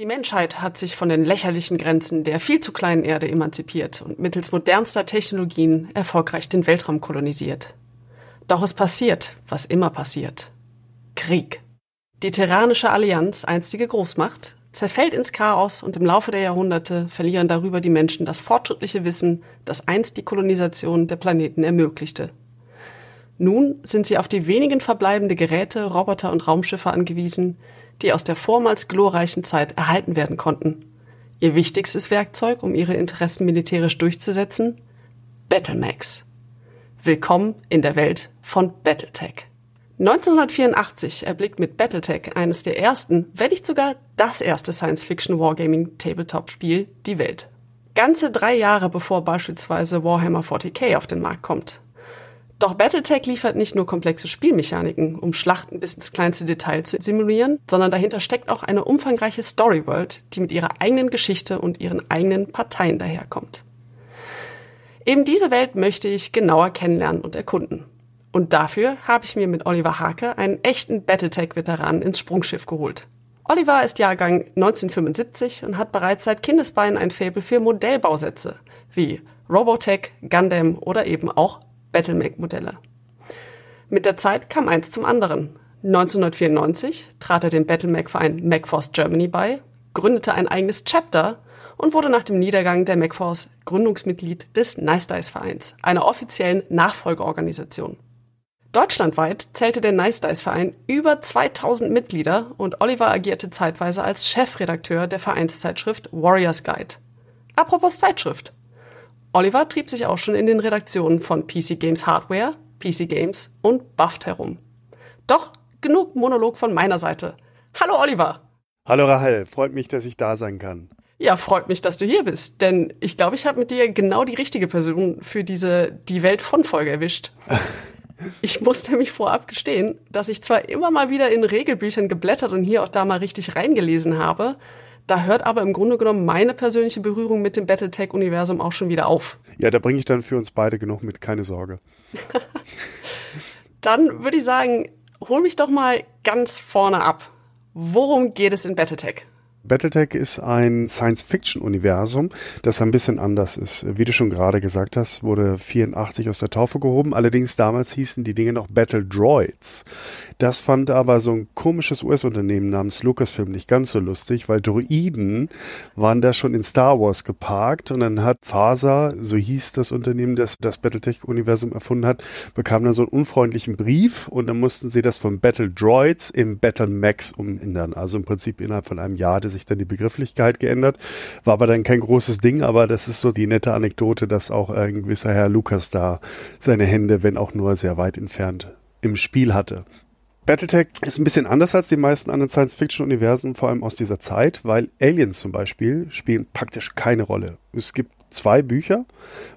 Die Menschheit hat sich von den lächerlichen Grenzen der viel zu kleinen Erde emanzipiert und mittels modernster Technologien erfolgreich den Weltraum kolonisiert. Doch es passiert, was immer passiert. Krieg. Die Terranische Allianz, einstige Großmacht, zerfällt ins Chaos und im Laufe der Jahrhunderte verlieren darüber die Menschen das fortschrittliche Wissen, das einst die Kolonisation der Planeten ermöglichte. Nun sind sie auf die wenigen verbleibende Geräte, Roboter und Raumschiffe angewiesen, die aus der vormals glorreichen Zeit erhalten werden konnten. Ihr wichtigstes Werkzeug, um ihre Interessen militärisch durchzusetzen? Battlemax. Willkommen in der Welt von Battletech. 1984 erblickt mit Battletech eines der ersten, wenn nicht sogar das erste Science-Fiction-Wargaming-Tabletop-Spiel die Welt. Ganze drei Jahre bevor beispielsweise Warhammer 40k auf den Markt kommt. Doch Battletech liefert nicht nur komplexe Spielmechaniken, um Schlachten bis ins kleinste Detail zu simulieren, sondern dahinter steckt auch eine umfangreiche Storyworld, die mit ihrer eigenen Geschichte und ihren eigenen Parteien daherkommt. Eben diese Welt möchte ich genauer kennenlernen und erkunden. Und dafür habe ich mir mit Oliver Hake einen echten Battletech-Veteran ins Sprungschiff geholt. Oliver ist Jahrgang 1975 und hat bereits seit Kindesbeinen ein Faible für Modellbausätze wie Robotech, Gundam oder eben auch Battle-Mac-Modelle. Mit der Zeit kam eins zum anderen. 1994 trat er dem Battle-Mac-Verein MacForce Germany bei, gründete ein eigenes Chapter und wurde nach dem Niedergang der MacForce Gründungsmitglied des Nice Dice Vereins, einer offiziellen Nachfolgeorganisation. Deutschlandweit zählte der Nice Dice Verein über 2000 Mitglieder und Oliver agierte zeitweise als Chefredakteur der Vereinszeitschrift Warriors Guide. Apropos Zeitschrift. Oliver trieb sich auch schon in den Redaktionen von PC Games Hardware, PC Games und Buffed herum. Doch genug Monolog von meiner Seite. Hallo Oliver! Hallo Rahel, freut mich, dass ich da sein kann. Ja, freut mich, dass du hier bist, denn ich glaube, ich habe mit dir genau die richtige Person für diese Die Welt von Folge erwischt. Ich muss nämlich vorab gestehen, dass ich zwar immer mal wieder in Regelbüchern geblättert und hier auch da mal richtig reingelesen habe, da hört aber im Grunde genommen meine persönliche Berührung mit dem Battletech-Universum auch schon wieder auf. Ja, da bringe ich dann für uns beide genug mit, keine Sorge. dann würde ich sagen, hol mich doch mal ganz vorne ab. Worum geht es in Battletech? Battletech ist ein Science-Fiction-Universum, das ein bisschen anders ist. Wie du schon gerade gesagt hast, wurde 84 aus der Taufe gehoben. Allerdings damals hießen die Dinge noch Battle Droids. Das fand aber so ein komisches US-Unternehmen namens Lucasfilm nicht ganz so lustig, weil Droiden waren da schon in Star Wars geparkt und dann hat Faser, so hieß das Unternehmen, das das Battletech-Universum erfunden hat, bekam dann so einen unfreundlichen Brief und dann mussten sie das von Battle Droids im Battle Max umändern. Also im Prinzip innerhalb von einem Jahr hatte sich dann die Begrifflichkeit geändert, war aber dann kein großes Ding, aber das ist so die nette Anekdote, dass auch ein gewisser Herr Lucas da seine Hände, wenn auch nur sehr weit entfernt, im Spiel hatte. Battletech ist ein bisschen anders als die meisten anderen Science-Fiction-Universen, vor allem aus dieser Zeit, weil Aliens zum Beispiel spielen praktisch keine Rolle. Es gibt zwei Bücher,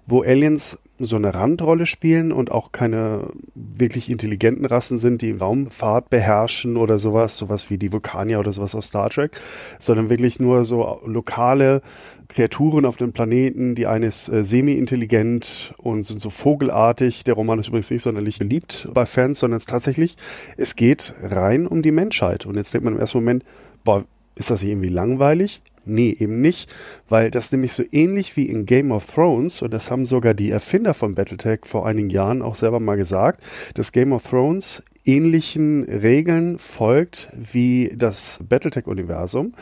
wo Aliens so eine Randrolle spielen und auch keine wirklich intelligenten Rassen sind, die Raumfahrt beherrschen oder sowas, sowas wie die Vulkanier oder sowas aus Star Trek, sondern wirklich nur so lokale Kreaturen auf dem Planeten. Die eine ist äh, semi-intelligent und sind so vogelartig. Der Roman ist übrigens nicht sonderlich beliebt bei Fans, sondern es tatsächlich, es geht rein um die Menschheit. Und jetzt denkt man im ersten Moment, boah, ist das irgendwie langweilig? Nee, eben nicht, weil das nämlich so ähnlich wie in Game of Thrones, und das haben sogar die Erfinder von Battletech vor einigen Jahren auch selber mal gesagt, dass Game of Thrones ähnlichen Regeln folgt wie das Battletech-Universum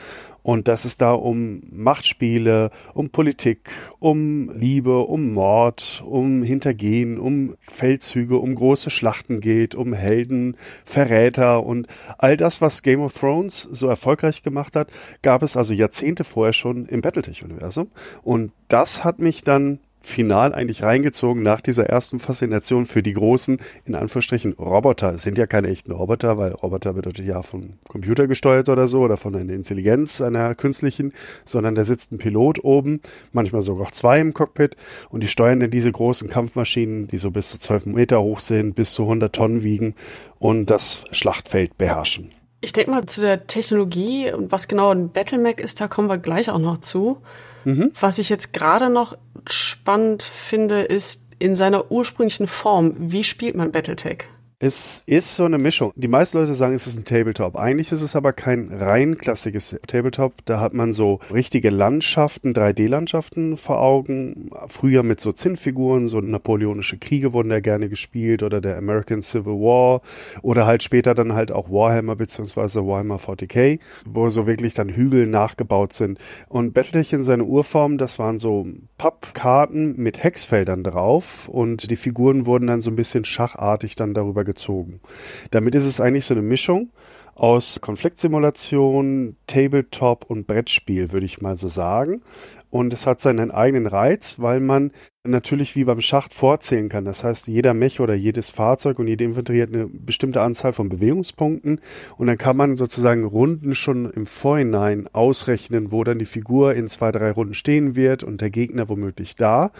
und dass es da um Machtspiele, um Politik, um Liebe, um Mord, um Hintergehen, um Feldzüge, um große Schlachten geht, um Helden, Verräter und all das, was Game of Thrones so erfolgreich gemacht hat, gab es also Jahrzehnte vorher schon im Battletech-Universum. Und das hat mich dann final eigentlich reingezogen nach dieser ersten Faszination für die großen, in Anführungsstrichen, Roboter. Es sind ja keine echten Roboter, weil Roboter bedeutet ja von Computer gesteuert oder so oder von einer Intelligenz, einer künstlichen, sondern da sitzt ein Pilot oben, manchmal sogar auch zwei im Cockpit und die steuern dann diese großen Kampfmaschinen, die so bis zu 12 Meter hoch sind, bis zu 100 Tonnen wiegen und das Schlachtfeld beherrschen. Ich denke mal zu der Technologie und was genau ein Battle Mac ist, da kommen wir gleich auch noch zu. Mhm. Was ich jetzt gerade noch spannend finde, ist in seiner ursprünglichen Form, wie spielt man Battletech? Es ist so eine Mischung. Die meisten Leute sagen, es ist ein Tabletop. Eigentlich ist es aber kein rein klassisches Tabletop. Da hat man so richtige Landschaften, 3D-Landschaften vor Augen. Früher mit so Zinnfiguren, so napoleonische Kriege wurden da gerne gespielt oder der American Civil War oder halt später dann halt auch Warhammer bzw. Warhammer 40k, wo so wirklich dann Hügel nachgebaut sind. Und Battlechen, seine seiner Urform, das waren so Pappkarten mit Hexfeldern drauf und die Figuren wurden dann so ein bisschen schachartig dann darüber gezogen. Damit ist es eigentlich so eine Mischung aus Konfliktsimulation, Tabletop und Brettspiel, würde ich mal so sagen. Und es hat seinen eigenen Reiz, weil man natürlich wie beim Schacht vorzählen kann. Das heißt, jeder Mech oder jedes Fahrzeug und jede Infanterie hat eine bestimmte Anzahl von Bewegungspunkten. Und dann kann man sozusagen Runden schon im Vorhinein ausrechnen, wo dann die Figur in zwei, drei Runden stehen wird und der Gegner womöglich da.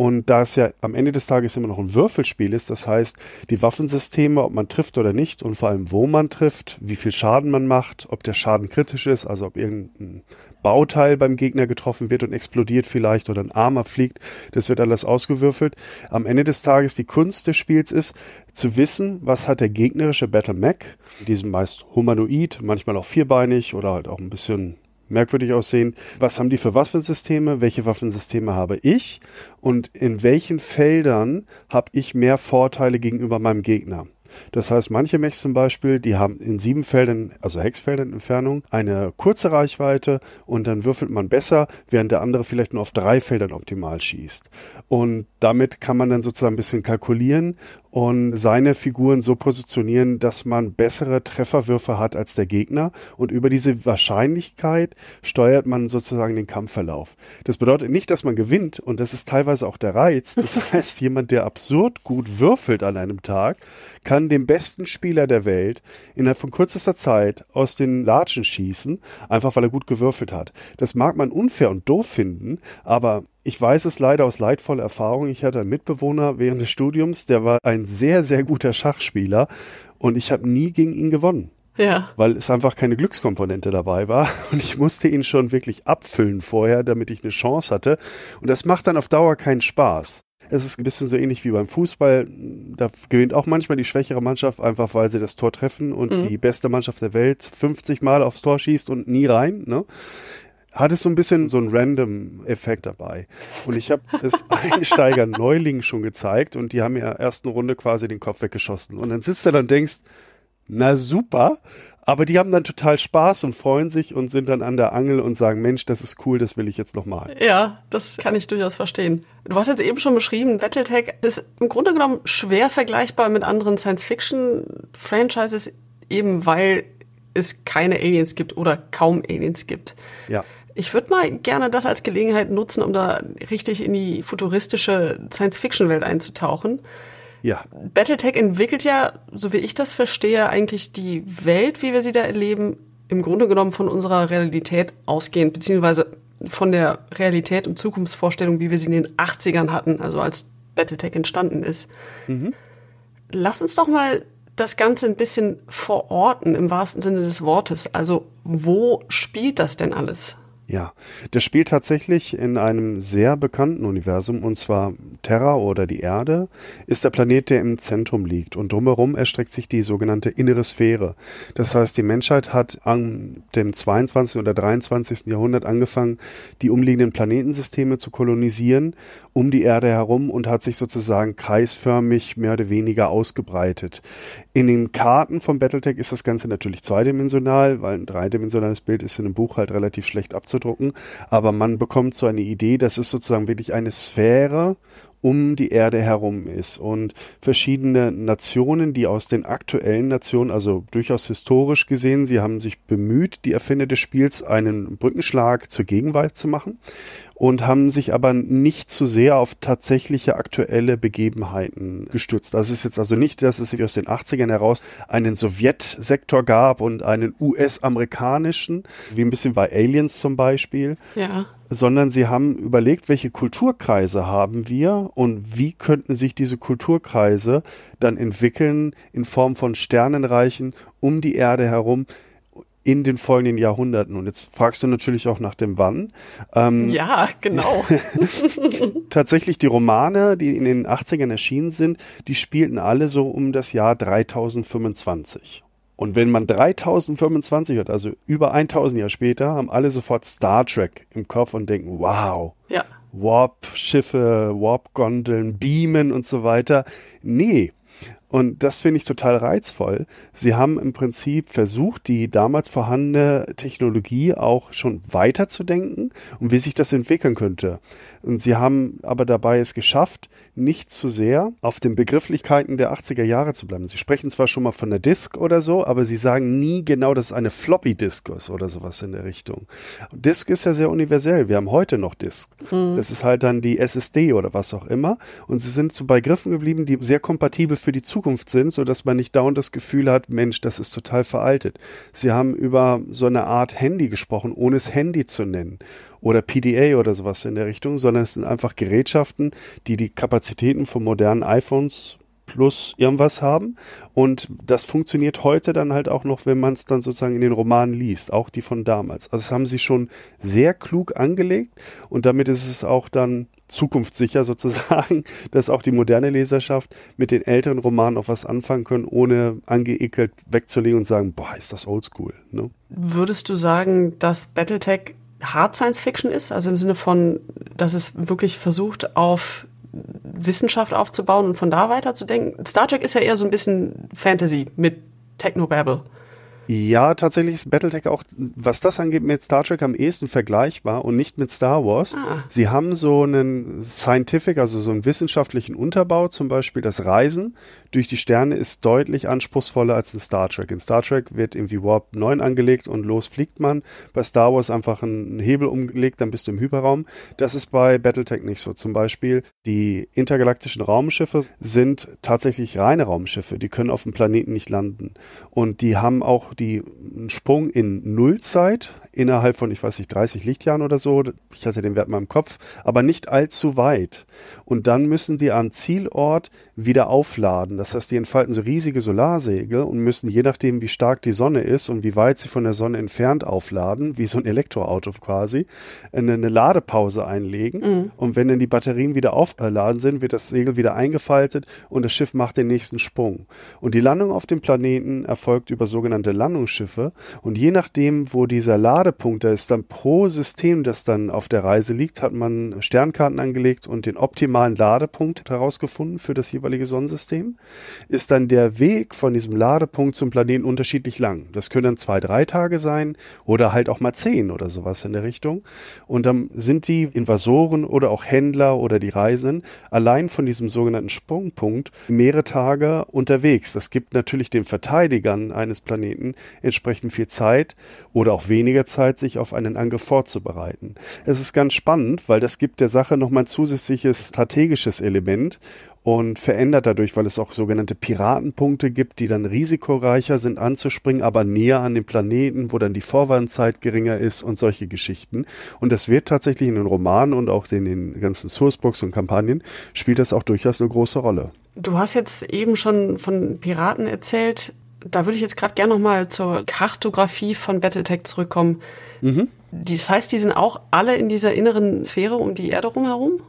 Und da es ja am Ende des Tages immer noch ein Würfelspiel ist, das heißt, die Waffensysteme, ob man trifft oder nicht und vor allem, wo man trifft, wie viel Schaden man macht, ob der Schaden kritisch ist, also ob irgendein Bauteil beim Gegner getroffen wird und explodiert vielleicht oder ein Armer fliegt, das wird alles ausgewürfelt. Am Ende des Tages, die Kunst des Spiels ist, zu wissen, was hat der gegnerische Battle Mac, diesem meist humanoid, manchmal auch vierbeinig oder halt auch ein bisschen merkwürdig aussehen. Was haben die für Waffensysteme? Welche Waffensysteme habe ich? Und in welchen Feldern habe ich mehr Vorteile gegenüber meinem Gegner? Das heißt, manche Mechs zum Beispiel, die haben in sieben Feldern, also Hexfeldern Entfernung, eine kurze Reichweite und dann würfelt man besser, während der andere vielleicht nur auf drei Feldern optimal schießt. Und damit kann man dann sozusagen ein bisschen kalkulieren und seine Figuren so positionieren, dass man bessere Trefferwürfe hat als der Gegner. Und über diese Wahrscheinlichkeit steuert man sozusagen den Kampfverlauf. Das bedeutet nicht, dass man gewinnt und das ist teilweise auch der Reiz. Das heißt, jemand, der absurd gut würfelt an einem Tag, kann den besten Spieler der Welt innerhalb von kürzester Zeit aus den Latschen schießen, einfach weil er gut gewürfelt hat. Das mag man unfair und doof finden, aber ich weiß es leider aus leidvoller Erfahrung. Ich hatte einen Mitbewohner während des Studiums, der war ein sehr, sehr guter Schachspieler und ich habe nie gegen ihn gewonnen. Ja. Weil es einfach keine Glückskomponente dabei war. Und ich musste ihn schon wirklich abfüllen vorher, damit ich eine Chance hatte. Und das macht dann auf Dauer keinen Spaß. Es ist ein bisschen so ähnlich wie beim Fußball. Da gewinnt auch manchmal die schwächere Mannschaft einfach, weil sie das Tor treffen und mhm. die beste Mannschaft der Welt 50 Mal aufs Tor schießt und nie rein. Ne? hat es so ein bisschen so einen Random-Effekt dabei. Und ich habe es Einsteigern, Neulingen schon gezeigt und die haben mir ja ersten Runde quasi den Kopf weggeschossen. Und dann sitzt du dann und denkst, na super, aber die haben dann total Spaß und freuen sich und sind dann an der Angel und sagen, Mensch, das ist cool, das will ich jetzt nochmal. Ja, das kann ich durchaus verstehen. Du hast jetzt eben schon beschrieben, Battletech ist im Grunde genommen schwer vergleichbar mit anderen Science-Fiction-Franchises, eben weil es keine Aliens gibt oder kaum Aliens gibt. Ja. Ich würde mal gerne das als Gelegenheit nutzen, um da richtig in die futuristische Science-Fiction-Welt einzutauchen. Ja. Battletech entwickelt ja, so wie ich das verstehe, eigentlich die Welt, wie wir sie da erleben, im Grunde genommen von unserer Realität ausgehend, beziehungsweise von der Realität und Zukunftsvorstellung, wie wir sie in den 80ern hatten, also als Battletech entstanden ist. Mhm. Lass uns doch mal das Ganze ein bisschen verorten im wahrsten Sinne des Wortes. Also wo spielt das denn alles? Ja, das spielt tatsächlich in einem sehr bekannten Universum, und zwar Terra oder die Erde, ist der Planet, der im Zentrum liegt. Und drumherum erstreckt sich die sogenannte innere Sphäre. Das heißt, die Menschheit hat an dem 22. oder 23. Jahrhundert angefangen, die umliegenden Planetensysteme zu kolonisieren, um die Erde herum und hat sich sozusagen kreisförmig mehr oder weniger ausgebreitet. In den Karten von Battletech ist das Ganze natürlich zweidimensional, weil ein dreidimensionales Bild ist in einem Buch halt relativ schlecht abzudecken auszudrucken, aber man bekommt so eine Idee, dass es sozusagen wirklich eine Sphäre um die Erde herum ist und verschiedene Nationen, die aus den aktuellen Nationen, also durchaus historisch gesehen, sie haben sich bemüht, die Erfinder des Spiels einen Brückenschlag zur Gegenwart zu machen und haben sich aber nicht zu sehr auf tatsächliche aktuelle Begebenheiten gestützt. Das ist jetzt also nicht, dass es sich aus den 80ern heraus einen Sowjetsektor gab und einen US-amerikanischen, wie ein bisschen bei Aliens zum Beispiel. Ja sondern sie haben überlegt, welche Kulturkreise haben wir und wie könnten sich diese Kulturkreise dann entwickeln in Form von Sternenreichen um die Erde herum, in den folgenden Jahrhunderten. Und jetzt fragst du natürlich auch nach dem Wann. Ähm, ja, genau. tatsächlich die Romane, die in den 80ern erschienen sind, die spielten alle so um das Jahr 3025. Und wenn man 3025 hat, also über 1000 Jahre später, haben alle sofort Star Trek im Kopf und denken, wow. Ja. Warp-Schiffe, Warp-Gondeln, Beamen und so weiter. Nee, und das finde ich total reizvoll. Sie haben im Prinzip versucht, die damals vorhandene Technologie auch schon weiterzudenken und wie sich das entwickeln könnte. Und sie haben aber dabei es geschafft, nicht zu sehr auf den Begrifflichkeiten der 80er Jahre zu bleiben. Sie sprechen zwar schon mal von der Disk oder so, aber sie sagen nie genau, dass es eine Floppy Disk ist oder sowas in der Richtung. Disk ist ja sehr universell. Wir haben heute noch Disk. Mhm. Das ist halt dann die SSD oder was auch immer. Und sie sind zu Begriffen geblieben, die sehr kompatibel für die Zukunft sind, sodass man nicht dauernd das Gefühl hat, Mensch, das ist total veraltet. Sie haben über so eine Art Handy gesprochen, ohne es Handy zu nennen oder PDA oder sowas in der Richtung, sondern es sind einfach Gerätschaften, die die Kapazitäten von modernen iPhones plus irgendwas haben. Und das funktioniert heute dann halt auch noch, wenn man es dann sozusagen in den Romanen liest, auch die von damals. Also das haben sie schon sehr klug angelegt und damit ist es auch dann zukunftssicher sozusagen, dass auch die moderne Leserschaft mit den älteren Romanen auf was anfangen können, ohne angeekelt wegzulegen und sagen, boah, ist das oldschool. Ne? Würdest du sagen, dass Battletech Hard Science Fiction ist, also im Sinne von, dass es wirklich versucht, auf Wissenschaft aufzubauen und von da weiterzudenken. Star Trek ist ja eher so ein bisschen Fantasy mit Technobabble. Ja, tatsächlich ist Battletech auch, was das angeht, mit Star Trek am ehesten vergleichbar und nicht mit Star Wars. Ah. Sie haben so einen Scientific, also so einen wissenschaftlichen Unterbau, zum Beispiel das Reisen durch die Sterne ist deutlich anspruchsvoller als in Star Trek. In Star Trek wird irgendwie Warp 9 angelegt und los fliegt man. Bei Star Wars einfach einen Hebel umgelegt, dann bist du im Hyperraum. Das ist bei Battletech nicht so. Zum Beispiel die intergalaktischen Raumschiffe sind tatsächlich reine Raumschiffe. Die können auf dem Planeten nicht landen. Und die haben auch die Sprung in Nullzeit innerhalb von, ich weiß nicht, 30 Lichtjahren oder so. Ich hatte den Wert mal im Kopf, aber nicht allzu weit und dann müssen die am Zielort wieder aufladen. Das heißt, die entfalten so riesige Solarsegel und müssen je nachdem, wie stark die Sonne ist und wie weit sie von der Sonne entfernt aufladen, wie so ein Elektroauto quasi, eine, eine Ladepause einlegen. Mhm. Und wenn dann die Batterien wieder aufgeladen sind, wird das Segel wieder eingefaltet und das Schiff macht den nächsten Sprung. Und die Landung auf dem Planeten erfolgt über sogenannte Landungsschiffe. Und je nachdem, wo dieser Ladepunkt da ist, dann pro System, das dann auf der Reise liegt, hat man Sternkarten angelegt und den optimalen maximalen Ladepunkt herausgefunden für das jeweilige Sonnensystem, ist dann der Weg von diesem Ladepunkt zum Planeten unterschiedlich lang. Das können dann zwei, drei Tage sein oder halt auch mal zehn oder sowas in der Richtung. Und dann sind die Invasoren oder auch Händler oder die Reisenden allein von diesem sogenannten Sprungpunkt mehrere Tage unterwegs. Das gibt natürlich den Verteidigern eines Planeten entsprechend viel Zeit oder auch weniger Zeit, sich auf einen Angriff vorzubereiten. Es ist ganz spannend, weil das gibt der Sache nochmal ein zusätzliches strategisches Element und verändert dadurch, weil es auch sogenannte Piratenpunkte gibt, die dann risikoreicher sind anzuspringen, aber näher an den Planeten, wo dann die Vorwarnzeit geringer ist und solche Geschichten. Und das wird tatsächlich in den Romanen und auch in den ganzen Sourcebooks und Kampagnen spielt das auch durchaus eine große Rolle. Du hast jetzt eben schon von Piraten erzählt. Da würde ich jetzt gerade gerne nochmal zur Kartografie von Battletech zurückkommen. Mhm. Das heißt, die sind auch alle in dieser inneren Sphäre um die Erde rumherum?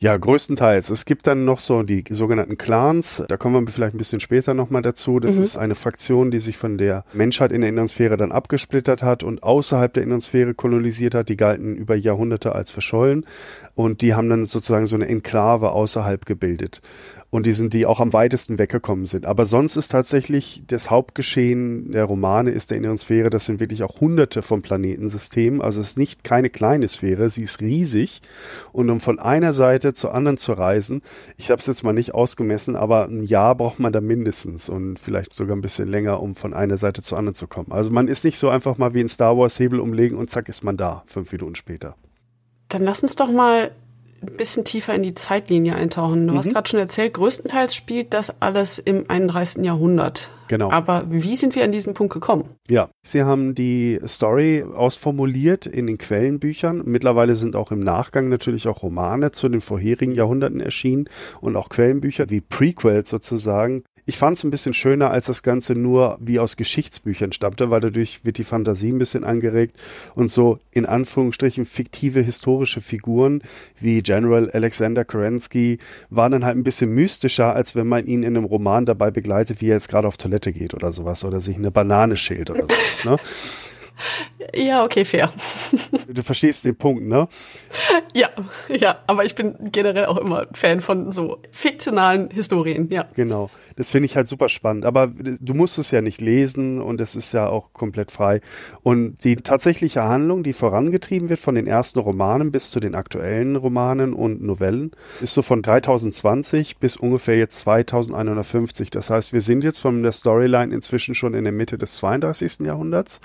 Ja, größtenteils. Es gibt dann noch so die sogenannten Clans. Da kommen wir vielleicht ein bisschen später nochmal dazu. Das mhm. ist eine Fraktion, die sich von der Menschheit in der Innensphäre dann abgesplittert hat und außerhalb der Innensphäre kolonisiert hat. Die galten über Jahrhunderte als verschollen und die haben dann sozusagen so eine Enklave außerhalb gebildet und die sind die auch am weitesten weggekommen sind. Aber sonst ist tatsächlich das Hauptgeschehen der Romane ist der inneren Sphäre, das sind wirklich auch hunderte von Planetensystemen, also es ist nicht keine kleine Sphäre, sie ist riesig und um von einer Seite zur anderen zu reisen, ich habe es jetzt mal nicht ausgemessen, aber ein Jahr braucht man da mindestens und vielleicht sogar ein bisschen länger, um von einer Seite zur anderen zu kommen. Also man ist nicht so einfach mal wie in Star Wars Hebel umlegen und zack ist man da, fünf Minuten später. Dann lass uns doch mal ein bisschen tiefer in die Zeitlinie eintauchen. Du mhm. hast gerade schon erzählt, größtenteils spielt das alles im 31. Jahrhundert. Genau. Aber wie sind wir an diesen Punkt gekommen? Ja, sie haben die Story ausformuliert in den Quellenbüchern. Mittlerweile sind auch im Nachgang natürlich auch Romane zu den vorherigen Jahrhunderten erschienen und auch Quellenbücher wie Prequels sozusagen, ich fand es ein bisschen schöner, als das Ganze nur wie aus Geschichtsbüchern stammte, weil dadurch wird die Fantasie ein bisschen angeregt und so in Anführungsstrichen fiktive historische Figuren wie General Alexander Kerensky waren dann halt ein bisschen mystischer, als wenn man ihn in einem Roman dabei begleitet, wie er jetzt gerade auf Toilette geht oder sowas oder sich eine Banane schält oder sowas. Ne? Ja, okay, fair. Du verstehst den Punkt, ne? Ja, ja, aber ich bin generell auch immer Fan von so fiktionalen Historien, ja. Genau, das finde ich halt super spannend. Aber du musst es ja nicht lesen und es ist ja auch komplett frei. Und die tatsächliche Handlung, die vorangetrieben wird von den ersten Romanen bis zu den aktuellen Romanen und Novellen, ist so von 3020 bis ungefähr jetzt 2150. Das heißt, wir sind jetzt von der Storyline inzwischen schon in der Mitte des 32. Jahrhunderts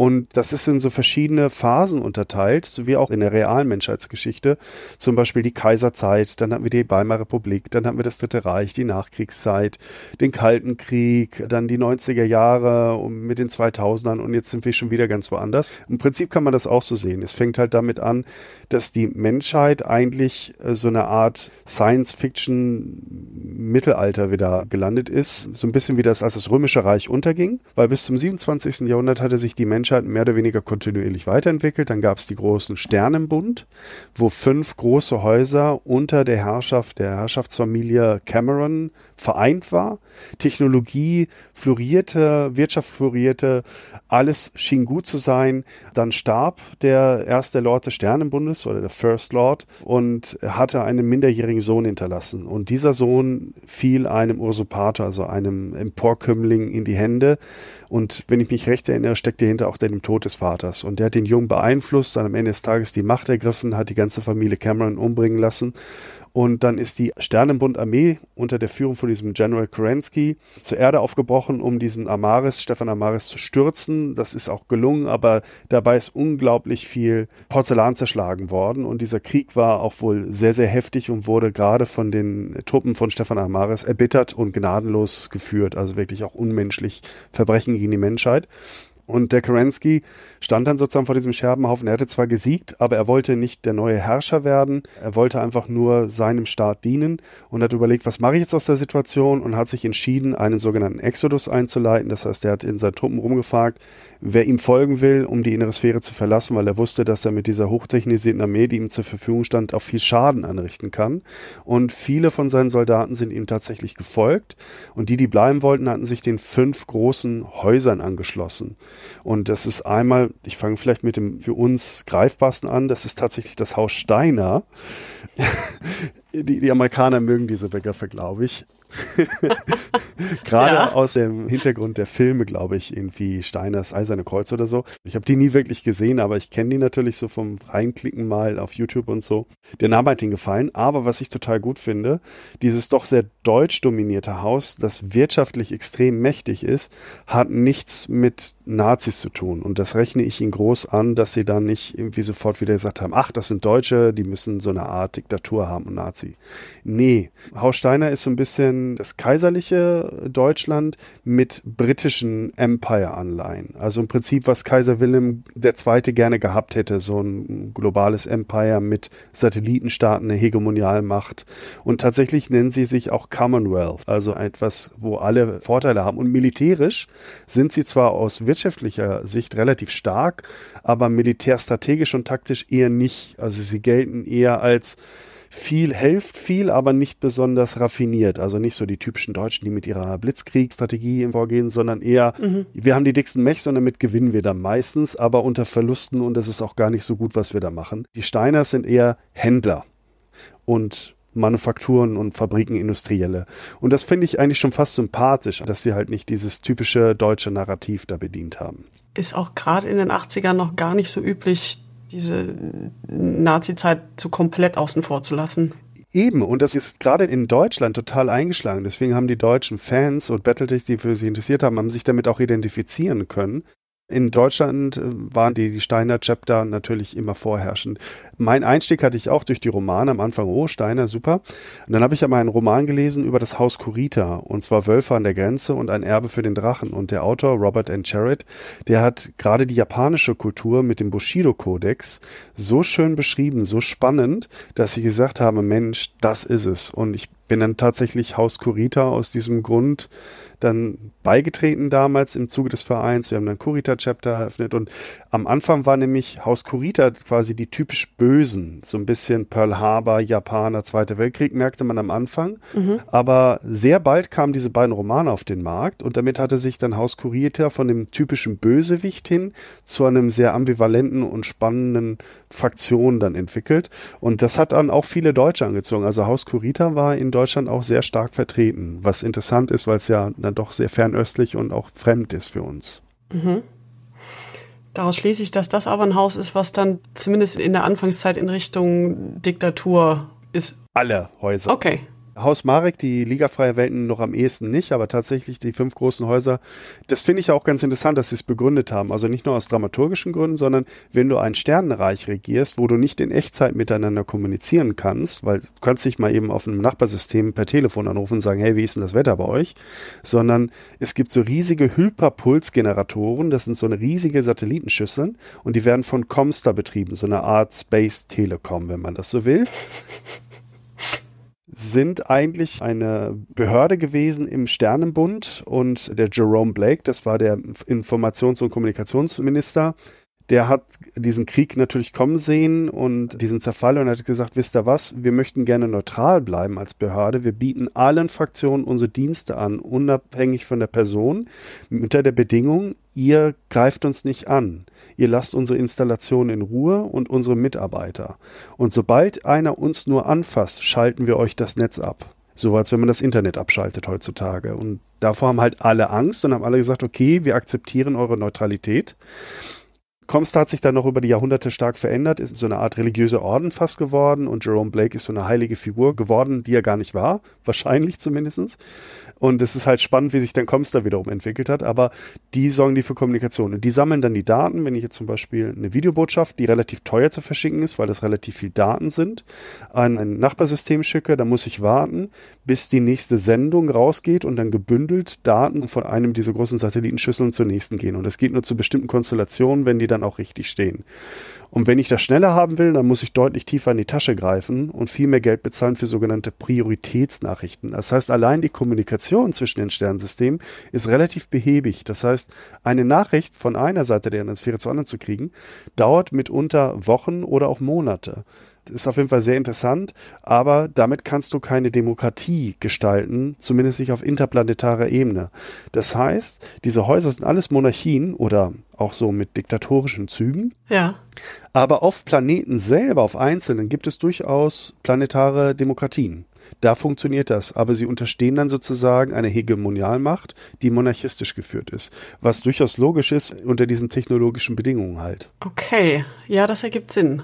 und das ist in so verschiedene Phasen unterteilt, so wie auch in der realen Menschheitsgeschichte. Zum Beispiel die Kaiserzeit, dann hatten wir die Weimarer Republik, dann hatten wir das Dritte Reich, die Nachkriegszeit, den Kalten Krieg, dann die 90er Jahre mit den 2000ern und jetzt sind wir schon wieder ganz woanders. Im Prinzip kann man das auch so sehen. Es fängt halt damit an, dass die Menschheit eigentlich äh, so eine Art Science-Fiction-Mittelalter wieder gelandet ist. So ein bisschen wie das, als das Römische Reich unterging, weil bis zum 27. Jahrhundert hatte sich die Menschheit Menschheit mehr oder weniger kontinuierlich weiterentwickelt. Dann gab es die großen Sternenbund, wo fünf große Häuser unter der Herrschaft der Herrschaftsfamilie Cameron vereint war. Technologie florierte, Wirtschaft florierte, alles schien gut zu sein. Dann starb der erste Lord des Sternenbundes oder der First Lord und hatte einen minderjährigen Sohn hinterlassen. Und dieser Sohn fiel einem Usurpator, also einem Emporkömmling, in die Hände. Und wenn ich mich recht erinnere, steckte hinter auch dem Tod des Vaters. Und der hat den Jungen beeinflusst, dann am Ende des Tages die Macht ergriffen, hat die ganze Familie Cameron umbringen lassen und dann ist die Sternenbundarmee unter der Führung von diesem General Kerensky zur Erde aufgebrochen, um diesen Amaris, Stefan Amaris, zu stürzen. Das ist auch gelungen, aber dabei ist unglaublich viel Porzellan zerschlagen worden. Und dieser Krieg war auch wohl sehr, sehr heftig und wurde gerade von den Truppen von Stefan Amaris erbittert und gnadenlos geführt. Also wirklich auch unmenschlich Verbrechen gegen die Menschheit. Und der Kerensky stand dann sozusagen vor diesem Scherbenhaufen. Er hatte zwar gesiegt, aber er wollte nicht der neue Herrscher werden. Er wollte einfach nur seinem Staat dienen und hat überlegt, was mache ich jetzt aus der Situation und hat sich entschieden, einen sogenannten Exodus einzuleiten. Das heißt, er hat in seinen Truppen rumgefragt, wer ihm folgen will, um die innere Sphäre zu verlassen, weil er wusste, dass er mit dieser hochtechnisierten Armee, die ihm zur Verfügung stand, auch viel Schaden anrichten kann. Und viele von seinen Soldaten sind ihm tatsächlich gefolgt. Und die, die bleiben wollten, hatten sich den fünf großen Häusern angeschlossen. Und das ist einmal, ich fange vielleicht mit dem für uns greifbarsten an, das ist tatsächlich das Haus Steiner. die, die Amerikaner mögen diese Begriffe, glaube ich. Gerade ja. aus dem Hintergrund der Filme, glaube ich, irgendwie Steiners Eiserne Kreuz oder so. Ich habe die nie wirklich gesehen, aber ich kenne die natürlich so vom Reinklicken mal auf YouTube und so. Der Name hat ihnen gefallen, aber was ich total gut finde, dieses doch sehr deutsch dominierte Haus, das wirtschaftlich extrem mächtig ist, hat nichts mit Nazis zu tun. Und das rechne ich ihnen groß an, dass sie dann nicht irgendwie sofort wieder gesagt haben, ach, das sind Deutsche, die müssen so eine Art Diktatur haben und Nazi. Nee, Haus Steiner ist so ein bisschen das kaiserliche Deutschland mit britischen Empire-Anleihen. Also im Prinzip, was Kaiser Wilhelm II. gerne gehabt hätte, so ein globales Empire mit Satellitenstaaten, eine Hegemonialmacht. Und tatsächlich nennen sie sich auch Commonwealth, also etwas, wo alle Vorteile haben. Und militärisch sind sie zwar aus wirtschaftlicher Sicht relativ stark, aber militärstrategisch und taktisch eher nicht. Also sie gelten eher als viel, hilft viel, aber nicht besonders raffiniert. Also nicht so die typischen Deutschen, die mit ihrer Blitzkriegstrategie vorgehen, sondern eher, mhm. wir haben die dicksten Mechs und damit gewinnen wir dann meistens, aber unter Verlusten und das ist auch gar nicht so gut, was wir da machen. Die Steiner sind eher Händler und Manufakturen und Fabriken, Industrielle. Und das finde ich eigentlich schon fast sympathisch, dass sie halt nicht dieses typische deutsche Narrativ da bedient haben. Ist auch gerade in den 80ern noch gar nicht so üblich, diese Nazi-Zeit zu komplett außen vor zu lassen. Eben, und das ist gerade in Deutschland total eingeschlagen. Deswegen haben die deutschen Fans und Battletech, die für sie interessiert haben, haben sich damit auch identifizieren können. In Deutschland äh, waren die, die Steiner Chapter natürlich immer vorherrschend. Mein Einstieg hatte ich auch durch die Romane am Anfang, oh, Steiner, super. Und dann habe ich aber einen Roman gelesen über das Haus Kurita, und zwar Wölfe an der Grenze und ein Erbe für den Drachen. Und der Autor Robert N. Charrett, der hat gerade die japanische Kultur mit dem Bushido-Kodex so schön beschrieben, so spannend, dass sie gesagt haben, Mensch, das ist es. Und ich bin dann tatsächlich Haus Kurita aus diesem Grund dann beigetreten damals im Zuge des Vereins. Wir haben dann Kurita-Chapter eröffnet und am Anfang war nämlich Haus Kurita quasi die typisch Bösen, so ein bisschen Pearl Harbor, Japaner, Zweiter Weltkrieg, merkte man am Anfang. Mhm. Aber sehr bald kamen diese beiden Romane auf den Markt und damit hatte sich dann Haus Kurita von dem typischen Bösewicht hin zu einem sehr ambivalenten und spannenden Fraktion dann entwickelt. Und das hat dann auch viele Deutsche angezogen. Also Haus Kurita war in Deutschland auch sehr stark vertreten, was interessant ist, weil es ja dann doch sehr fernöstlich und auch fremd ist für uns. Mhm. Daraus schließe ich, dass das aber ein Haus ist, was dann zumindest in der Anfangszeit in Richtung Diktatur ist. Alle Häuser. Okay. Haus Marek, die Liga Freier Welten noch am ehesten nicht, aber tatsächlich die fünf großen Häuser, das finde ich auch ganz interessant, dass sie es begründet haben. Also nicht nur aus dramaturgischen Gründen, sondern wenn du ein Sternenreich regierst, wo du nicht in Echtzeit miteinander kommunizieren kannst, weil du kannst nicht mal eben auf einem Nachbarsystem per Telefon anrufen und sagen, hey, wie ist denn das Wetter bei euch? Sondern es gibt so riesige Hyperpulsgeneratoren, das sind so eine riesige Satellitenschüsseln und die werden von Comstar betrieben, so eine Art Space Telekom, wenn man das so will sind eigentlich eine Behörde gewesen im Sternenbund und der Jerome Blake, das war der Informations- und Kommunikationsminister, der hat diesen Krieg natürlich kommen sehen und diesen Zerfall und hat gesagt, wisst ihr was, wir möchten gerne neutral bleiben als Behörde. Wir bieten allen Fraktionen unsere Dienste an, unabhängig von der Person, unter der Bedingung, ihr greift uns nicht an ihr lasst unsere Installation in Ruhe und unsere Mitarbeiter. Und sobald einer uns nur anfasst, schalten wir euch das Netz ab. So als wenn man das Internet abschaltet heutzutage. Und davor haben halt alle Angst und haben alle gesagt, okay, wir akzeptieren eure Neutralität. Comstar hat sich dann noch über die Jahrhunderte stark verändert, ist so eine Art religiöser Orden fast geworden und Jerome Blake ist so eine heilige Figur geworden, die er gar nicht war, wahrscheinlich zumindest. Und es ist halt spannend, wie sich dann Comstar wiederum entwickelt hat, aber die sorgen die für Kommunikation und die sammeln dann die Daten, wenn ich jetzt zum Beispiel eine Videobotschaft, die relativ teuer zu verschicken ist, weil das relativ viel Daten sind, an ein Nachbarsystem schicke, dann muss ich warten, bis die nächste Sendung rausgeht und dann gebündelt Daten von einem dieser großen Satellitenschüsseln zur nächsten gehen. Und das geht nur zu bestimmten Konstellationen, wenn die dann dann auch richtig stehen. Und wenn ich das schneller haben will, dann muss ich deutlich tiefer in die Tasche greifen und viel mehr Geld bezahlen für sogenannte Prioritätsnachrichten. Das heißt, allein die Kommunikation zwischen den Sternensystemen ist relativ behäbig. Das heißt, eine Nachricht von einer Seite der Sphäre zur anderen zu kriegen, dauert mitunter Wochen oder auch Monate ist auf jeden Fall sehr interessant, aber damit kannst du keine Demokratie gestalten, zumindest nicht auf interplanetarer Ebene. Das heißt, diese Häuser sind alles Monarchien oder auch so mit diktatorischen Zügen. Ja. Aber auf Planeten selber, auf einzelnen, gibt es durchaus planetare Demokratien. Da funktioniert das, aber sie unterstehen dann sozusagen einer Hegemonialmacht, die monarchistisch geführt ist, was durchaus logisch ist unter diesen technologischen Bedingungen halt. Okay, ja, das ergibt Sinn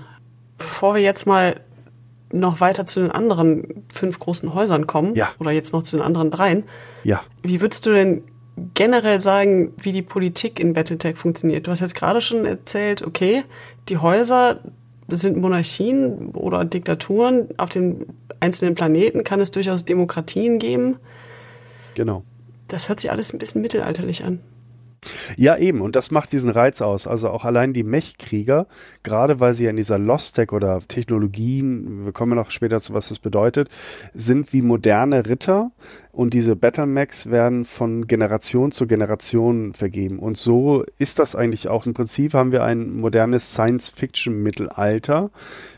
bevor wir jetzt mal noch weiter zu den anderen fünf großen Häusern kommen, ja. oder jetzt noch zu den anderen dreien, ja. wie würdest du denn generell sagen, wie die Politik in Battletech funktioniert? Du hast jetzt gerade schon erzählt, okay, die Häuser sind Monarchien oder Diktaturen. Auf den einzelnen Planeten kann es durchaus Demokratien geben. Genau. Das hört sich alles ein bisschen mittelalterlich an. Ja, eben. Und das macht diesen Reiz aus. Also auch allein die Mech-Krieger, gerade weil sie ja in dieser Lost-Tech oder Technologien, wir kommen noch später zu, was das bedeutet, sind wie moderne Ritter. Und diese battle werden von Generation zu Generation vergeben. Und so ist das eigentlich auch. Im Prinzip haben wir ein modernes Science-Fiction-Mittelalter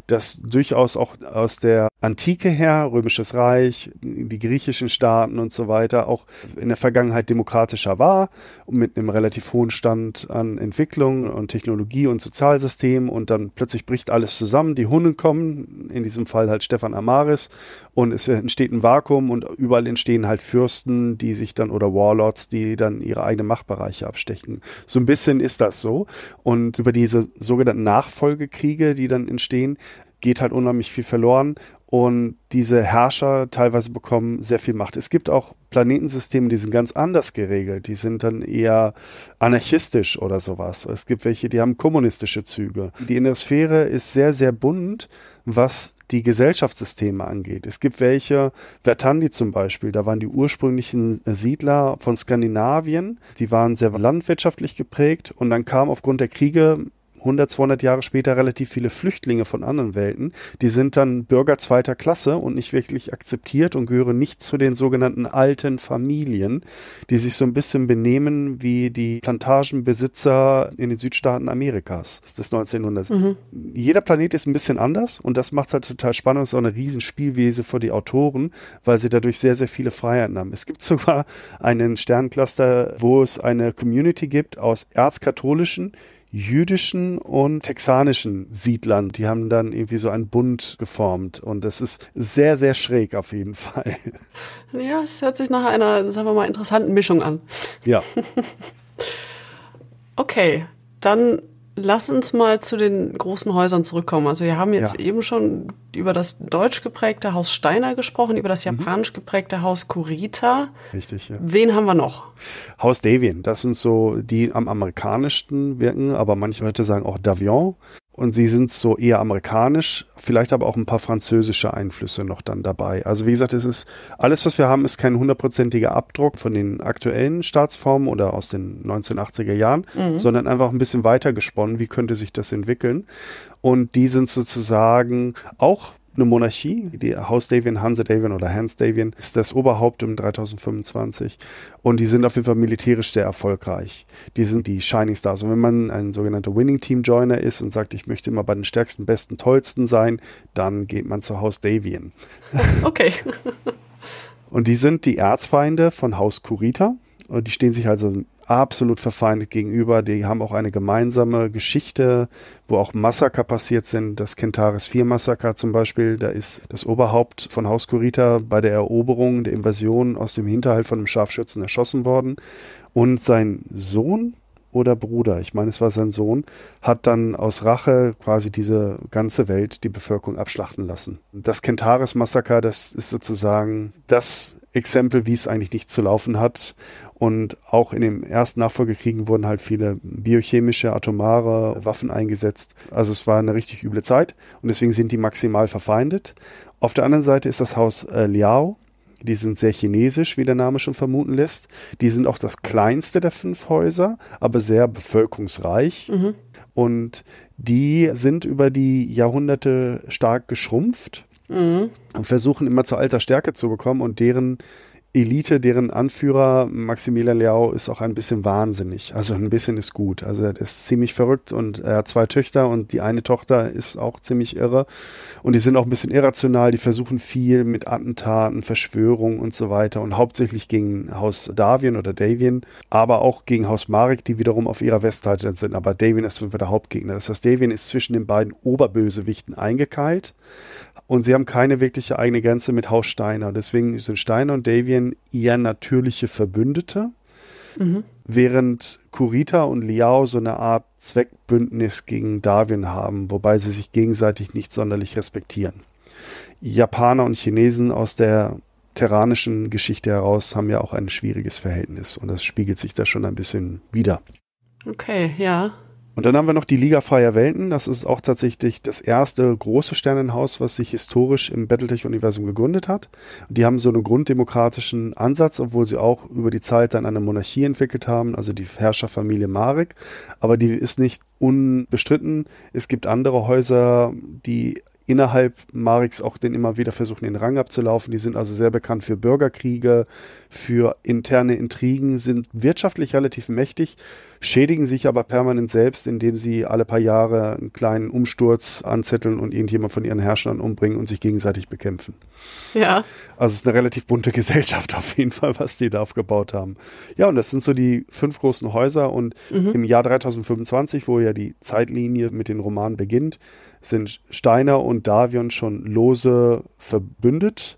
das durchaus auch aus der Antike her, Römisches Reich, die griechischen Staaten und so weiter, auch in der Vergangenheit demokratischer war, und mit einem relativ hohen Stand an Entwicklung und Technologie und Sozialsystem und dann plötzlich bricht alles zusammen, die Hunden kommen, in diesem Fall halt Stefan Amaris und es entsteht ein Vakuum und überall entstehen halt Fürsten, die sich dann oder Warlords, die dann ihre eigenen Machtbereiche abstechen. So ein bisschen ist das so und über diese sogenannten Nachfolgekriege, die dann entstehen, geht halt unheimlich viel verloren und diese Herrscher teilweise bekommen sehr viel Macht. Es gibt auch Planetensysteme, die sind ganz anders geregelt. Die sind dann eher anarchistisch oder sowas. Es gibt welche, die haben kommunistische Züge. Die innere Sphäre ist sehr, sehr bunt, was die Gesellschaftssysteme angeht. Es gibt welche, Vertandi zum Beispiel, da waren die ursprünglichen Siedler von Skandinavien, die waren sehr landwirtschaftlich geprägt und dann kam aufgrund der Kriege 100, 200 Jahre später relativ viele Flüchtlinge von anderen Welten. Die sind dann Bürger zweiter Klasse und nicht wirklich akzeptiert und gehören nicht zu den sogenannten alten Familien, die sich so ein bisschen benehmen wie die Plantagenbesitzer in den Südstaaten Amerikas des 1900. Mhm. Jeder Planet ist ein bisschen anders und das macht es halt total spannend. Es ist auch eine Riesenspielwiese für die Autoren, weil sie dadurch sehr, sehr viele Freiheiten haben. Es gibt sogar einen Sterncluster, wo es eine Community gibt aus Erzkatholischen, jüdischen und texanischen Siedlern. Die haben dann irgendwie so einen Bund geformt und das ist sehr, sehr schräg auf jeden Fall. Ja, es hört sich nach einer, sagen wir mal, interessanten Mischung an. Ja. okay, dann lass uns mal zu den großen Häusern zurückkommen. Also wir haben jetzt ja. eben schon über das deutsch geprägte Haus Steiner gesprochen, über das mhm. japanisch geprägte Haus Kurita. Richtig, ja. Wen haben wir noch? Haus Davian, das sind so die am amerikanischsten wirken, aber manche Leute sagen auch Davion und sie sind so eher amerikanisch, vielleicht aber auch ein paar französische Einflüsse noch dann dabei. Also wie gesagt, es ist alles, was wir haben, ist kein hundertprozentiger Abdruck von den aktuellen Staatsformen oder aus den 1980er Jahren, mhm. sondern einfach ein bisschen weiter gesponnen, wie könnte sich das entwickeln. Und die sind sozusagen auch eine Monarchie. Die Haus Davian, Hausdavian, Davian oder Hans Davian ist das Oberhaupt im 3025 und die sind auf jeden Fall militärisch sehr erfolgreich. Die sind die Shining Stars. Und wenn man ein sogenannter Winning Team Joiner ist und sagt, ich möchte immer bei den stärksten, besten, tollsten sein, dann geht man zu Haus Davian. Okay. und die sind die Erzfeinde von Haus Kurita die stehen sich also absolut verfeindet gegenüber. Die haben auch eine gemeinsame Geschichte, wo auch Massaker passiert sind. Das Kentaris IV Massaker zum Beispiel. Da ist das Oberhaupt von Haus Kurita bei der Eroberung, der Invasion aus dem Hinterhalt von einem Scharfschützen erschossen worden. Und sein Sohn oder Bruder, ich meine, es war sein Sohn, hat dann aus Rache quasi diese ganze Welt, die Bevölkerung abschlachten lassen. Das Kentaris Massaker, das ist sozusagen das Exempel, wie es eigentlich nicht zu laufen hat. Und auch in den ersten Nachfolgekriegen wurden halt viele biochemische, atomare Waffen eingesetzt. Also es war eine richtig üble Zeit und deswegen sind die maximal verfeindet. Auf der anderen Seite ist das Haus äh, Liao. Die sind sehr chinesisch, wie der Name schon vermuten lässt. Die sind auch das kleinste der fünf Häuser, aber sehr bevölkerungsreich. Mhm. Und die sind über die Jahrhunderte stark geschrumpft mhm. und versuchen immer zur alter Stärke zu bekommen und deren Elite, deren Anführer Maximilian Liao ist auch ein bisschen wahnsinnig. Also ein bisschen ist gut. Also er ist ziemlich verrückt und er hat zwei Töchter und die eine Tochter ist auch ziemlich irre. Und die sind auch ein bisschen irrational. Die versuchen viel mit Attentaten, Verschwörungen und so weiter und hauptsächlich gegen Haus Davien oder Davien, aber auch gegen Haus Marek, die wiederum auf ihrer Westseite sind. Aber Davien ist wieder der Hauptgegner. Das heißt, Davien ist zwischen den beiden Oberbösewichten eingekeilt. Und sie haben keine wirkliche eigene Grenze mit Haus Steiner. Deswegen sind Steiner und Davian eher natürliche Verbündete, mhm. während Kurita und Liao so eine Art Zweckbündnis gegen Davian haben, wobei sie sich gegenseitig nicht sonderlich respektieren. Japaner und Chinesen aus der terranischen Geschichte heraus haben ja auch ein schwieriges Verhältnis und das spiegelt sich da schon ein bisschen wieder. Okay, ja. Und dann haben wir noch die Liga Freier Welten. Das ist auch tatsächlich das erste große Sternenhaus, was sich historisch im Battletech-Universum gegründet hat. die haben so einen grunddemokratischen Ansatz, obwohl sie auch über die Zeit dann eine Monarchie entwickelt haben, also die Herrscherfamilie Marek. Aber die ist nicht unbestritten. Es gibt andere Häuser, die innerhalb Marix auch den immer wieder versuchen, den Rang abzulaufen. Die sind also sehr bekannt für Bürgerkriege, für interne Intrigen, sind wirtschaftlich relativ mächtig, schädigen sich aber permanent selbst, indem sie alle paar Jahre einen kleinen Umsturz anzetteln und irgendjemand von ihren Herrschern umbringen und sich gegenseitig bekämpfen. Ja. Also es ist eine relativ bunte Gesellschaft auf jeden Fall, was die da aufgebaut haben. Ja, und das sind so die fünf großen Häuser und mhm. im Jahr 3025, wo ja die Zeitlinie mit den Romanen beginnt, sind Steiner und Davion schon lose verbündet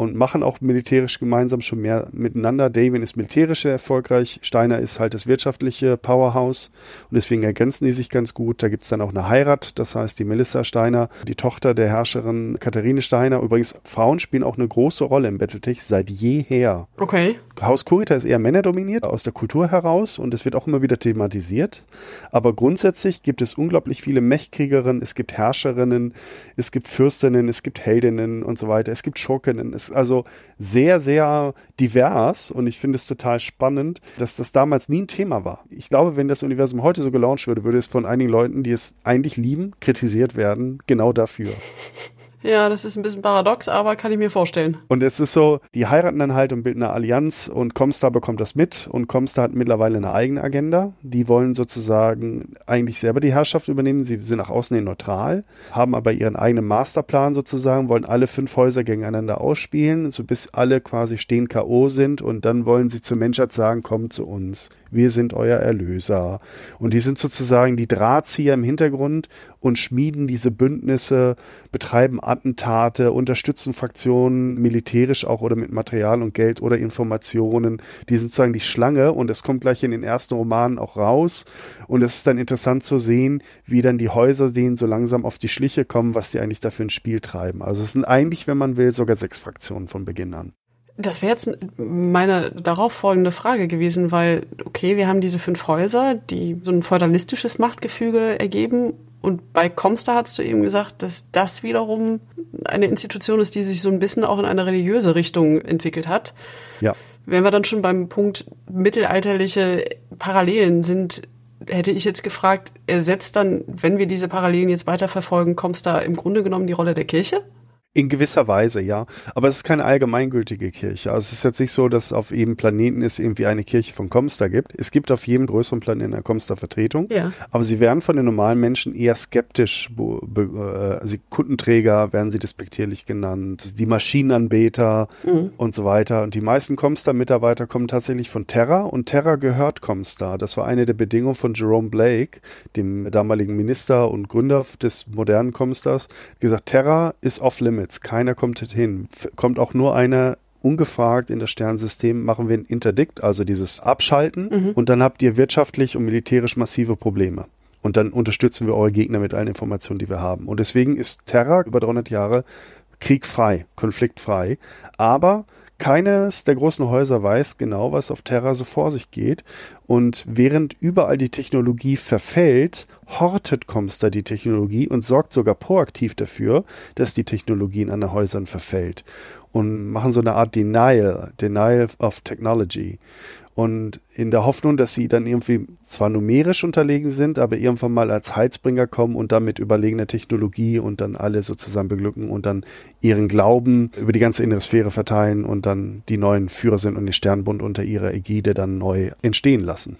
und machen auch militärisch gemeinsam schon mehr miteinander. Davin ist militärisch sehr erfolgreich, Steiner ist halt das wirtschaftliche Powerhouse und deswegen ergänzen die sich ganz gut. Da gibt es dann auch eine Heirat, das heißt die Melissa Steiner, die Tochter der Herrscherin Katharine Steiner. Übrigens, Frauen spielen auch eine große Rolle im Battletech seit jeher. Okay. Haus Kurita ist eher männerdominiert, aus der Kultur heraus und es wird auch immer wieder thematisiert. Aber grundsätzlich gibt es unglaublich viele Mechkriegerinnen, es gibt Herrscherinnen, es gibt Fürstinnen, es gibt Heldinnen und so weiter, es gibt Schurkinnen, es also sehr, sehr divers und ich finde es total spannend, dass das damals nie ein Thema war. Ich glaube, wenn das Universum heute so gelauncht würde, würde es von einigen Leuten, die es eigentlich lieben, kritisiert werden, genau dafür. Ja, das ist ein bisschen paradox, aber kann ich mir vorstellen. Und es ist so, die heiraten dann halt und bilden eine Allianz und Comstar bekommt das mit und Comstar hat mittlerweile eine eigene Agenda. Die wollen sozusagen eigentlich selber die Herrschaft übernehmen. Sie sind nach außen hin neutral, haben aber ihren eigenen Masterplan sozusagen, wollen alle fünf Häuser gegeneinander ausspielen, so bis alle quasi stehen K.O. sind und dann wollen sie zur Menschheit sagen, kommt zu uns, wir sind euer Erlöser. Und die sind sozusagen die Drahtzieher im Hintergrund und schmieden diese Bündnisse, betreiben Attentate, unterstützen Fraktionen militärisch auch oder mit Material und Geld oder Informationen. Die sind sozusagen die Schlange und es kommt gleich in den ersten Romanen auch raus. Und es ist dann interessant zu sehen, wie dann die Häuser denen so langsam auf die Schliche kommen, was die eigentlich dafür ein Spiel treiben. Also es sind eigentlich, wenn man will, sogar sechs Fraktionen von Beginn an. Das wäre jetzt meine darauf folgende Frage gewesen, weil, okay, wir haben diese fünf Häuser, die so ein feudalistisches Machtgefüge ergeben und bei Comstar hast du eben gesagt, dass das wiederum eine Institution ist, die sich so ein bisschen auch in eine religiöse Richtung entwickelt hat. Ja. Wenn wir dann schon beim Punkt mittelalterliche Parallelen sind, hätte ich jetzt gefragt, ersetzt dann, wenn wir diese Parallelen jetzt weiterverfolgen, Comstar im Grunde genommen die Rolle der Kirche? In gewisser Weise, ja. Aber es ist keine allgemeingültige Kirche. Also es ist jetzt nicht so, dass auf jedem Planeten es irgendwie eine Kirche von Comstar gibt. Es gibt auf jedem größeren Planeten eine Comstar-Vertretung. Ja. Aber sie werden von den normalen Menschen eher skeptisch. Also äh, Kundenträger werden sie despektierlich genannt, die Maschinenanbeter mhm. und so weiter. Und die meisten Comstar-Mitarbeiter kommen tatsächlich von Terra und Terra gehört Comstar. Das war eine der Bedingungen von Jerome Blake, dem damaligen Minister und Gründer des modernen Comstars, gesagt, Terra ist off-limit. Summits. Keiner kommt hin. Kommt auch nur einer ungefragt in das Sternensystem, machen wir ein Interdikt, also dieses Abschalten. Mhm. Und dann habt ihr wirtschaftlich und militärisch massive Probleme. Und dann unterstützen wir eure Gegner mit allen Informationen, die wir haben. Und deswegen ist Terra über 300 Jahre kriegfrei, konfliktfrei. Aber keines der großen Häuser weiß genau, was auf Terra so vor sich geht. Und während überall die Technologie verfällt, hortet Comstar die Technologie und sorgt sogar proaktiv dafür, dass die Technologie in anderen Häusern verfällt. Und machen so eine Art Denial, Denial of Technology. Und in der Hoffnung, dass sie dann irgendwie zwar numerisch unterlegen sind, aber irgendwann mal als Heizbringer kommen und dann mit überlegener Technologie und dann alle sozusagen beglücken und dann ihren Glauben über die ganze innere Sphäre verteilen und dann die neuen Führer sind und den Sternbund unter ihrer Ägide dann neu entstehen lassen.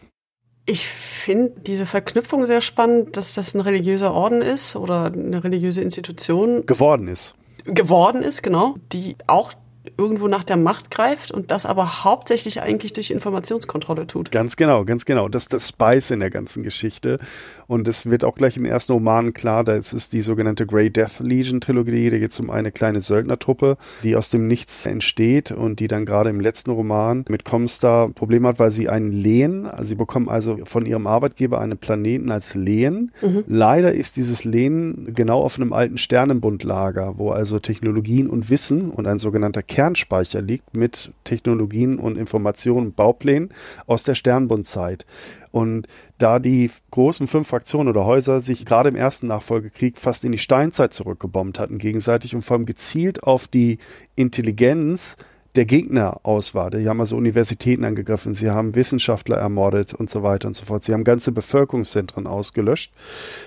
Ich finde diese Verknüpfung sehr spannend, dass das ein religiöser Orden ist oder eine religiöse Institution. Geworden ist geworden ist, genau, die auch irgendwo nach der Macht greift und das aber hauptsächlich eigentlich durch Informationskontrolle tut. Ganz genau, ganz genau. Das ist das Spice in der ganzen Geschichte. Und es wird auch gleich im ersten Roman klar, da ist die sogenannte Grey Death Legion Trilogie. Da geht es um eine kleine Söldnertruppe, die aus dem Nichts entsteht und die dann gerade im letzten Roman mit Comstar ein Problem hat, weil sie einen Lehen, also sie bekommen also von ihrem Arbeitgeber einen Planeten als Lehen. Mhm. Leider ist dieses Lehen genau auf einem alten Sternenbundlager, wo also Technologien und Wissen und ein sogenannter Kernspeicher liegt mit Technologien und Informationen, Bauplänen aus der Sternbundzeit. Und da die großen fünf Fraktionen oder Häuser sich gerade im ersten Nachfolgekrieg fast in die Steinzeit zurückgebombt hatten gegenseitig und vor allem gezielt auf die Intelligenz der Gegner aus war. Die haben also Universitäten angegriffen, sie haben Wissenschaftler ermordet und so weiter und so fort. Sie haben ganze Bevölkerungszentren ausgelöscht,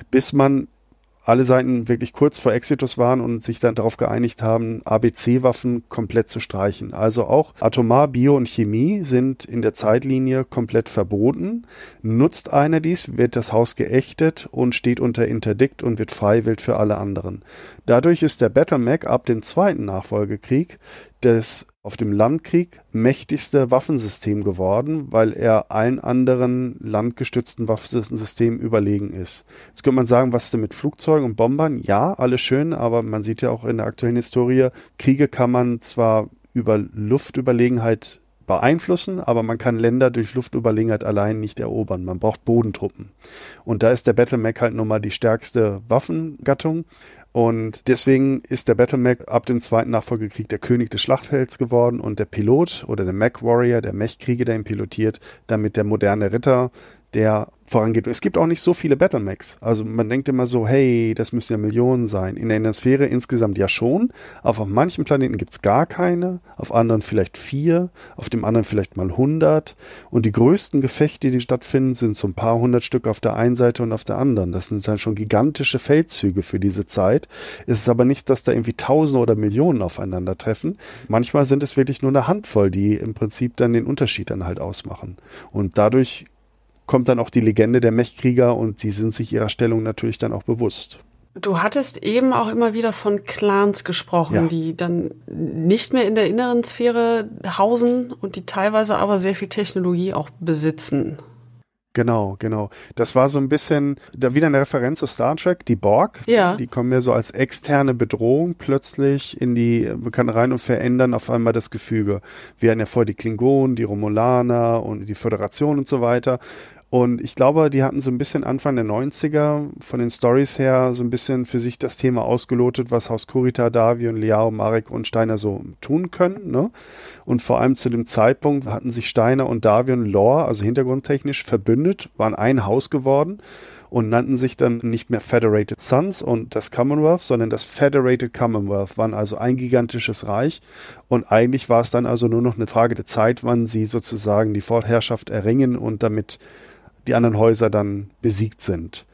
bis man alle Seiten wirklich kurz vor Exitus waren und sich dann darauf geeinigt haben, ABC-Waffen komplett zu streichen. Also auch Atomar, Bio und Chemie sind in der Zeitlinie komplett verboten. Nutzt einer dies, wird das Haus geächtet und steht unter Interdikt und wird freiwillig für alle anderen. Dadurch ist der Battle Mac ab dem Zweiten Nachfolgekrieg das auf dem Landkrieg mächtigste Waffensystem geworden, weil er allen anderen landgestützten Waffensystemen überlegen ist. Jetzt könnte man sagen, was denn mit Flugzeugen und Bombern? Ja, alles schön, aber man sieht ja auch in der aktuellen Historie, Kriege kann man zwar über Luftüberlegenheit beeinflussen, aber man kann Länder durch Luftüberlegenheit allein nicht erobern. Man braucht Bodentruppen. Und da ist der Battle Mac halt nun mal die stärkste Waffengattung. Und deswegen ist der Battle Mac ab dem zweiten Nachfolgekrieg der König des Schlachtfelds geworden und der Pilot oder der Mac Warrior, der Mech-Krieger, der ihn pilotiert, damit der moderne Ritter der vorangeht. Es gibt auch nicht so viele Battlemax. Also man denkt immer so, hey, das müssen ja Millionen sein. In der Innersphäre insgesamt ja schon, aber auf manchen Planeten gibt es gar keine, auf anderen vielleicht vier, auf dem anderen vielleicht mal hundert. Und die größten Gefechte, die stattfinden, sind so ein paar hundert Stück auf der einen Seite und auf der anderen. Das sind dann schon gigantische Feldzüge für diese Zeit. Es ist aber nicht, dass da irgendwie Tausende oder Millionen aufeinandertreffen. Manchmal sind es wirklich nur eine Handvoll, die im Prinzip dann den Unterschied dann halt ausmachen. Und dadurch kommt dann auch die Legende der Mechkrieger und sie sind sich ihrer Stellung natürlich dann auch bewusst. Du hattest eben auch immer wieder von Clans gesprochen, ja. die dann nicht mehr in der inneren Sphäre hausen und die teilweise aber sehr viel Technologie auch besitzen. Genau, genau. Das war so ein bisschen da wieder eine Referenz zu Star Trek, die Borg. Ja. Die kommen ja so als externe Bedrohung plötzlich in die Bekannte rein und verändern auf einmal das Gefüge. Wir hatten ja vorher die Klingonen, die Romulaner und die Föderation und so weiter. Und ich glaube, die hatten so ein bisschen Anfang der 90er von den Stories her so ein bisschen für sich das Thema ausgelotet, was Haus Kurita, Davi und Liao, Marek und Steiner so tun können. Ne? Und vor allem zu dem Zeitpunkt hatten sich Steiner und Davi und Lore, also hintergrundtechnisch, verbündet, waren ein Haus geworden und nannten sich dann nicht mehr Federated Sons und das Commonwealth, sondern das Federated Commonwealth, waren also ein gigantisches Reich und eigentlich war es dann also nur noch eine Frage der Zeit, wann sie sozusagen die Vorherrschaft erringen und damit die anderen Häuser dann besiegt sind.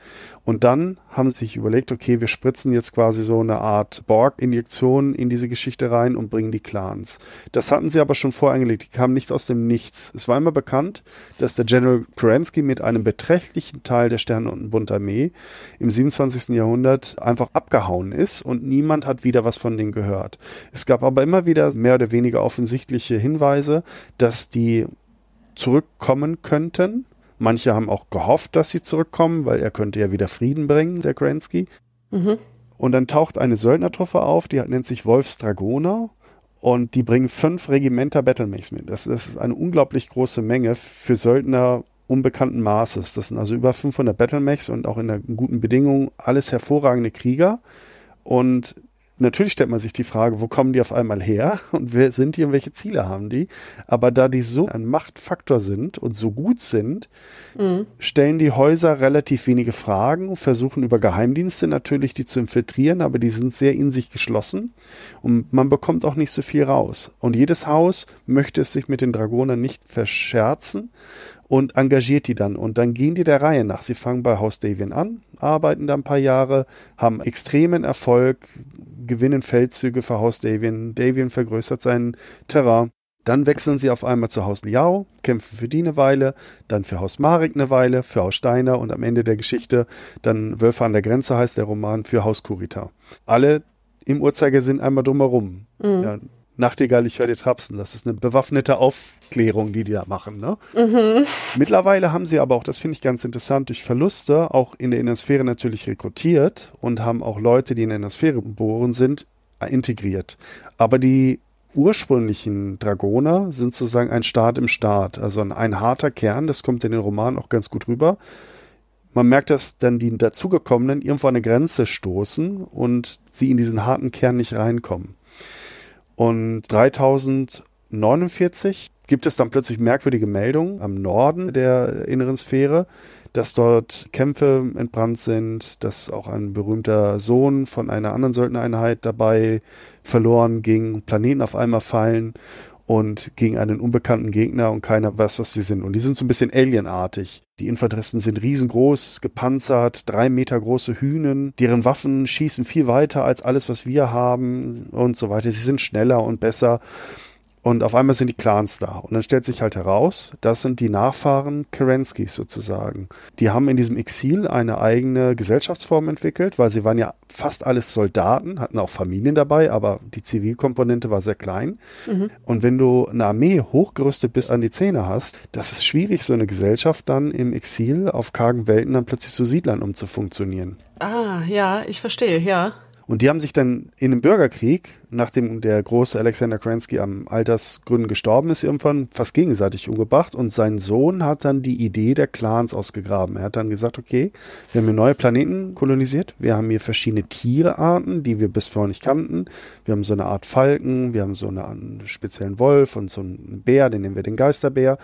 Und dann haben sie sich überlegt, okay, wir spritzen jetzt quasi so eine Art Borg-Injektion in diese Geschichte rein und bringen die Clans. Das hatten sie aber schon voreingelegt. Die kamen nicht aus dem Nichts. Es war immer bekannt, dass der General Kerensky mit einem beträchtlichen Teil der Sterne- und Buntarmee im 27. Jahrhundert einfach abgehauen ist und niemand hat wieder was von denen gehört. Es gab aber immer wieder mehr oder weniger offensichtliche Hinweise, dass die zurückkommen könnten Manche haben auch gehofft, dass sie zurückkommen, weil er könnte ja wieder Frieden bringen, der Gransky. Mhm. Und dann taucht eine Söldnertruppe auf, die nennt sich Wolfsdragoner. Und die bringen fünf Regimenter Battlemechs mit. Das, das ist eine unglaublich große Menge für Söldner unbekannten Maßes. Das sind also über 500 Battlemechs und auch in, der, in guten Bedingungen alles hervorragende Krieger. Und natürlich stellt man sich die Frage, wo kommen die auf einmal her und wer sind die und welche Ziele haben die? Aber da die so ein Machtfaktor sind und so gut sind, mhm. stellen die Häuser relativ wenige Fragen, versuchen über Geheimdienste natürlich die zu infiltrieren, aber die sind sehr in sich geschlossen und man bekommt auch nicht so viel raus. Und jedes Haus möchte es sich mit den Dragonern nicht verscherzen und engagiert die dann. Und dann gehen die der Reihe nach. Sie fangen bei Haus Davian an, arbeiten da ein paar Jahre, haben extremen Erfolg, gewinnen Feldzüge für Haus Davian. Davian vergrößert sein Terrain. Dann wechseln sie auf einmal zu Haus Liao, kämpfen für die eine Weile, dann für Haus Marek eine Weile, für Haus Steiner und am Ende der Geschichte dann Wölfe an der Grenze heißt der Roman für Haus Kurita. Alle im Uhrzeigersinn einmal drumherum. Mhm. Ja, Nachtigall, ich höre dir trapsen. Das ist eine bewaffnete Aufklärung, die die da machen. Ne? Mhm. Mittlerweile haben sie aber auch, das finde ich ganz interessant, durch Verluste auch in der Innersphäre natürlich rekrutiert und haben auch Leute, die in der Innersphäre geboren sind, integriert. Aber die ursprünglichen Dragoner sind sozusagen ein Staat im Staat, also ein, ein harter Kern, das kommt in den Romanen auch ganz gut rüber. Man merkt, dass dann die dazugekommenen irgendwo an eine Grenze stoßen und sie in diesen harten Kern nicht reinkommen. Und 3049 gibt es dann plötzlich merkwürdige Meldungen am Norden der inneren Sphäre, dass dort Kämpfe entbrannt sind, dass auch ein berühmter Sohn von einer anderen Söldnereinheit dabei verloren ging, Planeten auf einmal fallen und gegen einen unbekannten Gegner und keiner weiß, was sie sind. Und die sind so ein bisschen alienartig. Die Infanteristen sind riesengroß, gepanzert, drei Meter große Hühnen. Deren Waffen schießen viel weiter als alles, was wir haben und so weiter. Sie sind schneller und besser. Und auf einmal sind die Clans da. Und dann stellt sich halt heraus, das sind die Nachfahren Kerenskis sozusagen. Die haben in diesem Exil eine eigene Gesellschaftsform entwickelt, weil sie waren ja fast alles Soldaten, hatten auch Familien dabei, aber die Zivilkomponente war sehr klein. Mhm. Und wenn du eine Armee hochgerüstet bis an die Zähne hast, das ist schwierig, so eine Gesellschaft dann im Exil auf kargen Welten dann plötzlich zu Siedlern umzufunktionieren. Ah, ja, ich verstehe, ja. Und die haben sich dann in einem Bürgerkrieg, nachdem der große Alexander Kransky am Altersgründen gestorben ist, irgendwann fast gegenseitig umgebracht. Und sein Sohn hat dann die Idee der Clans ausgegraben. Er hat dann gesagt, okay, wir haben hier neue Planeten kolonisiert. Wir haben hier verschiedene Tierarten, die wir bis vorher nicht kannten. Wir haben so eine Art Falken, wir haben so eine, einen speziellen Wolf und so einen Bär, den nennen wir den Geisterbär.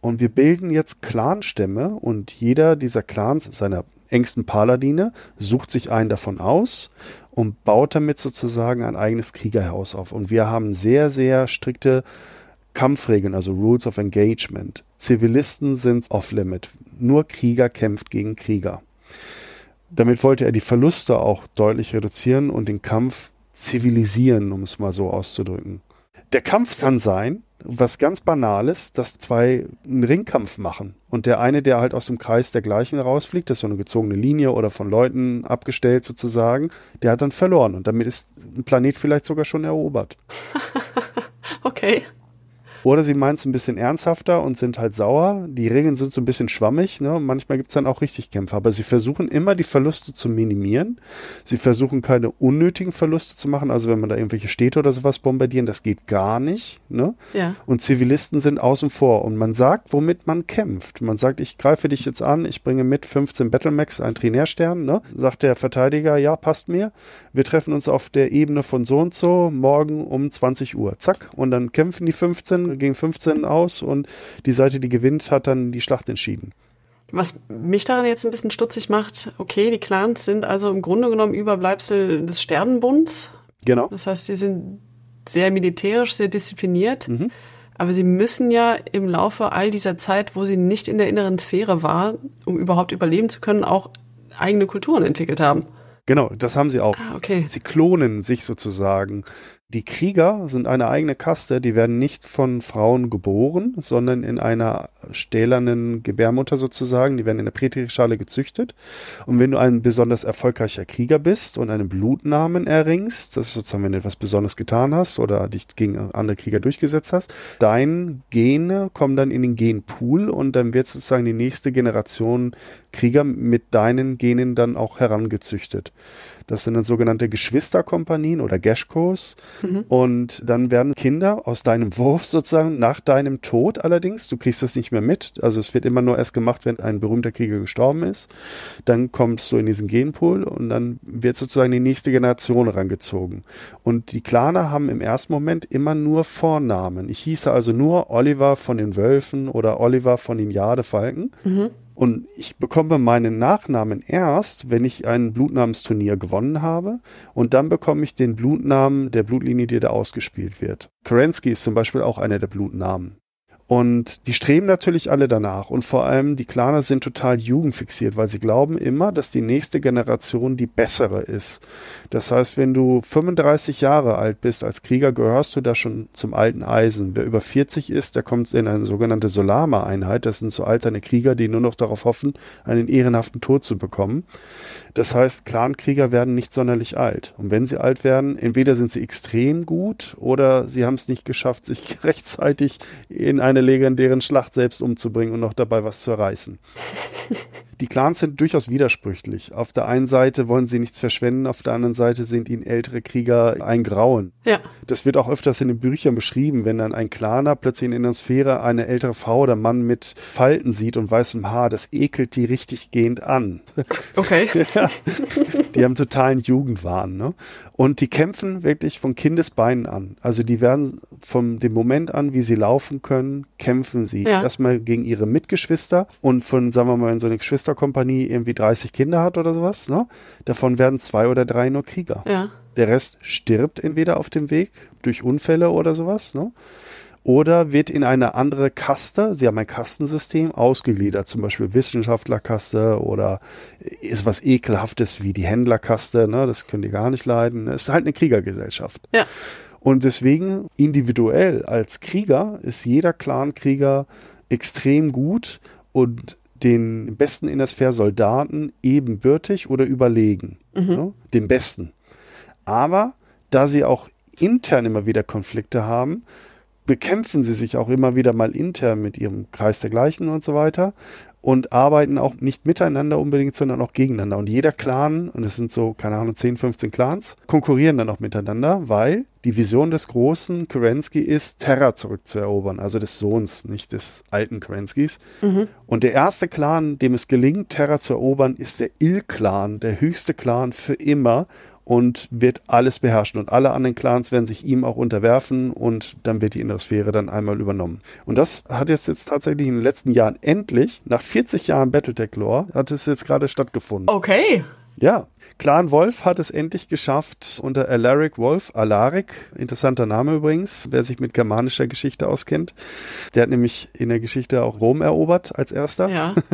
Und wir bilden jetzt Clanstämme und jeder dieser Clans seiner engsten Paladine sucht sich einen davon aus und baut damit sozusagen ein eigenes Kriegerhaus auf. Und wir haben sehr, sehr strikte Kampfregeln, also Rules of Engagement. Zivilisten sind off-limit. Nur Krieger kämpft gegen Krieger. Damit wollte er die Verluste auch deutlich reduzieren und den Kampf zivilisieren, um es mal so auszudrücken. Der Kampf kann sein, was ganz Banales, dass zwei einen Ringkampf machen. Und der eine, der halt aus dem Kreis der gleichen rausfliegt, das ist so eine gezogene Linie oder von Leuten abgestellt sozusagen, der hat dann verloren. Und damit ist ein Planet vielleicht sogar schon erobert. okay. Oder sie meinen es ein bisschen ernsthafter und sind halt sauer. Die Regeln sind so ein bisschen schwammig. Ne? Manchmal gibt es dann auch richtig Kämpfe. Aber sie versuchen immer, die Verluste zu minimieren. Sie versuchen keine unnötigen Verluste zu machen. Also wenn man da irgendwelche Städte oder sowas bombardieren, das geht gar nicht. Ne? Ja. Und Zivilisten sind außen vor. Und man sagt, womit man kämpft. Man sagt, ich greife dich jetzt an, ich bringe mit 15 Battlemax, ein Trinärstern. Ne? Sagt der Verteidiger, ja, passt mir wir treffen uns auf der Ebene von so und so morgen um 20 Uhr. Zack. Und dann kämpfen die 15 gegen 15 aus und die Seite, die gewinnt, hat dann die Schlacht entschieden. Was mich daran jetzt ein bisschen stutzig macht, okay, die Clans sind also im Grunde genommen Überbleibsel des Sternenbunds. Genau. Das heißt, sie sind sehr militärisch, sehr diszipliniert. Mhm. Aber sie müssen ja im Laufe all dieser Zeit, wo sie nicht in der inneren Sphäre war, um überhaupt überleben zu können, auch eigene Kulturen entwickelt haben. Genau, das haben sie auch. Ah, okay. Sie klonen sich sozusagen. Die Krieger sind eine eigene Kaste, die werden nicht von Frauen geboren, sondern in einer stählernen Gebärmutter sozusagen. Die werden in der Petrischale gezüchtet. Und wenn du ein besonders erfolgreicher Krieger bist und einen Blutnamen erringst, das ist sozusagen, wenn du etwas Besonderes getan hast oder dich gegen andere Krieger durchgesetzt hast, dein Gene kommen dann in den Genpool und dann wird sozusagen die nächste Generation Krieger mit deinen Genen dann auch herangezüchtet. Das sind dann sogenannte Geschwisterkompanien oder Geshkos. Mhm. Und dann werden Kinder aus deinem Wurf sozusagen nach deinem Tod allerdings, du kriegst das nicht mehr mit, also es wird immer nur erst gemacht, wenn ein berühmter Krieger gestorben ist. Dann kommst du in diesen Genpool und dann wird sozusagen die nächste Generation rangezogen. Und die Klaner haben im ersten Moment immer nur Vornamen. Ich hieße also nur Oliver von den Wölfen oder Oliver von den Jadefalken. Mhm. Und ich bekomme meinen Nachnamen erst, wenn ich ein Blutnamensturnier gewonnen habe. Und dann bekomme ich den Blutnamen der Blutlinie, die da ausgespielt wird. Kerensky ist zum Beispiel auch einer der Blutnamen. Und die streben natürlich alle danach. Und vor allem die Klaner sind total jugendfixiert, weil sie glauben immer, dass die nächste Generation die bessere ist. Das heißt, wenn du 35 Jahre alt bist als Krieger, gehörst du da schon zum alten Eisen. Wer über 40 ist, der kommt in eine sogenannte Solama-Einheit. Das sind so alterne Krieger, die nur noch darauf hoffen, einen ehrenhaften Tod zu bekommen. Das heißt, Clankrieger werden nicht sonderlich alt. Und wenn sie alt werden, entweder sind sie extrem gut oder sie haben es nicht geschafft, sich rechtzeitig in eine einer legendären Schlacht selbst umzubringen und noch dabei was zu erreißen. Die Clans sind durchaus widersprüchlich. Auf der einen Seite wollen sie nichts verschwenden, auf der anderen Seite sind ihnen ältere Krieger ein Grauen. Ja. Das wird auch öfters in den Büchern beschrieben, wenn dann ein Claner plötzlich in der Sphäre eine ältere Frau oder Mann mit Falten sieht und weißem hm, Haar, das ekelt die richtig gehend an. Okay. ja. Die haben totalen Jugendwahn, ne? Und die kämpfen wirklich von Kindesbeinen an. Also die werden von dem Moment an, wie sie laufen können, kämpfen sie. Ja. Erstmal gegen ihre Mitgeschwister und von, sagen wir mal, wenn so eine Geschwisterkompanie irgendwie 30 Kinder hat oder sowas, ne? Davon werden zwei oder drei nur Krieger. Ja. Der Rest stirbt entweder auf dem Weg durch Unfälle oder sowas, ne? oder wird in eine andere Kaste, sie haben ein Kastensystem, ausgegliedert, zum Beispiel Wissenschaftlerkaste oder ist was Ekelhaftes wie die Händlerkaste, ne? das können die gar nicht leiden. Es ist halt eine Kriegergesellschaft. Ja. Und deswegen individuell als Krieger ist jeder Clankrieger extrem gut und den besten in der Sphäre Soldaten ebenbürtig oder überlegen. Mhm. Ne? Den besten. Aber da sie auch intern immer wieder Konflikte haben, bekämpfen sie sich auch immer wieder mal intern mit ihrem Kreis dergleichen und so weiter und arbeiten auch nicht miteinander unbedingt, sondern auch gegeneinander. Und jeder Clan, und es sind so, keine Ahnung, 10, 15 Clans, konkurrieren dann auch miteinander, weil die Vision des großen Kerensky ist, Terra zurückzuerobern, also des Sohns, nicht des alten Kerenskys. Mhm. Und der erste Clan, dem es gelingt, Terra zu erobern, ist der Il-Clan, der höchste Clan für immer und wird alles beherrschen und alle anderen Clans werden sich ihm auch unterwerfen und dann wird die innere Sphäre dann einmal übernommen. Und das hat jetzt jetzt tatsächlich in den letzten Jahren endlich, nach 40 Jahren Battletech-Lore, hat es jetzt gerade stattgefunden. Okay. Ja, Clan Wolf hat es endlich geschafft unter Alaric Wolf, Alaric, interessanter Name übrigens, wer sich mit germanischer Geschichte auskennt. Der hat nämlich in der Geschichte auch Rom erobert als erster. Ja.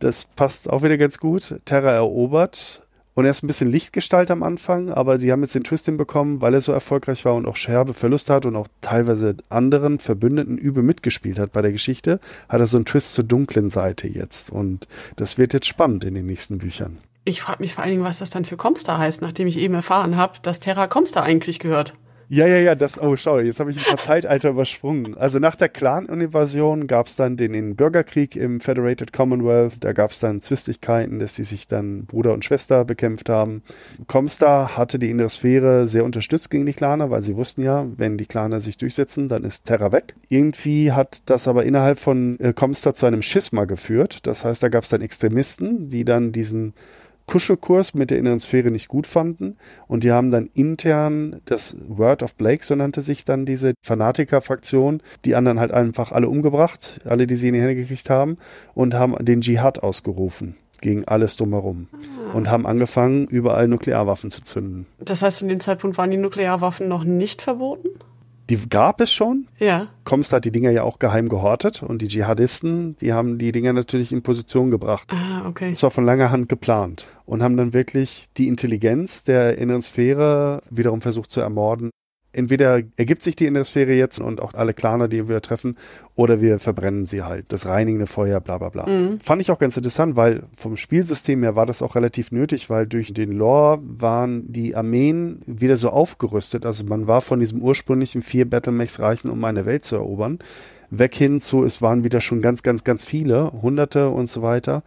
Das passt auch wieder ganz gut. Terra erobert, und er ist ein bisschen Lichtgestalt am Anfang, aber die haben jetzt den Twist hinbekommen, weil er so erfolgreich war und auch Scherbe Verluste hat und auch teilweise anderen Verbündeten übel mitgespielt hat bei der Geschichte, hat er so einen Twist zur dunklen Seite jetzt. Und das wird jetzt spannend in den nächsten Büchern. Ich frage mich vor allen Dingen, was das dann für Comstar heißt, nachdem ich eben erfahren habe, dass Terra Comstar eigentlich gehört. Ja, ja, ja, das, oh, schau, jetzt habe ich ein paar Zeitalter übersprungen. Also nach der Clan-Invasion gab es dann den, den, Bürgerkrieg im Federated Commonwealth. Da gab es dann Zwistigkeiten, dass die sich dann Bruder und Schwester bekämpft haben. Comstar hatte die innere Sphäre sehr unterstützt gegen die Claner, weil sie wussten ja, wenn die Claner sich durchsetzen, dann ist Terra weg. Irgendwie hat das aber innerhalb von äh, Comstar zu einem Schisma geführt. Das heißt, da gab es dann Extremisten, die dann diesen Kuschelkurs mit der inneren Sphäre nicht gut fanden. Und die haben dann intern das Word of Blake, so nannte sich dann diese Fanatiker-Fraktion, die anderen halt einfach alle umgebracht, alle, die sie in die Hände gekriegt haben, und haben den Dschihad ausgerufen gegen alles drumherum ah. und haben angefangen, überall Nuklearwaffen zu zünden. Das heißt, zu dem Zeitpunkt waren die Nuklearwaffen noch nicht verboten? Die gab es schon. Ja. Comst hat die Dinger ja auch geheim gehortet und die Dschihadisten, die haben die Dinger natürlich in Position gebracht. Ah, okay. Und zwar von langer Hand geplant und haben dann wirklich die Intelligenz der inneren Sphäre wiederum versucht zu ermorden entweder ergibt sich die Innersphäre jetzt und auch alle Klaner, die wir treffen, oder wir verbrennen sie halt. Das reinigende Feuer, bla bla bla. Mhm. Fand ich auch ganz interessant, weil vom Spielsystem her war das auch relativ nötig, weil durch den Lore waren die Armeen wieder so aufgerüstet. Also man war von diesem ursprünglichen vier Battlemechs reichen, um eine Welt zu erobern weg hin zu, es waren wieder schon ganz, ganz, ganz viele, Hunderte und so weiter.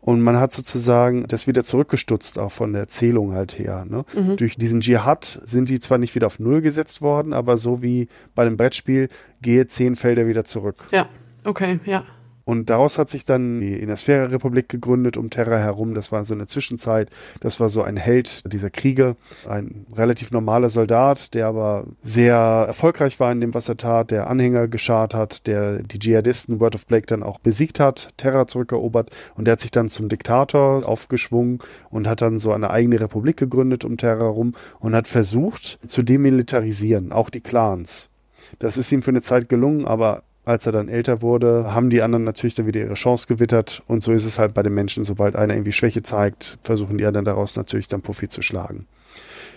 Und man hat sozusagen das wieder zurückgestutzt, auch von der Zählung halt her. Ne? Mhm. Durch diesen Dschihad sind die zwar nicht wieder auf Null gesetzt worden, aber so wie bei einem Brettspiel, gehe zehn Felder wieder zurück. Ja, okay, ja. Und daraus hat sich dann die Inasphäre-Republik gegründet um Terra herum. Das war so eine Zwischenzeit. Das war so ein Held dieser Kriege, ein relativ normaler Soldat, der aber sehr erfolgreich war in dem, was er tat, der Anhänger geschart hat, der die Dschihadisten Word of Blake dann auch besiegt hat, Terra zurückerobert und der hat sich dann zum Diktator aufgeschwungen und hat dann so eine eigene Republik gegründet um Terra herum und hat versucht zu demilitarisieren, auch die Clans. Das ist ihm für eine Zeit gelungen, aber als er dann älter wurde, haben die anderen natürlich dann wieder ihre Chance gewittert. Und so ist es halt bei den Menschen. Sobald einer irgendwie Schwäche zeigt, versuchen die anderen daraus natürlich dann Profit zu schlagen.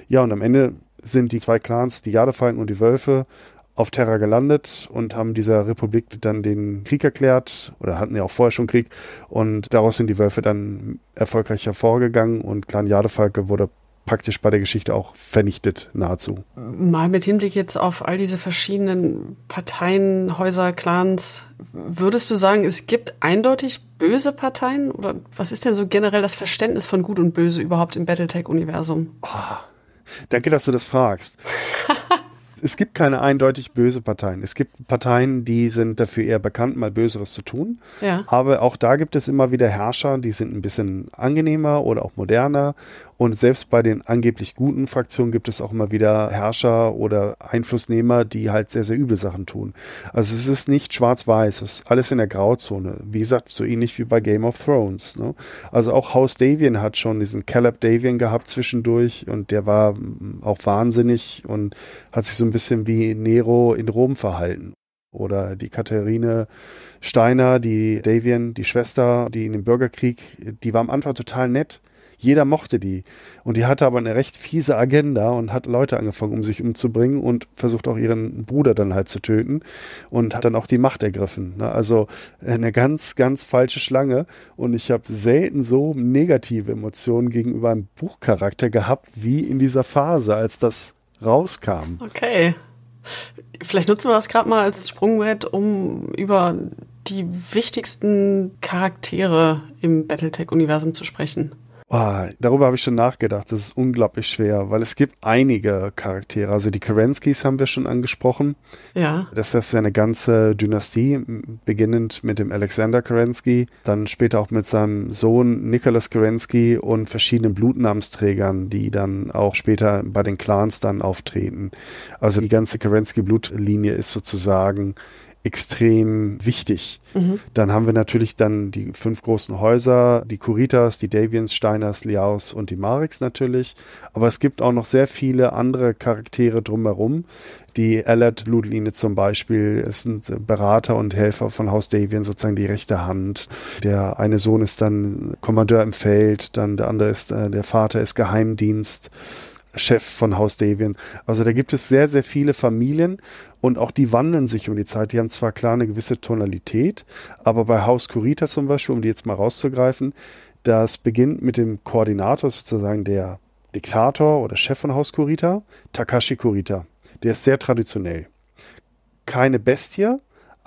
Ja, und am Ende sind die zwei Clans, die Jadefalken und die Wölfe, auf Terra gelandet und haben dieser Republik dann den Krieg erklärt oder hatten ja auch vorher schon Krieg und daraus sind die Wölfe dann erfolgreich hervorgegangen und Clan Jadefalke wurde praktisch bei der Geschichte auch vernichtet, nahezu. Mal mit Hinblick jetzt auf all diese verschiedenen Parteien, Häuser, Clans, würdest du sagen, es gibt eindeutig böse Parteien? Oder was ist denn so generell das Verständnis von Gut und Böse überhaupt im Battletech-Universum? Oh, danke, dass du das fragst. es gibt keine eindeutig böse Parteien. Es gibt Parteien, die sind dafür eher bekannt, mal Böseres zu tun. Ja. Aber auch da gibt es immer wieder Herrscher, die sind ein bisschen angenehmer oder auch moderner und selbst bei den angeblich guten Fraktionen gibt es auch immer wieder Herrscher oder Einflussnehmer, die halt sehr, sehr üble Sachen tun. Also es ist nicht schwarz-weiß, es ist alles in der Grauzone. Wie gesagt, so ähnlich wie bei Game of Thrones. Ne? Also auch House Davian hat schon diesen Caleb Davian gehabt zwischendurch und der war auch wahnsinnig und hat sich so ein bisschen wie Nero in Rom verhalten oder die Katharine Steiner, die Davian, die Schwester, die in dem Bürgerkrieg, die war am Anfang total nett jeder mochte die. Und die hatte aber eine recht fiese Agenda und hat Leute angefangen, um sich umzubringen und versucht auch ihren Bruder dann halt zu töten und hat dann auch die Macht ergriffen. Ne? Also eine ganz, ganz falsche Schlange. Und ich habe selten so negative Emotionen gegenüber einem Buchcharakter gehabt wie in dieser Phase, als das rauskam. Okay. Vielleicht nutzen wir das gerade mal als Sprungbrett, um über die wichtigsten Charaktere im Battletech-Universum zu sprechen. Oh, darüber habe ich schon nachgedacht. Das ist unglaublich schwer, weil es gibt einige Charaktere. Also die Kerenskys haben wir schon angesprochen. Ja. Das ist ja eine ganze Dynastie, beginnend mit dem Alexander Kerensky, dann später auch mit seinem Sohn Nicholas Kerensky und verschiedenen Blutnamensträgern, die dann auch später bei den Clans dann auftreten. Also die ganze Kerensky-Blutlinie ist sozusagen extrem wichtig. Mhm. Dann haben wir natürlich dann die fünf großen Häuser, die Kuritas, die Davians, Steiners, Liaus und die Mariks natürlich. Aber es gibt auch noch sehr viele andere Charaktere drumherum. Die Alert Ludeline zum Beispiel es sind Berater und Helfer von Haus Davian, sozusagen die rechte Hand. Der eine Sohn ist dann Kommandeur im Feld, dann der andere ist, äh, der Vater ist Geheimdienst. Chef von Haus Devian. Also da gibt es sehr, sehr viele Familien und auch die wandeln sich um die Zeit. Die haben zwar klar eine gewisse Tonalität, aber bei Haus Kurita zum Beispiel, um die jetzt mal rauszugreifen, das beginnt mit dem Koordinator sozusagen der Diktator oder Chef von Haus Kurita, Takashi Kurita. Der ist sehr traditionell. Keine Bestie,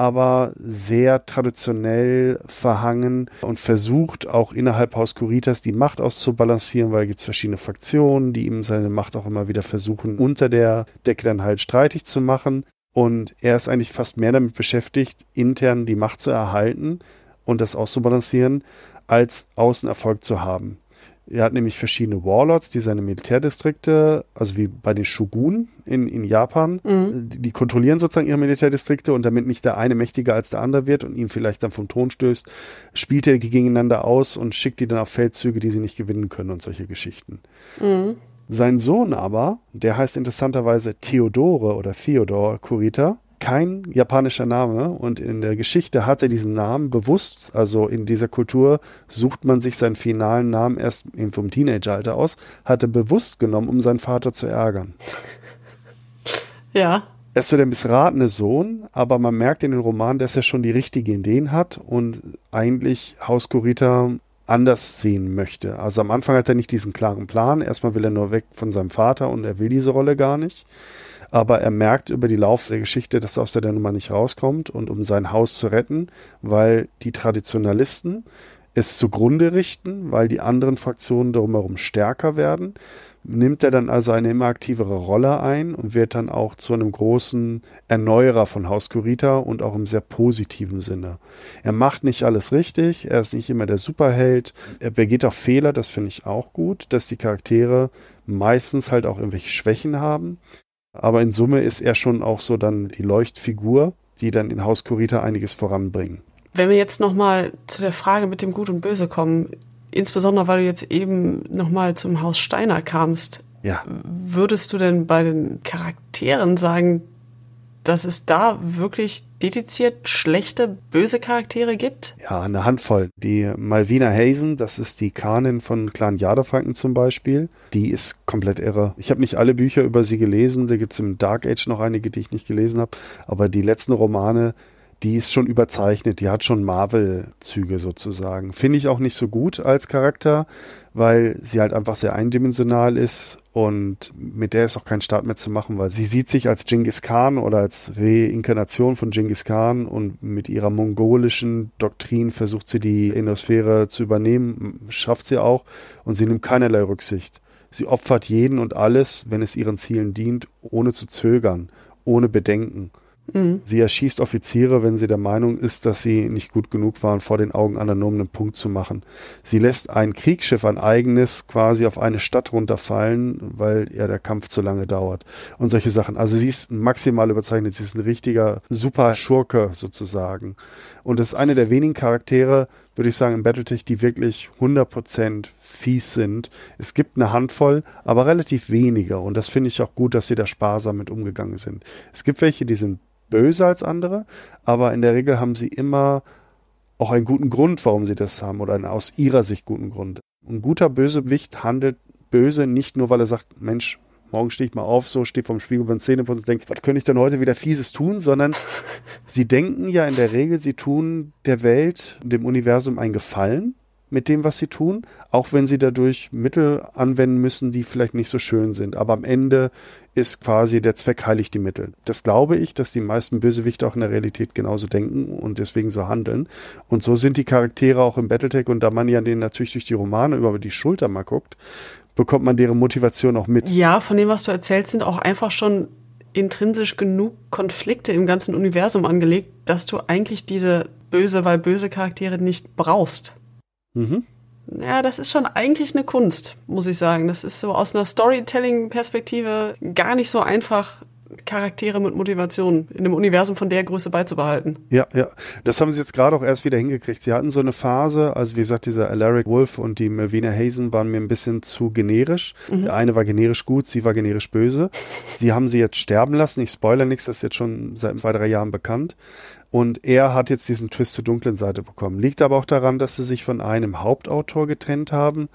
aber sehr traditionell verhangen und versucht auch innerhalb Haus Kuritas die Macht auszubalancieren, weil es verschiedene Fraktionen, die ihm seine Macht auch immer wieder versuchen, unter der Decke dann halt streitig zu machen. Und er ist eigentlich fast mehr damit beschäftigt, intern die Macht zu erhalten und das auszubalancieren, als außen Erfolg zu haben. Er hat nämlich verschiedene Warlords, die seine Militärdistrikte, also wie bei den Shogun in, in Japan, mhm. die, die, kontrollieren sozusagen ihre Militärdistrikte und damit nicht der eine mächtiger als der andere wird und ihn vielleicht dann vom Thron stößt, spielt er die gegeneinander aus und schickt die dann auf Feldzüge, die sie nicht gewinnen können und solche Geschichten. Mhm. Sein Sohn aber, der heißt interessanterweise Theodore oder Theodor Kurita, kein japanischer Name und in der Geschichte hat er diesen Namen bewusst, also in dieser Kultur sucht man sich seinen finalen Namen erst eben vom Teenageralter aus, hatte bewusst genommen, um seinen Vater zu ärgern. Ja. Er ist so der missratene Sohn, aber man merkt in den Roman, dass er schon die richtigen Ideen hat und eigentlich Hauskurita anders sehen möchte. Also am Anfang hat er nicht diesen klaren Plan. Erstmal will er nur weg von seinem Vater und er will diese Rolle gar nicht aber er merkt über die Lauf der Geschichte, dass er aus der Nummer nicht rauskommt und um sein Haus zu retten, weil die Traditionalisten es zugrunde richten, weil die anderen Fraktionen drumherum stärker werden, nimmt er dann also eine immer aktivere Rolle ein und wird dann auch zu einem großen Erneuerer von Haus Kurita und auch im sehr positiven Sinne. Er macht nicht alles richtig, er ist nicht immer der Superheld, er begeht auch Fehler, das finde ich auch gut, dass die Charaktere meistens halt auch irgendwelche Schwächen haben. Aber in Summe ist er schon auch so dann die Leuchtfigur, die dann in Haus Kurita einiges voranbringen. Wenn wir jetzt nochmal zu der Frage mit dem Gut und Böse kommen, insbesondere weil du jetzt eben nochmal zum Haus Steiner kamst, ja. würdest du denn bei den Charakteren sagen, dass es da wirklich dediziert schlechte, böse Charaktere gibt? Ja, eine Handvoll. Die Malvina Hazen, das ist die Kanin von Clan Jaderfranken zum Beispiel, die ist komplett irre. Ich habe nicht alle Bücher über sie gelesen, da gibt es im Dark Age noch einige, die ich nicht gelesen habe, aber die letzten Romane die ist schon überzeichnet, die hat schon Marvel-Züge sozusagen. Finde ich auch nicht so gut als Charakter, weil sie halt einfach sehr eindimensional ist und mit der ist auch kein Start mehr zu machen, weil sie sieht sich als Genghis Khan oder als Reinkarnation von Genghis Khan und mit ihrer mongolischen Doktrin versucht sie die Endosphäre zu übernehmen, schafft sie auch und sie nimmt keinerlei Rücksicht. Sie opfert jeden und alles, wenn es ihren Zielen dient, ohne zu zögern, ohne Bedenken. Mhm. Sie erschießt Offiziere, wenn sie der Meinung ist, dass sie nicht gut genug waren, vor den Augen anderer nur um einen Punkt zu machen. Sie lässt ein Kriegsschiff, ein eigenes, quasi auf eine Stadt runterfallen, weil ja der Kampf zu lange dauert. Und solche Sachen. Also sie ist maximal überzeichnet. Sie ist ein richtiger Super-Schurke sozusagen. Und das ist eine der wenigen Charaktere, würde ich sagen, in Battletech, die wirklich 100% fies sind. Es gibt eine Handvoll, aber relativ wenige. Und das finde ich auch gut, dass sie da sparsam mit umgegangen sind. Es gibt welche, die sind böse als andere, aber in der Regel haben sie immer auch einen guten Grund, warum sie das haben oder einen aus ihrer Sicht guten Grund. Ein guter Bösewicht handelt böse nicht nur, weil er sagt, Mensch, morgen stehe ich mal auf, so stehe vom Spiegel beim Zähneputz und denke, was könnte ich denn heute wieder Fieses tun, sondern sie denken ja in der Regel, sie tun der Welt, dem Universum einen Gefallen mit dem, was sie tun, auch wenn sie dadurch Mittel anwenden müssen, die vielleicht nicht so schön sind. Aber am Ende ist quasi der Zweck heiligt die Mittel. Das glaube ich, dass die meisten Bösewichte auch in der Realität genauso denken und deswegen so handeln. Und so sind die Charaktere auch im Battletech und da man ja den natürlich durch die Romane über die Schulter mal guckt, bekommt man deren Motivation auch mit. Ja, von dem, was du erzählst, sind auch einfach schon intrinsisch genug Konflikte im ganzen Universum angelegt, dass du eigentlich diese böse, weil böse Charaktere nicht brauchst. Mhm ja, das ist schon eigentlich eine Kunst, muss ich sagen. Das ist so aus einer Storytelling-Perspektive gar nicht so einfach Charaktere mit Motivation in einem Universum von der Größe beizubehalten. Ja, ja. Das haben sie jetzt gerade auch erst wieder hingekriegt. Sie hatten so eine Phase, also wie gesagt, dieser Alaric Wolf und die Melvina Hazen waren mir ein bisschen zu generisch. Mhm. Der eine war generisch gut, sie war generisch böse. Sie haben sie jetzt sterben lassen. Ich spoiler nichts, das ist jetzt schon seit zwei, drei Jahren bekannt. Und er hat jetzt diesen Twist zur dunklen Seite bekommen. Liegt aber auch daran, dass sie sich von einem Hauptautor getrennt haben,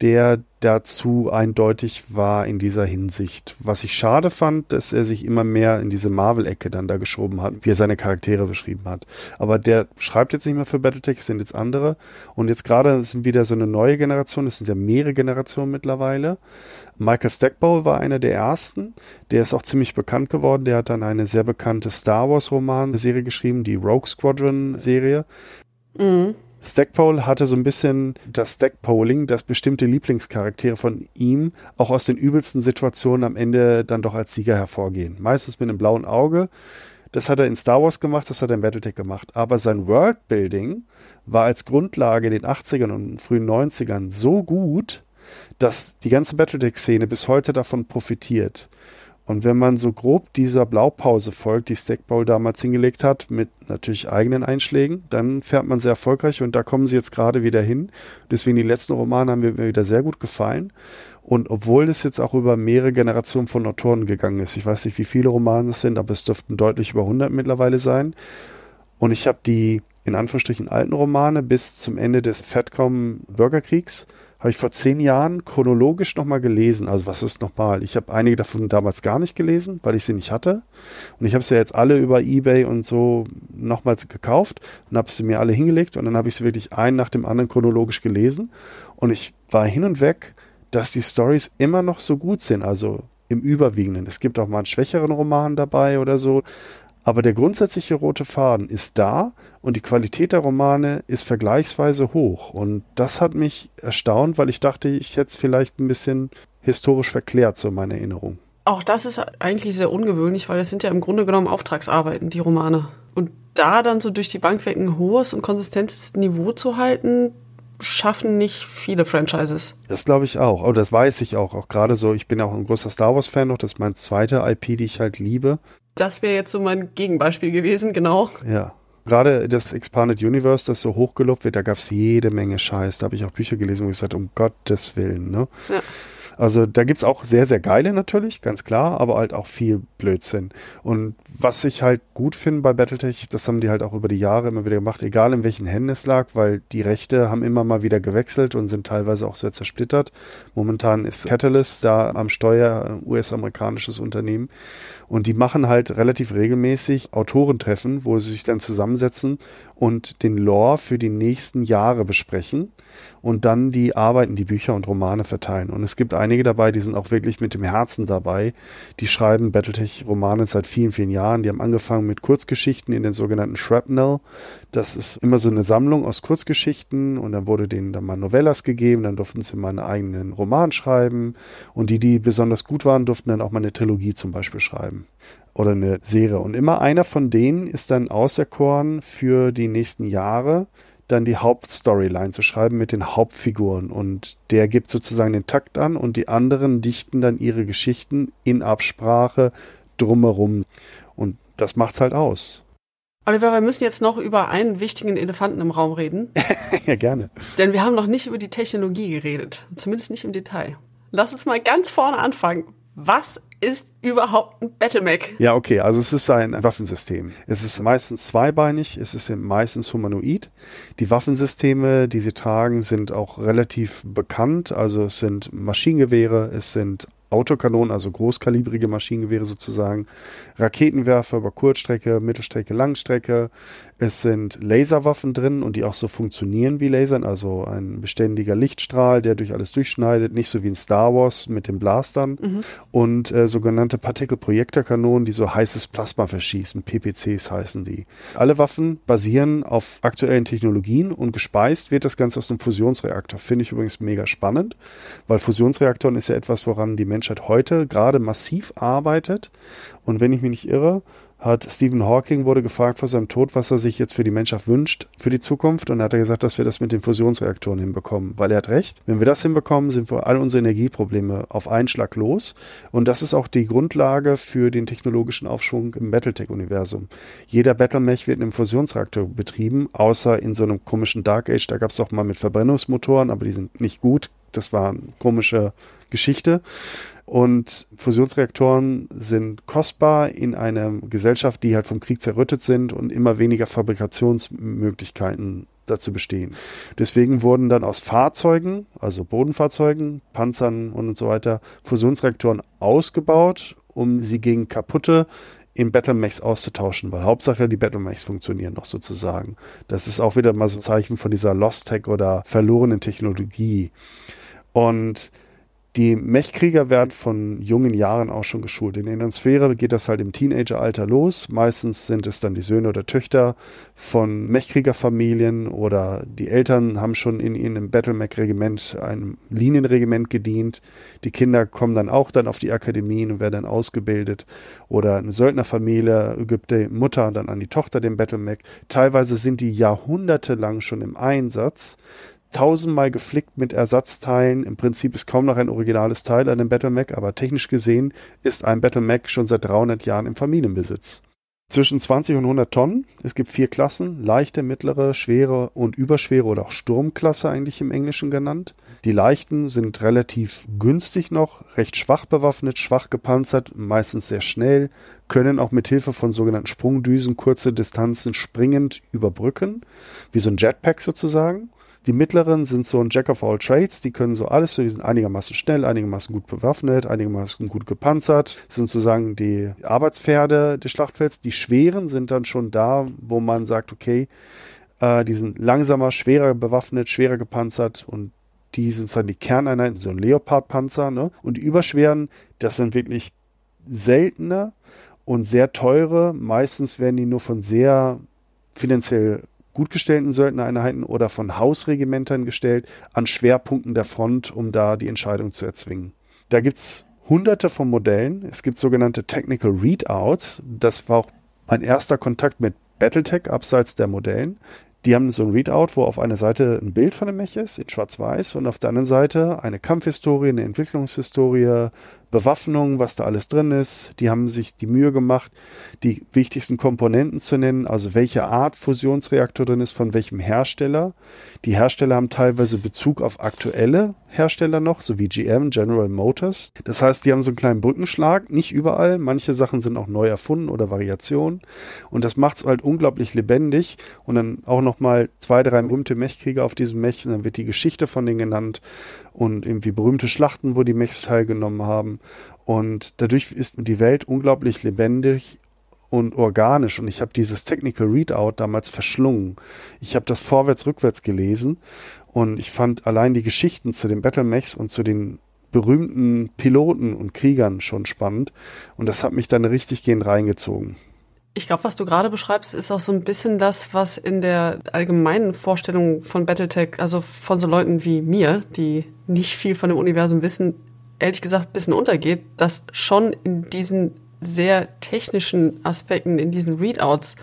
der dazu eindeutig war in dieser Hinsicht. Was ich schade fand, dass er sich immer mehr in diese Marvel-Ecke dann da geschoben hat, wie er seine Charaktere beschrieben hat. Aber der schreibt jetzt nicht mehr für Battletech, es sind jetzt andere. Und jetzt gerade sind wieder so eine neue Generation, es sind ja mehrere Generationen mittlerweile. Michael Stackpole war einer der ersten. Der ist auch ziemlich bekannt geworden. Der hat dann eine sehr bekannte Star Wars-Roman-Serie geschrieben, die Rogue Squadron-Serie. Mhm. Stackpole hatte so ein bisschen das Stackpoling, dass bestimmte Lieblingscharaktere von ihm auch aus den übelsten Situationen am Ende dann doch als Sieger hervorgehen. Meistens mit einem blauen Auge. Das hat er in Star Wars gemacht, das hat er in Battletech gemacht. Aber sein Worldbuilding war als Grundlage in den 80ern und frühen 90ern so gut, dass die ganze Battletech-Szene bis heute davon profitiert. Und wenn man so grob dieser Blaupause folgt, die Stackpole damals hingelegt hat, mit natürlich eigenen Einschlägen, dann fährt man sehr erfolgreich und da kommen sie jetzt gerade wieder hin. Deswegen die letzten Romane haben mir wieder sehr gut gefallen. Und obwohl es jetzt auch über mehrere Generationen von Autoren gegangen ist, ich weiß nicht, wie viele Romane es sind, aber es dürften deutlich über 100 mittlerweile sein. Und ich habe die in Anführungsstrichen alten Romane bis zum Ende des Fatcom-Bürgerkriegs habe ich vor zehn Jahren chronologisch nochmal gelesen. Also was ist nochmal? Ich habe einige davon damals gar nicht gelesen, weil ich sie nicht hatte. Und ich habe sie jetzt alle über Ebay und so nochmals gekauft und habe sie mir alle hingelegt und dann habe ich sie wirklich einen nach dem anderen chronologisch gelesen. Und ich war hin und weg, dass die Stories immer noch so gut sind. Also im Überwiegenden. Es gibt auch mal einen schwächeren Roman dabei oder so. Aber der grundsätzliche rote Faden ist da und die Qualität der Romane ist vergleichsweise hoch. Und das hat mich erstaunt, weil ich dachte, ich hätte es vielleicht ein bisschen historisch verklärt, so meine Erinnerung. Auch das ist eigentlich sehr ungewöhnlich, weil das sind ja im Grunde genommen Auftragsarbeiten, die Romane. Und da dann so durch die Bank weg ein hohes und konsistentes Niveau zu halten, schaffen nicht viele Franchises. Das glaube ich auch. Aber das weiß ich auch. Auch gerade so, ich bin auch ein großer Star Wars-Fan noch. Das ist meine zweite IP, die ich halt liebe. Das wäre jetzt so mein Gegenbeispiel gewesen, genau. Ja. Gerade das Expanded Universe, das so hochgelobt wird, da gab es jede Menge Scheiß. Da habe ich auch Bücher gelesen, wo ich gesagt um Gottes Willen. Ne? Ja. Also da gibt es auch sehr, sehr geile natürlich, ganz klar, aber halt auch viel Blödsinn. Und was ich halt gut finde bei Battletech, das haben die halt auch über die Jahre immer wieder gemacht, egal in welchen Händen es lag, weil die Rechte haben immer mal wieder gewechselt und sind teilweise auch sehr zersplittert. Momentan ist Catalyst da am Steuer, ein US-amerikanisches Unternehmen. Und die machen halt relativ regelmäßig Autorentreffen, wo sie sich dann zusammensetzen und den Lore für die nächsten Jahre besprechen und dann die Arbeiten, die Bücher und Romane verteilen. Und es gibt einige dabei, die sind auch wirklich mit dem Herzen dabei. Die schreiben Battletech-Romane seit vielen, vielen Jahren Jahren. Die haben angefangen mit Kurzgeschichten in den sogenannten Shrapnel. Das ist immer so eine Sammlung aus Kurzgeschichten und dann wurde denen dann mal Novellas gegeben, dann durften sie mal einen eigenen Roman schreiben und die, die besonders gut waren, durften dann auch mal eine Trilogie zum Beispiel schreiben oder eine Serie. Und immer einer von denen ist dann auserkoren für die nächsten Jahre dann die Hauptstoryline zu schreiben mit den Hauptfiguren. Und der gibt sozusagen den Takt an und die anderen dichten dann ihre Geschichten in Absprache drumherum das macht's halt aus. Oliver, wir müssen jetzt noch über einen wichtigen Elefanten im Raum reden. ja, gerne. Denn wir haben noch nicht über die Technologie geredet, zumindest nicht im Detail. Lass uns mal ganz vorne anfangen. Was ist überhaupt ein Battlemech? Ja, okay, also es ist ein Waffensystem. Es ist meistens zweibeinig, es ist meistens humanoid. Die Waffensysteme, die sie tragen, sind auch relativ bekannt. Also es sind Maschinengewehre, es sind Autokanonen, also großkalibrige Maschinengewehre sozusagen, Raketenwerfer über Kurzstrecke, Mittelstrecke, Langstrecke. Es sind Laserwaffen drin und die auch so funktionieren wie Lasern, also ein beständiger Lichtstrahl, der durch alles durchschneidet, nicht so wie in Star Wars mit den Blastern. Mhm. Und äh, sogenannte Partikelprojektorkanonen, die so heißes Plasma verschießen. PPCs heißen die. Alle Waffen basieren auf aktuellen Technologien und gespeist wird das Ganze aus einem Fusionsreaktor. Finde ich übrigens mega spannend, weil Fusionsreaktoren ist ja etwas, woran die Menschheit heute gerade massiv arbeitet. Und wenn ich mich nicht irre, hat Stephen Hawking wurde gefragt vor seinem Tod, was er sich jetzt für die Menschheit wünscht für die Zukunft und hat er gesagt, dass wir das mit den Fusionsreaktoren hinbekommen, weil er hat recht. Wenn wir das hinbekommen, sind wir all unsere Energieprobleme auf einen Schlag los und das ist auch die Grundlage für den technologischen Aufschwung im Battletech-Universum. Jeder Battlemech wird in einem Fusionsreaktor betrieben, außer in so einem komischen Dark Age. Da gab es auch mal mit Verbrennungsmotoren, aber die sind nicht gut, das war eine komische Geschichte. Und Fusionsreaktoren sind kostbar in einer Gesellschaft, die halt vom Krieg zerrüttet sind und immer weniger Fabrikationsmöglichkeiten dazu bestehen. Deswegen wurden dann aus Fahrzeugen, also Bodenfahrzeugen, Panzern und so weiter, Fusionsreaktoren ausgebaut, um sie gegen kaputte in Battlemechs auszutauschen, weil Hauptsache die Battlemechs funktionieren noch sozusagen. Das ist auch wieder mal so ein Zeichen von dieser Lost Tech oder verlorenen Technologie. Und die Mechkrieger werden von jungen Jahren auch schon geschult. In der Sphäre geht das halt im Teenageralter los. Meistens sind es dann die Söhne oder Töchter von Mechkriegerfamilien oder die Eltern haben schon in, in einem Battlemech-Regiment, einem Linienregiment gedient. Die Kinder kommen dann auch dann auf die Akademien und werden dann ausgebildet. Oder eine Söldnerfamilie gibt die Mutter dann an die Tochter den Battlemech. Teilweise sind die jahrhundertelang schon im Einsatz, tausendmal geflickt mit Ersatzteilen. Im Prinzip ist kaum noch ein originales Teil an dem Battle Mac, aber technisch gesehen ist ein Battle Mac schon seit 300 Jahren im Familienbesitz. Zwischen 20 und 100 Tonnen. Es gibt vier Klassen, leichte, mittlere, schwere und überschwere oder auch Sturmklasse eigentlich im Englischen genannt. Die leichten sind relativ günstig noch, recht schwach bewaffnet, schwach gepanzert, meistens sehr schnell, können auch mit Hilfe von sogenannten Sprungdüsen kurze Distanzen springend überbrücken, wie so ein Jetpack sozusagen. Die mittleren sind so ein Jack of all Trades, die können so alles, so die sind einigermaßen schnell, einigermaßen gut bewaffnet, einigermaßen gut gepanzert, sind sozusagen die Arbeitspferde des Schlachtfelds. Die schweren sind dann schon da, wo man sagt, okay, äh, die sind langsamer, schwerer bewaffnet, schwerer gepanzert und die sind dann die Kerneinheiten, so ein Leopardpanzer, ne? Und die überschweren, das sind wirklich seltene und sehr teure. Meistens werden die nur von sehr finanziell gutgestellten gestellten Söldnereinheiten oder von Hausregimentern gestellt an Schwerpunkten der Front, um da die Entscheidung zu erzwingen. Da gibt es hunderte von Modellen. Es gibt sogenannte Technical Readouts. Das war auch mein erster Kontakt mit Battletech abseits der Modellen. Die haben so ein Readout, wo auf einer Seite ein Bild von dem Mech ist, in schwarz-weiß, und auf der anderen Seite eine Kampfhistorie, eine Entwicklungshistorie, Bewaffnung, was da alles drin ist. Die haben sich die Mühe gemacht, die wichtigsten Komponenten zu nennen, also welche Art Fusionsreaktor drin ist, von welchem Hersteller. Die Hersteller haben teilweise Bezug auf aktuelle Hersteller noch, so wie GM, General Motors. Das heißt, die haben so einen kleinen Brückenschlag, nicht überall. Manche Sachen sind auch neu erfunden oder Variationen. Und das macht es halt unglaublich lebendig. Und dann auch nochmal zwei, drei berühmte Mechkrieger auf diesem Mech. Und dann wird die Geschichte von denen genannt und irgendwie berühmte Schlachten, wo die Mechs teilgenommen haben. Und dadurch ist die Welt unglaublich lebendig und organisch. Und ich habe dieses Technical Readout damals verschlungen. Ich habe das vorwärts, rückwärts gelesen. Und ich fand allein die Geschichten zu den Battlemechs und zu den berühmten Piloten und Kriegern schon spannend. Und das hat mich dann richtig gehend reingezogen. Ich glaube, was du gerade beschreibst, ist auch so ein bisschen das, was in der allgemeinen Vorstellung von Battletech, also von so Leuten wie mir, die nicht viel von dem Universum wissen, ehrlich gesagt ein bisschen untergeht, dass schon in diesen sehr technischen Aspekten, in diesen Readouts,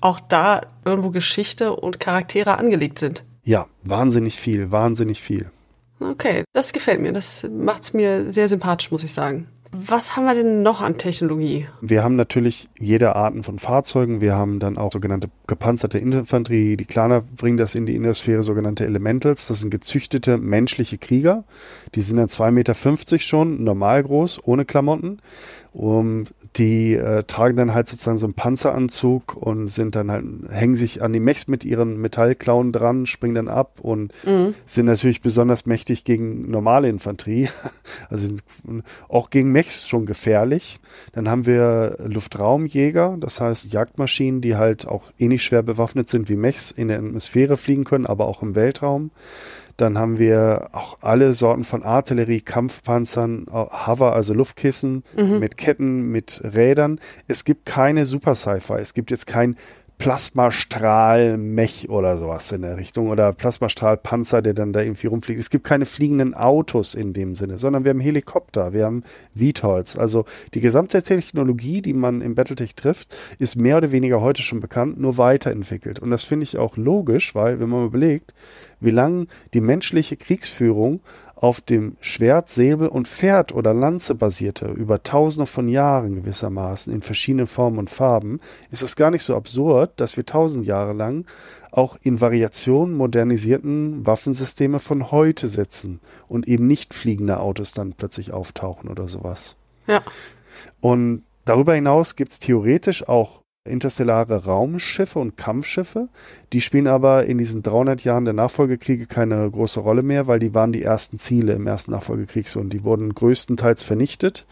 auch da irgendwo Geschichte und Charaktere angelegt sind. Ja, wahnsinnig viel, wahnsinnig viel. Okay, das gefällt mir. Das macht es mir sehr sympathisch, muss ich sagen. Was haben wir denn noch an Technologie? Wir haben natürlich jede Arten von Fahrzeugen. Wir haben dann auch sogenannte gepanzerte Infanterie. Die Klaner bringen das in die Innersphäre, sogenannte Elementals. Das sind gezüchtete menschliche Krieger. Die sind dann 2,50 Meter schon, normal groß, ohne Klamotten. Um, die äh, tragen dann halt sozusagen so einen Panzeranzug und sind dann halt, hängen sich an die Mechs mit ihren Metallklauen dran, springen dann ab und mhm. sind natürlich besonders mächtig gegen normale Infanterie. Also sind auch gegen Mechs schon gefährlich. Dann haben wir Luftraumjäger, das heißt Jagdmaschinen, die halt auch ähnlich eh schwer bewaffnet sind wie Mechs, in der Atmosphäre fliegen können, aber auch im Weltraum. Dann haben wir auch alle Sorten von Artillerie, Kampfpanzern, äh, Hover, also Luftkissen, mhm. mit Ketten, mit Rädern. Es gibt keine Super Sci-Fi. Es gibt jetzt kein Plasmastrahl-Mech oder sowas in der Richtung oder Plasmastrahl-Panzer, der dann da irgendwie rumfliegt. Es gibt keine fliegenden Autos in dem Sinne, sondern wir haben Helikopter, wir haben VTOLs. Also die gesamte Technologie, die man im Battletech trifft, ist mehr oder weniger heute schon bekannt, nur weiterentwickelt. Und das finde ich auch logisch, weil, wenn man überlegt, wie lange die menschliche Kriegsführung auf dem Schwert, Säbel und Pferd oder Lanze basierte, über tausende von Jahren gewissermaßen, in verschiedenen Formen und Farben, ist es gar nicht so absurd, dass wir tausend Jahre lang auch in Variationen modernisierten Waffensysteme von heute setzen und eben nicht fliegende Autos dann plötzlich auftauchen oder sowas. Ja. Und darüber hinaus gibt es theoretisch auch interstellare Raumschiffe und Kampfschiffe. Die spielen aber in diesen 300 Jahren der Nachfolgekriege keine große Rolle mehr, weil die waren die ersten Ziele im ersten Nachfolgekrieg so und die wurden größtenteils vernichtet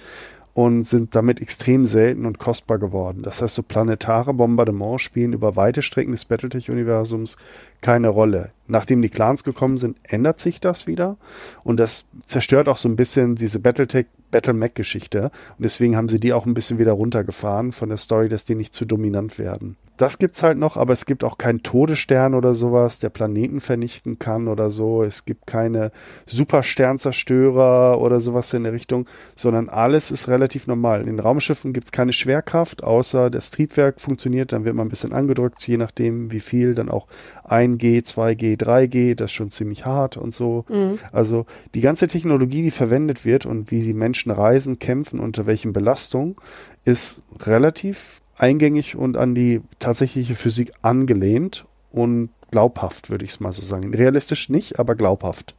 und sind damit extrem selten und kostbar geworden. Das heißt, so planetare Bombardements spielen über weite Strecken des Battletech-Universums keine Rolle. Nachdem die Clans gekommen sind, ändert sich das wieder und das zerstört auch so ein bisschen diese Battletech Battle Mac Geschichte und deswegen haben sie die auch ein bisschen wieder runtergefahren von der Story, dass die nicht zu dominant werden das gibt es halt noch, aber es gibt auch keinen Todesstern oder sowas, der Planeten vernichten kann oder so. Es gibt keine Supersternzerstörer oder sowas in der Richtung, sondern alles ist relativ normal. In den Raumschiffen es keine Schwerkraft, außer das Triebwerk funktioniert, dann wird man ein bisschen angedrückt, je nachdem wie viel, dann auch 1G, 2G, 3G, das ist schon ziemlich hart und so. Mhm. Also die ganze Technologie, die verwendet wird und wie sie Menschen reisen, kämpfen, unter welchen Belastungen, ist relativ eingängig und an die tatsächliche Physik angelehnt und glaubhaft, würde ich es mal so sagen. Realistisch nicht, aber glaubhaft.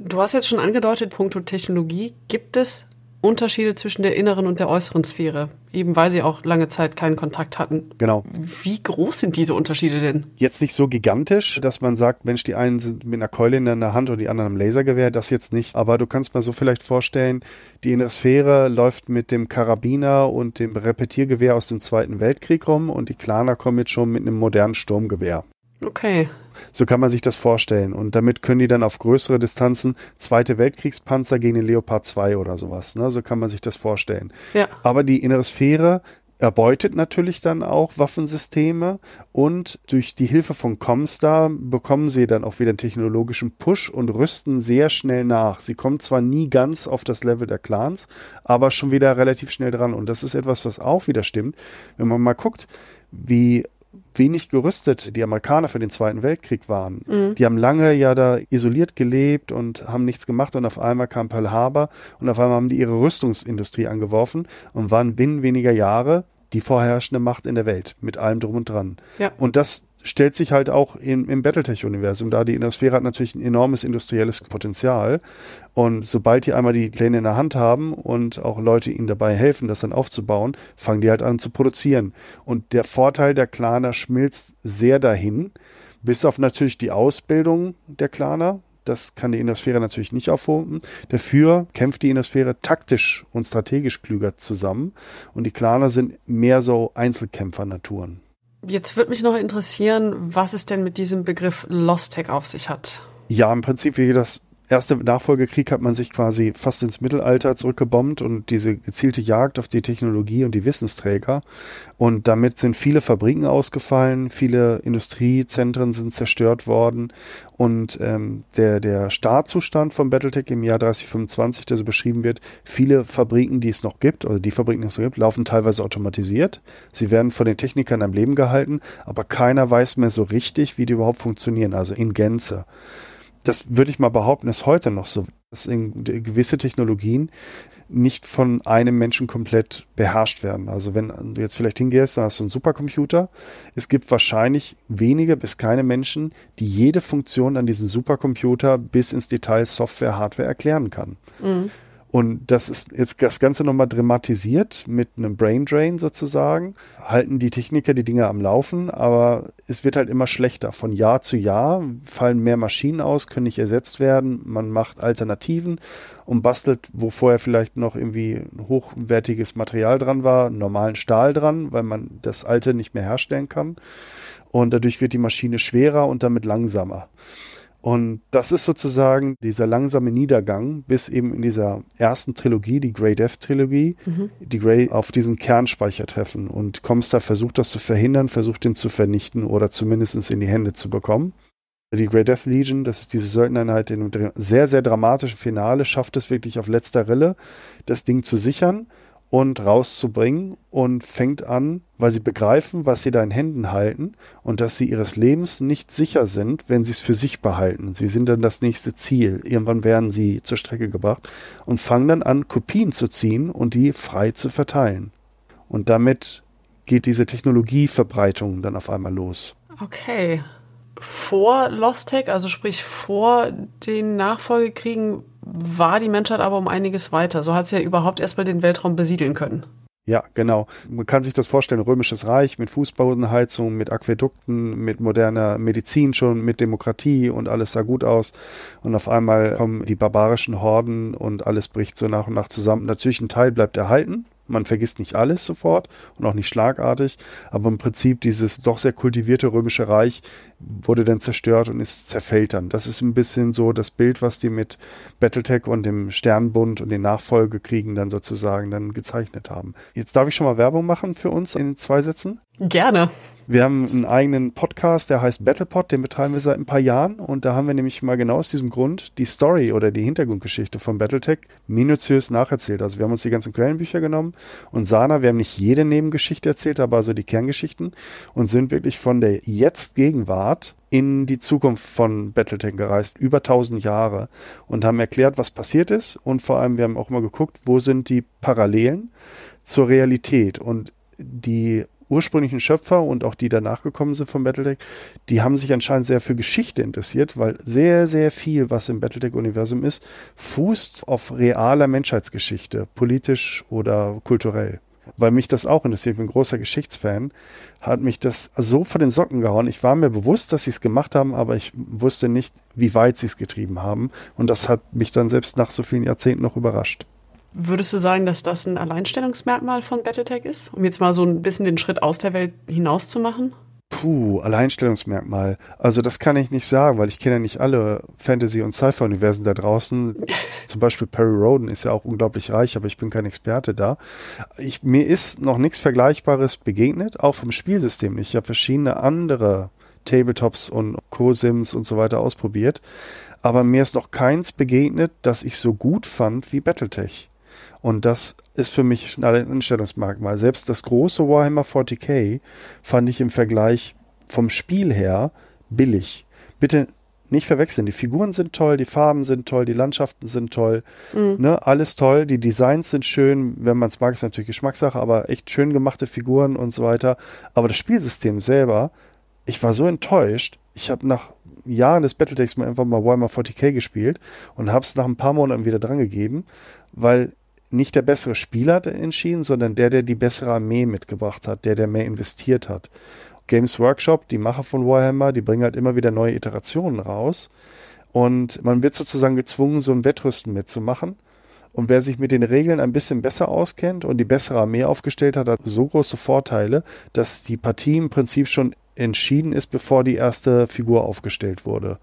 Du hast jetzt schon angedeutet, puncto Technologie, gibt es Unterschiede zwischen der inneren und der äußeren Sphäre, eben weil sie auch lange Zeit keinen Kontakt hatten. Genau. Wie groß sind diese Unterschiede denn? Jetzt nicht so gigantisch, dass man sagt, Mensch, die einen sind mit einer Keule in der Hand und die anderen am Lasergewehr, das jetzt nicht. Aber du kannst mal so vielleicht vorstellen, die innere Sphäre läuft mit dem Karabiner und dem Repetiergewehr aus dem Zweiten Weltkrieg rum und die Klaner kommen jetzt schon mit einem modernen Sturmgewehr. Okay, so kann man sich das vorstellen. Und damit können die dann auf größere Distanzen Zweite Weltkriegspanzer gegen den Leopard 2 oder sowas. Ne? So kann man sich das vorstellen. Ja. Aber die innere Sphäre erbeutet natürlich dann auch Waffensysteme und durch die Hilfe von Comstar bekommen sie dann auch wieder einen technologischen Push und rüsten sehr schnell nach. Sie kommen zwar nie ganz auf das Level der Clans, aber schon wieder relativ schnell dran und das ist etwas, was auch wieder stimmt. Wenn man mal guckt, wie wenig gerüstet die Amerikaner für den Zweiten Weltkrieg waren. Mhm. Die haben lange ja da isoliert gelebt und haben nichts gemacht und auf einmal kam Pearl Harbor und auf einmal haben die ihre Rüstungsindustrie angeworfen und waren binnen weniger Jahre die vorherrschende Macht in der Welt mit allem drum und dran. Ja. Und das stellt sich halt auch in, im Battletech-Universum da Die Innosphäre hat natürlich ein enormes industrielles Potenzial. Und sobald die einmal die Pläne in der Hand haben und auch Leute ihnen dabei helfen, das dann aufzubauen, fangen die halt an zu produzieren. Und der Vorteil der Claner schmilzt sehr dahin, bis auf natürlich die Ausbildung der Claner. Das kann die Innosphäre natürlich nicht aufholen. Dafür kämpft die Innosphäre taktisch und strategisch klüger zusammen. Und die Claner sind mehr so Einzelkämpfer-Naturen. Jetzt würde mich noch interessieren, was es denn mit diesem Begriff Lost Tech auf sich hat. Ja, im Prinzip wie das erste Nachfolgekrieg hat man sich quasi fast ins Mittelalter zurückgebombt und diese gezielte Jagd auf die Technologie und die Wissensträger. Und damit sind viele Fabriken ausgefallen, viele Industriezentren sind zerstört worden. Und ähm, der, der Startzustand von Battletech im Jahr 3025, der so beschrieben wird, viele Fabriken, die es noch gibt, oder also die Fabriken, die es noch gibt, laufen teilweise automatisiert. Sie werden von den Technikern am Leben gehalten, aber keiner weiß mehr so richtig, wie die überhaupt funktionieren, also in Gänze das würde ich mal behaupten, ist heute noch so, dass gewisse Technologien nicht von einem Menschen komplett beherrscht werden. Also wenn du jetzt vielleicht hingehst, dann hast du einen Supercomputer. Es gibt wahrscheinlich wenige bis keine Menschen, die jede Funktion an diesem Supercomputer bis ins Detail Software, Hardware erklären kann. Mhm. Und das ist jetzt das Ganze nochmal dramatisiert mit einem Brain Drain sozusagen. Halten die Techniker die Dinge am Laufen, aber es wird halt immer schlechter. Von Jahr zu Jahr fallen mehr Maschinen aus, können nicht ersetzt werden. Man macht Alternativen und bastelt, wo vorher vielleicht noch irgendwie ein hochwertiges Material dran war, normalen Stahl dran, weil man das alte nicht mehr herstellen kann. Und dadurch wird die Maschine schwerer und damit langsamer. Und das ist sozusagen dieser langsame Niedergang, bis eben in dieser ersten Trilogie, die Grey Death Trilogie, mhm. die Grey auf diesen Kernspeicher treffen. Und Comstar versucht das zu verhindern, versucht den zu vernichten oder zumindest in die Hände zu bekommen. Die Grey Death Legion, das ist diese Söldnereinheit in einem sehr, sehr dramatischen Finale, schafft es wirklich auf letzter Rille, das Ding zu sichern und rauszubringen und fängt an, weil sie begreifen, was sie da in Händen halten und dass sie ihres Lebens nicht sicher sind, wenn sie es für sich behalten. Sie sind dann das nächste Ziel. Irgendwann werden sie zur Strecke gebracht und fangen dann an, Kopien zu ziehen und die frei zu verteilen. Und damit geht diese Technologieverbreitung dann auf einmal los. Okay. Vor Lostec, also sprich vor den Nachfolgekriegen, war die Menschheit aber um einiges weiter. So hat sie ja überhaupt erstmal den Weltraum besiedeln können. Ja, genau. Man kann sich das vorstellen, römisches Reich mit Fußbodenheizung, mit Aquädukten, mit moderner Medizin schon, mit Demokratie und alles sah gut aus. Und auf einmal kommen die barbarischen Horden und alles bricht so nach und nach zusammen. Natürlich ein Teil bleibt erhalten, man vergisst nicht alles sofort und auch nicht schlagartig, aber im Prinzip dieses doch sehr kultivierte römische Reich wurde dann zerstört und ist zerfällt dann. Das ist ein bisschen so das Bild, was die mit Battletech und dem Sternbund und den Nachfolgekriegen dann sozusagen dann gezeichnet haben. Jetzt darf ich schon mal Werbung machen für uns in zwei Sätzen. Gerne. Wir haben einen eigenen Podcast, der heißt Battlepod, den betreiben wir seit ein paar Jahren und da haben wir nämlich mal genau aus diesem Grund die Story oder die Hintergrundgeschichte von Battletech minutiös nacherzählt. Also wir haben uns die ganzen Quellenbücher genommen und Sana, wir haben nicht jede Nebengeschichte erzählt, aber also die Kerngeschichten und sind wirklich von der Jetzt-Gegenwart in die Zukunft von Battletech gereist, über 1000 Jahre und haben erklärt, was passiert ist und vor allem, wir haben auch mal geguckt, wo sind die Parallelen zur Realität und die ursprünglichen Schöpfer und auch die danach gekommen sind von Battletech, die haben sich anscheinend sehr für Geschichte interessiert, weil sehr, sehr viel, was im Battletech-Universum ist, fußt auf realer Menschheitsgeschichte, politisch oder kulturell weil mich das auch interessiert. Ich bin großer Geschichtsfan. Hat mich das so von den Socken gehauen. Ich war mir bewusst, dass sie es gemacht haben, aber ich wusste nicht, wie weit sie es getrieben haben. Und das hat mich dann selbst nach so vielen Jahrzehnten noch überrascht. Würdest du sagen, dass das ein Alleinstellungsmerkmal von Battletech ist, um jetzt mal so ein bisschen den Schritt aus der Welt hinaus zu machen? Puh, Alleinstellungsmerkmal. Also das kann ich nicht sagen, weil ich kenne ja nicht alle Fantasy- und Sci-Fi-Universen da draußen. Zum Beispiel Perry Roden ist ja auch unglaublich reich, aber ich bin kein Experte da. Ich, mir ist noch nichts Vergleichbares begegnet, auch vom Spielsystem. Ich habe verschiedene andere Tabletops und Co-Sims und so weiter ausprobiert. Aber mir ist noch keins begegnet, das ich so gut fand wie Battletech. Und das ist für mich ein Einstellungsmerkmal. Selbst das große Warhammer 40k fand ich im Vergleich vom Spiel her billig. Bitte nicht verwechseln. Die Figuren sind toll, die Farben sind toll, die Landschaften sind toll, mhm. ne, alles toll. Die Designs sind schön, wenn man es mag, ist natürlich Geschmackssache, aber echt schön gemachte Figuren und so weiter. Aber das Spielsystem selber, ich war so enttäuscht. Ich habe nach Jahren des Battletechs mal einfach mal Warhammer 40k gespielt und habe es nach ein paar Monaten wieder drangegeben, weil nicht der bessere Spieler hat entschieden, sondern der, der die bessere Armee mitgebracht hat, der, der mehr investiert hat. Games Workshop, die Macher von Warhammer, die bringen halt immer wieder neue Iterationen raus. Und man wird sozusagen gezwungen, so ein Wettrüsten mitzumachen. Und wer sich mit den Regeln ein bisschen besser auskennt und die bessere Armee aufgestellt hat, hat so große Vorteile, dass die Partie im Prinzip schon entschieden ist, bevor die erste Figur aufgestellt wurde.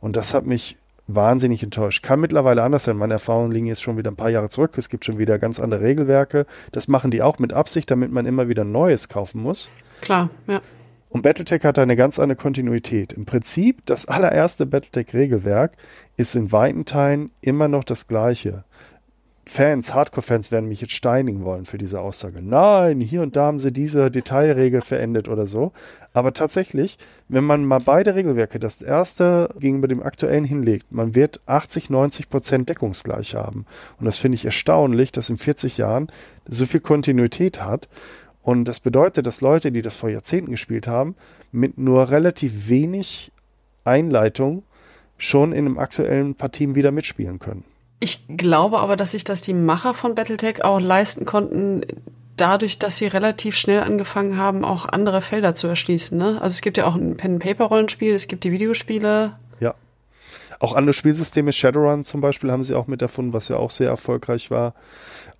Und das hat mich wahnsinnig enttäuscht. Kann mittlerweile anders sein. Meine Erfahrungen liegen jetzt schon wieder ein paar Jahre zurück. Es gibt schon wieder ganz andere Regelwerke. Das machen die auch mit Absicht, damit man immer wieder Neues kaufen muss. Klar, ja. Und Battletech hat eine ganz andere Kontinuität. Im Prinzip, das allererste Battletech-Regelwerk ist in weiten Teilen immer noch das gleiche. Fans, Hardcore-Fans werden mich jetzt steinigen wollen für diese Aussage. Nein, hier und da haben sie diese Detailregel verendet oder so. Aber tatsächlich, wenn man mal beide Regelwerke, das erste gegenüber dem aktuellen hinlegt, man wird 80, 90 Prozent deckungsgleich haben. Und das finde ich erstaunlich, dass in 40 Jahren so viel Kontinuität hat. Und das bedeutet, dass Leute, die das vor Jahrzehnten gespielt haben, mit nur relativ wenig Einleitung schon in einem aktuellen Partien wieder mitspielen können. Ich glaube aber, dass sich das die Macher von Battletech auch leisten konnten, dadurch, dass sie relativ schnell angefangen haben, auch andere Felder zu erschließen. Ne? Also es gibt ja auch ein Pen-Paper-Rollenspiel, es gibt die Videospiele. Ja. Auch andere Spielsysteme, Shadowrun zum Beispiel, haben sie auch mit erfunden, was ja auch sehr erfolgreich war.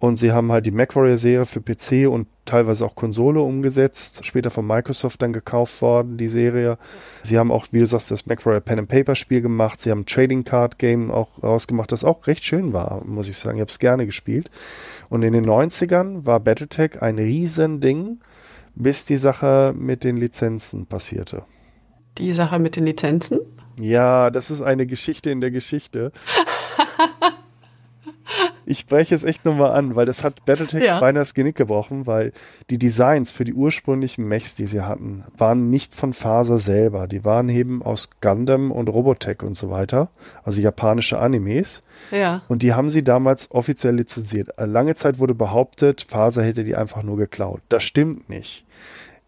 Und sie haben halt die MacWarrior-Serie für PC und teilweise auch Konsole umgesetzt, später von Microsoft dann gekauft worden, die Serie. Sie haben auch, wie du sagst, das MacWarrior Pen and Paper Spiel gemacht. Sie haben ein Trading Card Game auch rausgemacht, das auch recht schön war, muss ich sagen. Ich habe es gerne gespielt. Und in den 90ern war Battletech ein Riesending, bis die Sache mit den Lizenzen passierte. Die Sache mit den Lizenzen? Ja, das ist eine Geschichte in der Geschichte. ich breche es echt nochmal an, weil das hat Battletech ja. beinahe das Genick gebrochen, weil die Designs für die ursprünglichen Mechs, die sie hatten, waren nicht von Faser selber. Die waren eben aus Gundam und Robotech und so weiter, also japanische Animes. Ja. Und die haben sie damals offiziell lizenziert. Äh, lange Zeit wurde behauptet, Faser hätte die einfach nur geklaut. Das stimmt nicht.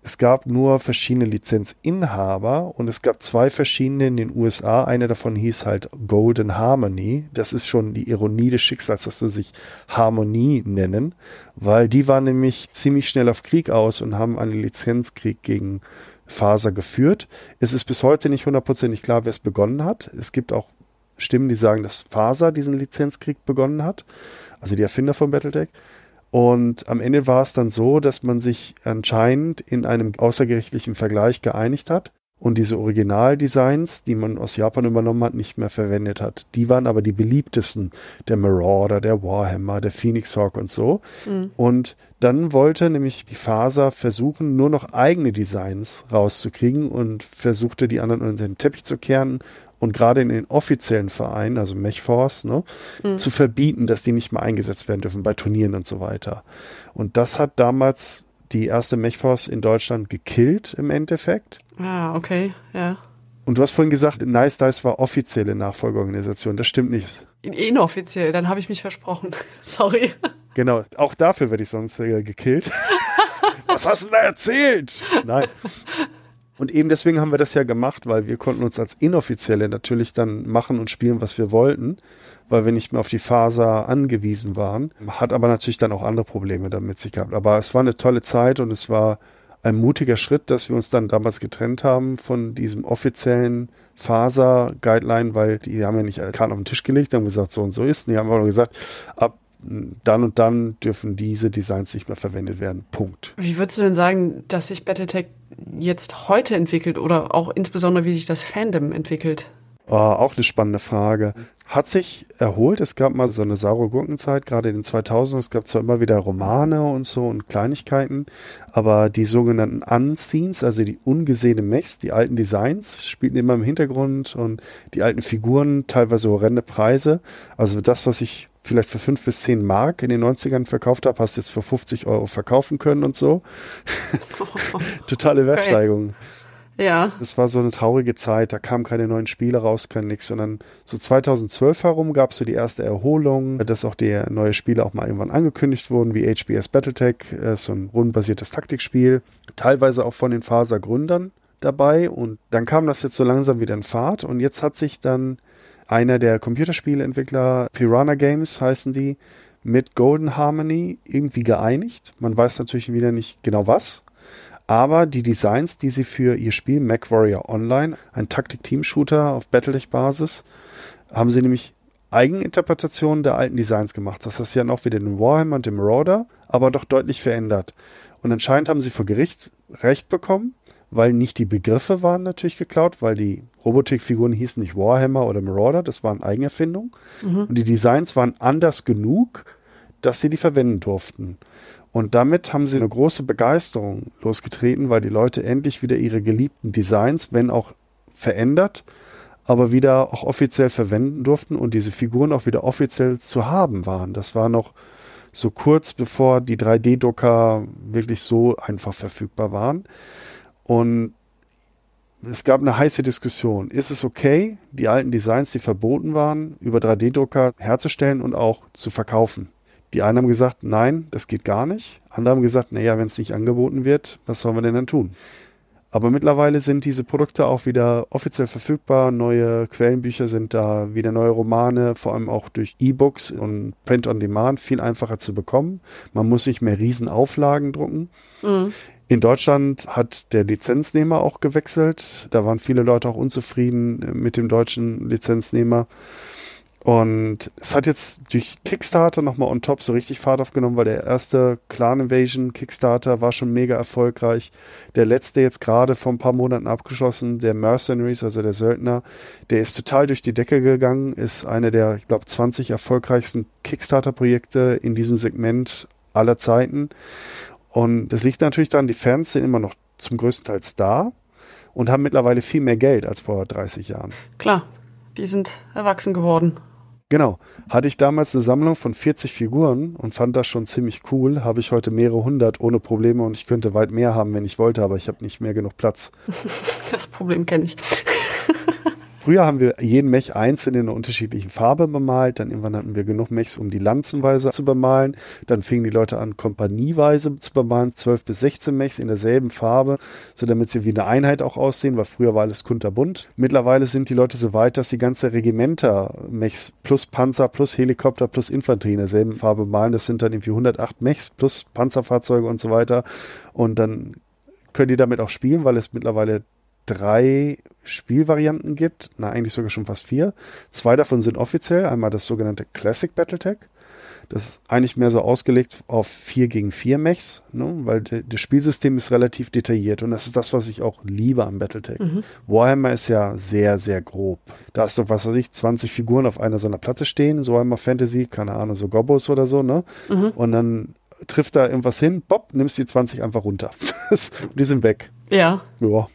Es gab nur verschiedene Lizenzinhaber und es gab zwei verschiedene in den USA. Eine davon hieß halt Golden Harmony. Das ist schon die Ironie des Schicksals, dass sie sich Harmonie nennen, weil die waren nämlich ziemlich schnell auf Krieg aus und haben einen Lizenzkrieg gegen Faser geführt. Es ist bis heute nicht hundertprozentig klar, wer es begonnen hat. Es gibt auch Stimmen, die sagen, dass Faser diesen Lizenzkrieg begonnen hat, also die Erfinder von Battletech. Und am Ende war es dann so, dass man sich anscheinend in einem außergerichtlichen Vergleich geeinigt hat und diese Originaldesigns, die man aus Japan übernommen hat, nicht mehr verwendet hat. Die waren aber die beliebtesten, der Marauder, der Warhammer, der Phoenix Hawk und so. Mhm. Und dann wollte nämlich die Faser versuchen, nur noch eigene Designs rauszukriegen und versuchte die anderen unter den Teppich zu kehren und gerade in den offiziellen Vereinen, also Mechforce, ne, mhm. zu verbieten, dass die nicht mehr eingesetzt werden dürfen bei Turnieren und so weiter. Und das hat damals die erste Mechforce in Deutschland gekillt im Endeffekt. Ah, okay, ja. Und du hast vorhin gesagt, Nice Dice war offizielle Nachfolgeorganisation. Das stimmt nicht. Inoffiziell, dann habe ich mich versprochen. Sorry. Genau, auch dafür werde ich sonst äh, gekillt. Was hast du denn da erzählt? Nein. Und eben deswegen haben wir das ja gemacht, weil wir konnten uns als Inoffizielle natürlich dann machen und spielen, was wir wollten, weil wir nicht mehr auf die Faser angewiesen waren. Hat aber natürlich dann auch andere Probleme damit sich gehabt. Aber es war eine tolle Zeit und es war ein mutiger Schritt, dass wir uns dann damals getrennt haben von diesem offiziellen Faser-Guideline, weil die haben ja nicht alle Karten auf den Tisch gelegt, haben gesagt, so und so ist. Und die haben aber gesagt, ab dann und dann dürfen diese Designs nicht mehr verwendet werden. Punkt. Wie würdest du denn sagen, dass sich Battletech jetzt heute entwickelt oder auch insbesondere, wie sich das Fandom entwickelt? Oh, auch eine spannende Frage. Hat sich erholt. Es gab mal so eine saure Gurkenzeit, gerade in den 2000ern. Es gab zwar immer wieder Romane und so und Kleinigkeiten, aber die sogenannten Unseens, also die ungesehenen Mechs, die alten Designs, spielten immer im Hintergrund und die alten Figuren teilweise horrende Preise. Also das, was ich vielleicht für fünf bis zehn Mark in den 90ern verkauft habe, hast du jetzt für 50 Euro verkaufen können und so. Totale Wertsteigerung. Okay. Ja. Das war so eine traurige Zeit. Da kamen keine neuen Spiele raus, kein nix. Und dann so 2012 herum gab es so die erste Erholung, dass auch die neue Spiele auch mal irgendwann angekündigt wurden, wie HBS Battletech, äh, so ein rundenbasiertes Taktikspiel. Teilweise auch von den Faser-Gründern dabei. Und dann kam das jetzt so langsam wieder in Fahrt. Und jetzt hat sich dann einer der Computerspieleentwickler, Piranha Games heißen die, mit Golden Harmony irgendwie geeinigt. Man weiß natürlich wieder nicht genau was. Aber die Designs, die sie für ihr Spiel MacWarrior Online, ein Taktik-Team-Shooter auf Battletech-Basis, haben sie nämlich Eigeninterpretationen der alten Designs gemacht. Das heißt, sie haben auch wieder den Warhammer und den Marauder, aber doch deutlich verändert. Und anscheinend haben sie vor Gericht Recht bekommen, weil nicht die Begriffe waren natürlich geklaut, weil die Robotikfiguren hießen nicht Warhammer oder Marauder, das waren Eigenerfindungen. Mhm. Und die Designs waren anders genug, dass sie die verwenden durften. Und damit haben sie eine große Begeisterung losgetreten, weil die Leute endlich wieder ihre geliebten Designs, wenn auch verändert, aber wieder auch offiziell verwenden durften und diese Figuren auch wieder offiziell zu haben waren. Das war noch so kurz bevor die 3D-Drucker wirklich so einfach verfügbar waren. Und es gab eine heiße Diskussion. Ist es okay, die alten Designs, die verboten waren, über 3D-Drucker herzustellen und auch zu verkaufen? Die einen haben gesagt, nein, das geht gar nicht. Andere haben gesagt, naja, wenn es nicht angeboten wird, was sollen wir denn dann tun? Aber mittlerweile sind diese Produkte auch wieder offiziell verfügbar. Neue Quellenbücher sind da, wieder neue Romane, vor allem auch durch E-Books und Print on Demand viel einfacher zu bekommen. Man muss nicht mehr Riesenauflagen drucken. Mhm. In Deutschland hat der Lizenznehmer auch gewechselt. Da waren viele Leute auch unzufrieden mit dem deutschen Lizenznehmer. Und es hat jetzt durch Kickstarter nochmal on top so richtig Fahrt aufgenommen, weil der erste Clan Invasion Kickstarter war schon mega erfolgreich. Der letzte jetzt gerade vor ein paar Monaten abgeschlossen, der Mercenaries, also der Söldner, der ist total durch die Decke gegangen, ist eine der, ich glaube, 20 erfolgreichsten Kickstarter-Projekte in diesem Segment aller Zeiten. Und das liegt natürlich daran, die Fans sind immer noch zum größten Teil da und haben mittlerweile viel mehr Geld als vor 30 Jahren. Klar, die sind erwachsen geworden. Genau. Hatte ich damals eine Sammlung von 40 Figuren und fand das schon ziemlich cool. Habe ich heute mehrere hundert ohne Probleme und ich könnte weit mehr haben, wenn ich wollte, aber ich habe nicht mehr genug Platz. Das Problem kenne ich. Früher haben wir jeden Mech einzeln in einer unterschiedlichen Farbe bemalt. Dann irgendwann hatten wir genug Mechs, um die lanzenweise zu bemalen. Dann fingen die Leute an, kompanieweise zu bemalen. 12 bis 16 Mechs in derselben Farbe, so damit sie wie eine Einheit auch aussehen, weil früher war alles kunterbunt. Mittlerweile sind die Leute so weit, dass die ganze Regimenter Mechs plus Panzer plus Helikopter plus Infanterie in derselben Farbe malen. Das sind dann irgendwie 108 Mechs plus Panzerfahrzeuge und so weiter. Und dann können die damit auch spielen, weil es mittlerweile drei Spielvarianten gibt, na eigentlich sogar schon fast vier. Zwei davon sind offiziell, einmal das sogenannte Classic Battletech. Das ist eigentlich mehr so ausgelegt auf 4 gegen 4 Mechs, ne? weil das Spielsystem ist relativ detailliert und das ist das, was ich auch liebe am Battletech. Mhm. Warhammer ist ja sehr, sehr grob. Da hast du, was weiß ich, 20 Figuren auf einer so einer Platte stehen, so einmal Fantasy, keine Ahnung, so Gobos oder so, ne? Mhm. Und dann trifft da irgendwas hin, bopp, nimmst die 20 einfach runter. und die sind weg. Ja. Ja,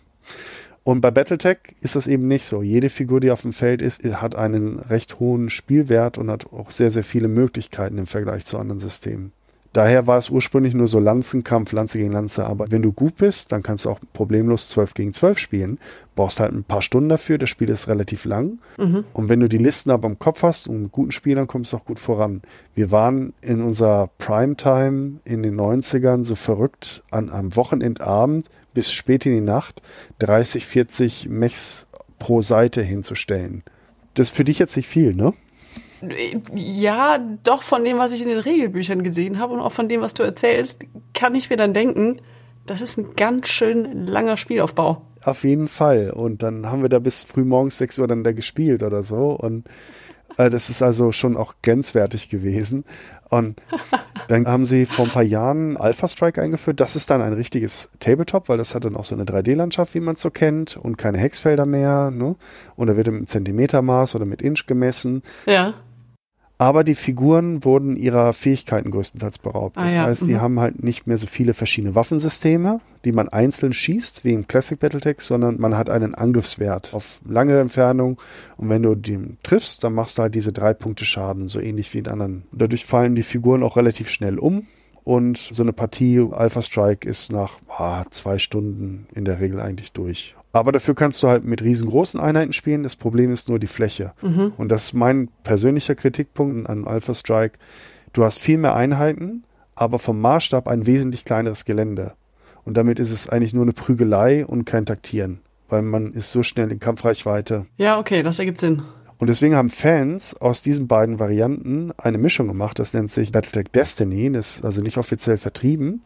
und bei Battletech ist das eben nicht so. Jede Figur, die auf dem Feld ist, hat einen recht hohen Spielwert und hat auch sehr, sehr viele Möglichkeiten im Vergleich zu anderen Systemen. Daher war es ursprünglich nur so Lanzenkampf, Lanze gegen Lanze. Aber wenn du gut bist, dann kannst du auch problemlos 12 gegen 12 spielen. Brauchst halt ein paar Stunden dafür. Das Spiel ist relativ lang. Mhm. Und wenn du die Listen aber im Kopf hast und einen guten Spielern kommst du auch gut voran. Wir waren in unserer Primetime in den 90ern so verrückt an einem Wochenendabend bis spät in die Nacht 30, 40 Mechs pro Seite hinzustellen. Das ist für dich jetzt nicht viel, ne? Ja, doch von dem, was ich in den Regelbüchern gesehen habe und auch von dem, was du erzählst, kann ich mir dann denken, das ist ein ganz schön langer Spielaufbau. Auf jeden Fall. Und dann haben wir da bis früh morgens 6 Uhr dann da gespielt oder so. Und äh, das ist also schon auch grenzwertig gewesen. Und dann haben sie vor ein paar Jahren Alpha Strike eingeführt. Das ist dann ein richtiges Tabletop, weil das hat dann auch so eine 3D-Landschaft, wie man es so kennt, und keine Hexfelder mehr. Ne? Und da wird im Zentimetermaß oder mit Inch gemessen. Ja. Aber die Figuren wurden ihrer Fähigkeiten größtenteils beraubt. Ah, das ja. heißt, mhm. die haben halt nicht mehr so viele verschiedene Waffensysteme, die man einzeln schießt, wie im Classic Battletech, sondern man hat einen Angriffswert auf lange Entfernung. Und wenn du den triffst, dann machst du halt diese drei Punkte Schaden, so ähnlich wie in anderen. Dadurch fallen die Figuren auch relativ schnell um. Und so eine Partie Alpha Strike ist nach ah, zwei Stunden in der Regel eigentlich durch. Aber dafür kannst du halt mit riesengroßen Einheiten spielen. Das Problem ist nur die Fläche. Mhm. Und das ist mein persönlicher Kritikpunkt an Alpha Strike. Du hast viel mehr Einheiten, aber vom Maßstab ein wesentlich kleineres Gelände. Und damit ist es eigentlich nur eine Prügelei und kein Taktieren, weil man ist so schnell in Kampfreichweite. Ja, okay, das ergibt Sinn. Und deswegen haben Fans aus diesen beiden Varianten eine Mischung gemacht. Das nennt sich Battletech Destiny, das ist also nicht offiziell vertrieben.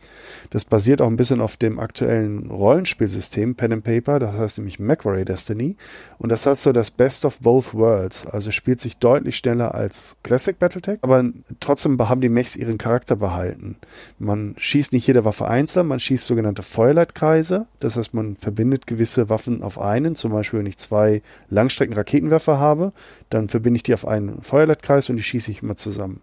Das basiert auch ein bisschen auf dem aktuellen Rollenspielsystem Pen and Paper, das heißt nämlich Macquarie Destiny. Und das heißt so das Best of Both Worlds. Also spielt sich deutlich schneller als Classic Battletech, aber trotzdem haben die Mechs ihren Charakter behalten. Man schießt nicht jede Waffe einzeln, man schießt sogenannte Feuerleitkreise. Das heißt, man verbindet gewisse Waffen auf einen, zum Beispiel wenn ich zwei Langstrecken-Raketenwerfer habe, dann verbinde ich die auf einen Feuerleitkreis und die schieße ich immer zusammen.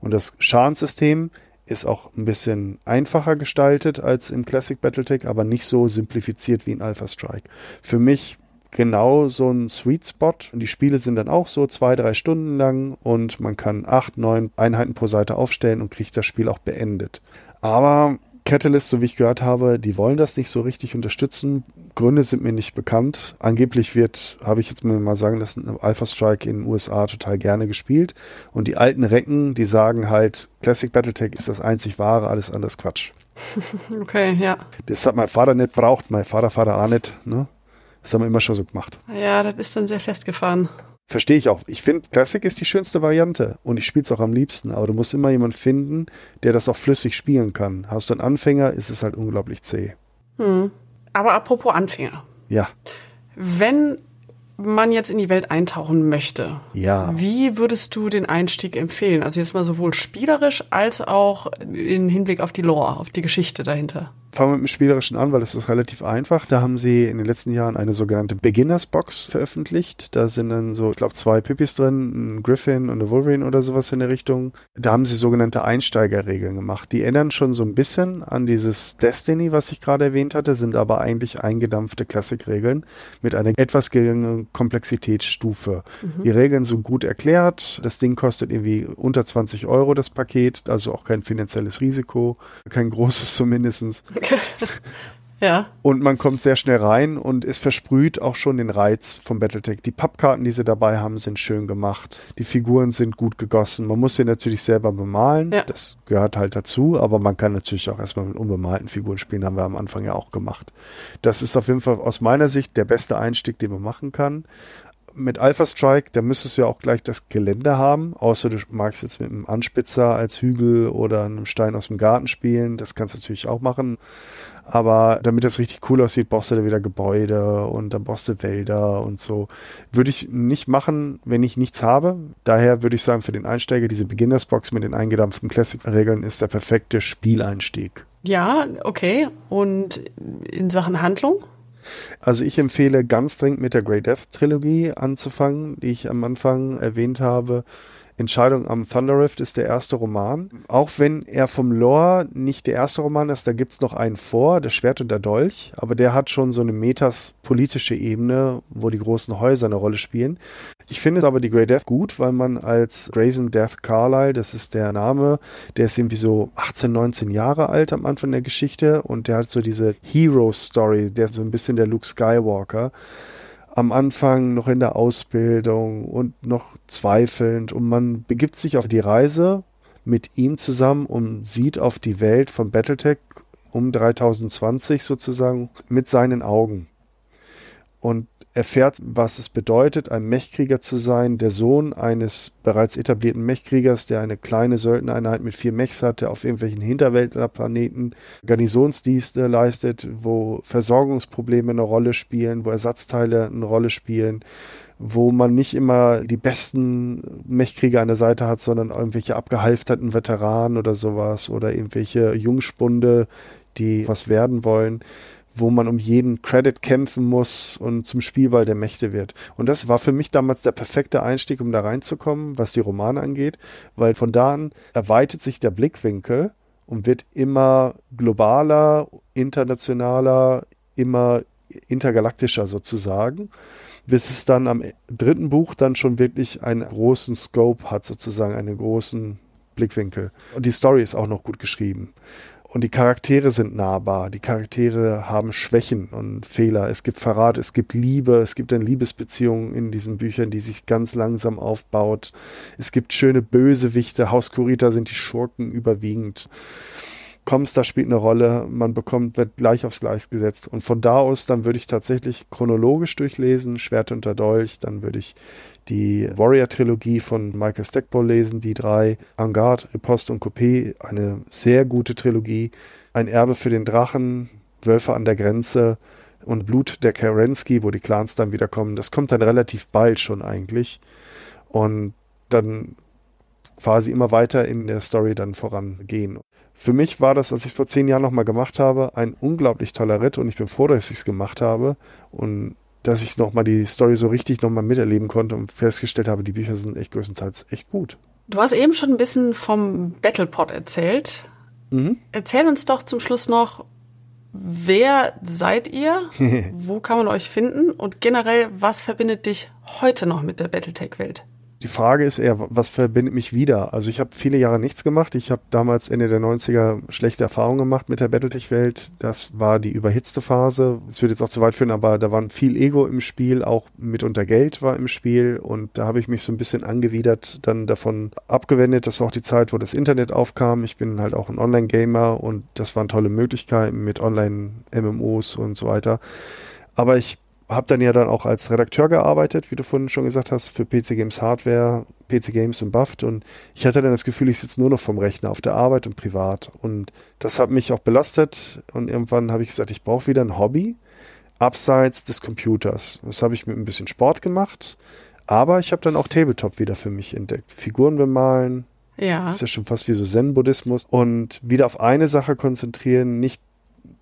Und das Schadenssystem ist auch ein bisschen einfacher gestaltet als im Classic Battletech, aber nicht so simplifiziert wie in Alpha Strike. Für mich genau so ein Sweet Spot. Und die Spiele sind dann auch so zwei, drei Stunden lang und man kann acht, neun Einheiten pro Seite aufstellen und kriegt das Spiel auch beendet. Aber Catalyst, so wie ich gehört habe, die wollen das nicht so richtig unterstützen. Gründe sind mir nicht bekannt. Angeblich wird, habe ich jetzt mal sagen lassen, Alpha Strike in den USA total gerne gespielt. Und die alten Recken, die sagen halt, Classic Battletech ist das einzig wahre, alles andere ist Quatsch. Okay, ja. Das hat mein Vater nicht braucht, mein Vater, Vater auch nicht. Ne? Das haben wir immer schon so gemacht. Ja, das ist dann sehr festgefahren verstehe ich auch. Ich finde, Classic ist die schönste Variante und ich spiele es auch am liebsten, aber du musst immer jemanden finden, der das auch flüssig spielen kann. Hast du einen Anfänger, ist es halt unglaublich zäh. Hm. Aber apropos Anfänger. Ja. Wenn man jetzt in die Welt eintauchen möchte, ja. wie würdest du den Einstieg empfehlen? Also jetzt mal sowohl spielerisch als auch im Hinblick auf die Lore, auf die Geschichte dahinter. Fangen wir mit dem Spielerischen an, weil das ist relativ einfach. Da haben sie in den letzten Jahren eine sogenannte Beginners-Box veröffentlicht. Da sind dann so, ich glaube, zwei Pippis drin, ein Griffin und eine Wolverine oder sowas in der Richtung. Da haben sie sogenannte Einsteigerregeln gemacht. Die erinnern schon so ein bisschen an dieses Destiny, was ich gerade erwähnt hatte, sind aber eigentlich eingedampfte Klassikregeln mit einer etwas geringeren Komplexitätsstufe. Mhm. Die Regeln sind gut erklärt. Das Ding kostet irgendwie unter 20 Euro das Paket, also auch kein finanzielles Risiko, kein großes zumindestens. ja. Und man kommt sehr schnell rein und es versprüht auch schon den Reiz vom Battletech. Die Pappkarten, die sie dabei haben, sind schön gemacht. Die Figuren sind gut gegossen. Man muss sie natürlich selber bemalen. Ja. Das gehört halt dazu. Aber man kann natürlich auch erstmal mit unbemalten Figuren spielen. Haben wir am Anfang ja auch gemacht. Das ist auf jeden Fall aus meiner Sicht der beste Einstieg, den man machen kann mit Alpha Strike, da müsstest du ja auch gleich das Gelände haben, außer du magst jetzt mit einem Anspitzer als Hügel oder einem Stein aus dem Garten spielen. Das kannst du natürlich auch machen. Aber damit das richtig cool aussieht, brauchst du da wieder Gebäude und dann brauchst du Wälder und so. Würde ich nicht machen, wenn ich nichts habe. Daher würde ich sagen, für den Einsteiger, diese Beginnersbox mit den eingedampften Classic-Regeln ist der perfekte Spieleinstieg. Ja, okay. Und in Sachen Handlung? Also ich empfehle ganz dringend mit der Grey Death Trilogie anzufangen, die ich am Anfang erwähnt habe. Entscheidung am Thunder Rift ist der erste Roman. Auch wenn er vom Lore nicht der erste Roman ist, da gibt es noch einen vor, das Schwert und der Dolch, aber der hat schon so eine metas politische Ebene, wo die großen Häuser eine Rolle spielen. Ich finde aber die Grey Death gut, weil man als Grayson Death Carlyle, das ist der Name, der ist irgendwie so 18, 19 Jahre alt am Anfang der Geschichte und der hat so diese Hero Story, der ist so ein bisschen der Luke Skywalker am Anfang noch in der Ausbildung und noch zweifelnd und man begibt sich auf die Reise mit ihm zusammen und sieht auf die Welt von Battletech um 3020 sozusagen mit seinen Augen. Und erfährt, was es bedeutet, ein Mechkrieger zu sein, der Sohn eines bereits etablierten Mechkriegers, der eine kleine Söldeneinheit mit vier Mechs hatte, auf irgendwelchen Hinterweltplaneten Garnisonsdienste leistet, wo Versorgungsprobleme eine Rolle spielen, wo Ersatzteile eine Rolle spielen, wo man nicht immer die besten Mechkrieger an der Seite hat, sondern irgendwelche abgehalfterten Veteranen oder sowas oder irgendwelche Jungspunde, die was werden wollen wo man um jeden Credit kämpfen muss und zum Spielball der Mächte wird. Und das war für mich damals der perfekte Einstieg, um da reinzukommen, was die Romane angeht, weil von da an erweitert sich der Blickwinkel und wird immer globaler, internationaler, immer intergalaktischer sozusagen, bis es dann am dritten Buch dann schon wirklich einen großen Scope hat, sozusagen einen großen Blickwinkel. Und die Story ist auch noch gut geschrieben. Und die Charaktere sind nahbar. Die Charaktere haben Schwächen und Fehler. Es gibt Verrat, es gibt Liebe, es gibt eine Liebesbeziehung in diesen Büchern, die sich ganz langsam aufbaut. Es gibt schöne Bösewichte. Hauskurita sind die Schurken überwiegend. Comstar spielt eine Rolle, man bekommt, wird gleich aufs Gleis gesetzt. Und von da aus, dann würde ich tatsächlich chronologisch durchlesen, Schwert unter Dolch, dann würde ich die Warrior-Trilogie von Michael Stackpole lesen, die drei, Angard, Riposte und Coupé, eine sehr gute Trilogie, ein Erbe für den Drachen, Wölfe an der Grenze und Blut der Kerensky, wo die Clans dann wiederkommen. Das kommt dann relativ bald schon eigentlich. Und dann quasi immer weiter in der Story dann vorangehen. Für mich war das, als ich es vor zehn Jahren nochmal gemacht habe, ein unglaublich toller Ritt und ich bin froh, dass ich es gemacht habe und dass ich nochmal die Story so richtig nochmal miterleben konnte und festgestellt habe, die Bücher sind echt größtenteils echt gut. Du hast eben schon ein bisschen vom Battlepod erzählt. Mhm. Erzähl uns doch zum Schluss noch, wer seid ihr? wo kann man euch finden? Und generell, was verbindet dich heute noch mit der Battletech-Welt? die Frage ist eher, was verbindet mich wieder? Also ich habe viele Jahre nichts gemacht. Ich habe damals Ende der 90er schlechte Erfahrungen gemacht mit der Battletech-Welt. Das war die überhitzte Phase. Es wird jetzt auch zu weit führen, aber da war viel Ego im Spiel, auch mitunter Geld war im Spiel und da habe ich mich so ein bisschen angewidert, dann davon abgewendet. Das war auch die Zeit, wo das Internet aufkam. Ich bin halt auch ein Online-Gamer und das waren tolle Möglichkeiten mit Online-MMOs und so weiter. Aber ich habe dann ja dann auch als Redakteur gearbeitet, wie du vorhin schon gesagt hast, für PC Games Hardware, PC Games und Buffed. Und ich hatte dann das Gefühl, ich sitze nur noch vom Rechner auf der Arbeit und privat. Und das hat mich auch belastet. Und irgendwann habe ich gesagt, ich brauche wieder ein Hobby abseits des Computers. Das habe ich mit ein bisschen Sport gemacht. Aber ich habe dann auch Tabletop wieder für mich entdeckt. Figuren bemalen. Ja. Ist ja schon fast wie so Zen-Buddhismus. Und wieder auf eine Sache konzentrieren, nicht